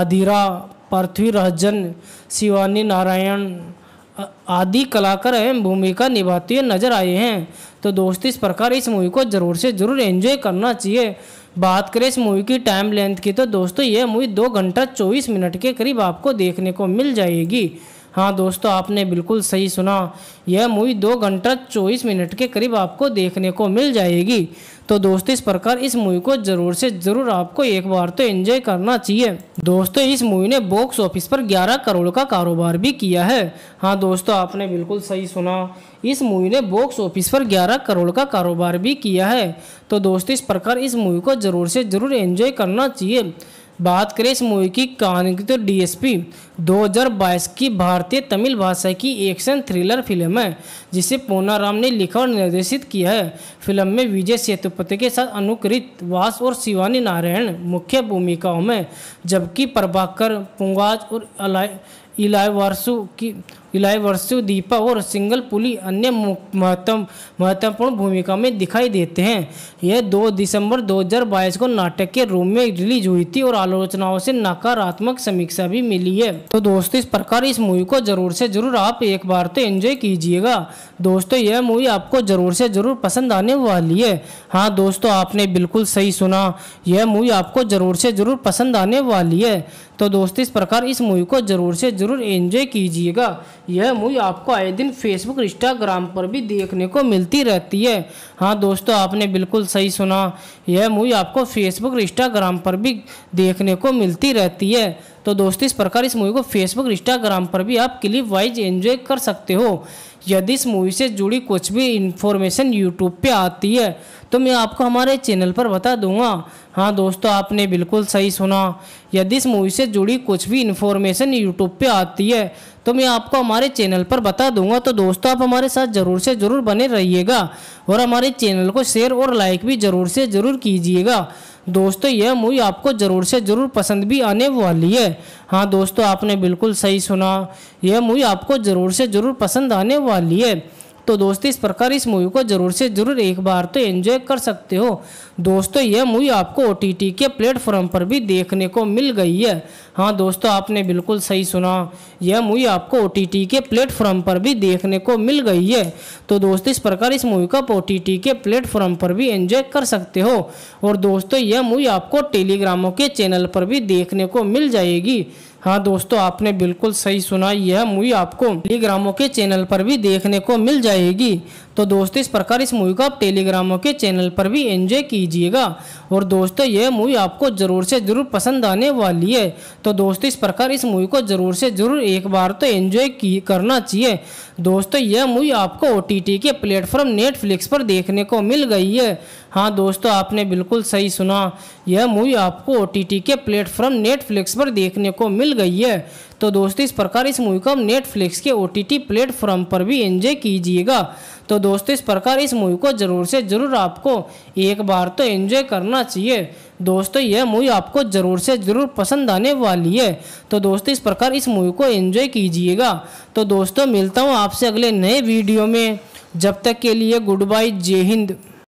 आदिरा पृथ्वी रहजन शिवानी नारायण आदि कलाकार अहम भूमिका निभाते हुए नजर आए हैं तो दोस्त इस प्रकार इस मूवी को ज़रूर से ज़रूर एंजॉय करना चाहिए बात करें इस मूवी की टाइम लेंथ की तो दोस्तों यह मूवी दो घंटा चौबीस मिनट के करीब आपको देखने को मिल जाएगी हाँ दोस्तों आपने बिल्कुल सही सुना यह मूवी दो घंटा चौबीस मिनट के करीब आपको देखने को मिल जाएगी तो दोस्तों इस प्रकार इस मूवी को जरूर से जरूर आपको एक बार तो एंजॉय करना चाहिए दोस्तों इस मूवी ने बॉक्स ऑफिस पर 11 करोड़ का कारोबार भी किया है हाँ दोस्तों आपने बिल्कुल सही सुना इस मूवी ने बॉक्स ऑफिस पर 11 करोड़ का कारोबार भी किया है तो दोस्तों इस प्रकार इस मूवी को ज़रूर से ज़रूर एंजॉय करना चाहिए बात करें इस मूवी की कहानी की तो डीएसपी 2022 की भारतीय तमिल भाषा की एक्शन थ्रिलर फिल्म है जिसे पूना राम ने लिखा और निर्देशित किया है फिल्म में विजय सेतुपति के साथ अनुकृत वास और शिवानी नारायण मुख्य भूमिकाओं में जबकि प्रभाकर पुंगाज और अलाय इलायवर्सु की इलायवर्सु दीपा और सिंगल पुली अन्य महत्व महत्वपूर्ण भूमिका में दिखाई देते हैं यह 2 दिसंबर 2022 को नाटक के रूम में रिलीज हुई थी और आलोचनाओं से नकारात्मक समीक्षा भी मिली है तो दोस्तों इस प्रकार इस मूवी को जरूर से जरूर आप एक बार तो एंजॉय कीजिएगा दोस्तों यह मूवी आपको जरूर से जरूर पसंद आने वाली है हाँ दोस्तों आपने बिल्कुल सही सुना यह मूवी आपको जरूर से जरूर पसंद आने वाली है तो दोस्त इस प्रकार इस मूवी को ज़रूर से ज़रूर एंजॉय कीजिएगा यह मूवी आपको आए दिन फेसबुक इंस्टाग्राम पर भी देखने को मिलती रहती है हाँ दोस्तों आपने बिल्कुल सही सुना यह मूवी आपको फेसबुक इंस्टाग्राम पर भी देखने को मिलती रहती है तो दोस्तों इस प्रकार इस मूवी को फेसबुक इंस्टाग्राम पर भी आप क्लिप वाइज एंजॉय कर सकते हो यदि इस मूवी से जुड़ी कुछ भी इन्फॉर्मेशन यूट्यूब पे आती है तो मैं आपको हमारे चैनल पर बता दूंगा हाँ दोस्तों आपने बिल्कुल सही सुना यदि इस मूवी से जुड़ी कुछ भी इन्फॉर्मेशन यूट्यूब पे आती है तो मैं आपको हमारे चैनल पर बता दूंगा तो दोस्तों आप हमारे साथ ज़रूर से ज़रूर बने रहिएगा और हमारे चैनल को शेयर और लाइक भी ज़रूर से ज़रूर कीजिएगा दोस्तों यह मूवी आपको ज़रूर से ज़रूर पसंद भी आने वाली है हाँ दोस्तों आपने बिल्कुल सही सुना यह मूवी आपको ज़रूर से ज़रूर पसंद आने वाली है तो दोस्तों इस प्रकार इस मूवी को ज़रूर से ज़रूर एक बार तो एंजॉय कर सकते हो दोस्तों यह मूवी आपको ओ के प्लेटफॉर्म पर भी देखने को मिल गई है हाँ दोस्तों आपने बिल्कुल सही सुना यह मूवी आपको ओ के प्लेटफॉर्म पर भी देखने को मिल गई है तो दोस्तों इस प्रकार इस मूवी को आप ओ के प्लेटफॉर्म पर भी एंजॉय कर सकते हो और दोस्तों यह मूवी आपको टेलीग्रामों के चैनल पर भी देखने को मिल जाएगी हाँ दोस्तों आपने बिल्कुल सही सुना यह मूवी आपको टेलीग्रामों के चैनल पर भी देखने को मिल जाएगी तो दोस्तों इस प्रकार इस मूवी को आप टेलीग्रामों के चैनल पर भी एंजॉय कीजिएगा और दोस्तों यह मूवी आपको ज़रूर से ज़रूर पसंद आने वाली है तो दोस्तों इस प्रकार इस मूवी को ज़रूर से ज़रूर एक बार तो एंजॉय की करना चाहिए दोस्तों यह मूवी आपको ओ के प्लेटफॉर्म नेटफ्लिक्स पर देखने को मिल गई है हाँ दोस्तों आपने बिल्कुल सही सुना यह मूवी आपको ओ के प्लेटफॉर्म नेटफ्लिक्स पर देखने को मिल गई है तो दोस्तों इस प्रकार इस मूवी को आप नेटफ्लिक्स के ओ टी प्लेटफॉर्म पर भी एंजॉय कीजिएगा तो दोस्तों इस प्रकार इस मूवी को ज़रूर से ज़रूर आपको एक बार तो एंजॉय करना चाहिए दोस्तों यह मूवी आपको ज़रूर से ज़रूर पसंद आने वाली है तो दोस्तों इस प्रकार इस मूवी को एंजॉय कीजिएगा तो दोस्तों मिलता हूँ आपसे अगले नए वीडियो में जब तक के लिए गुड बाय जय हिंद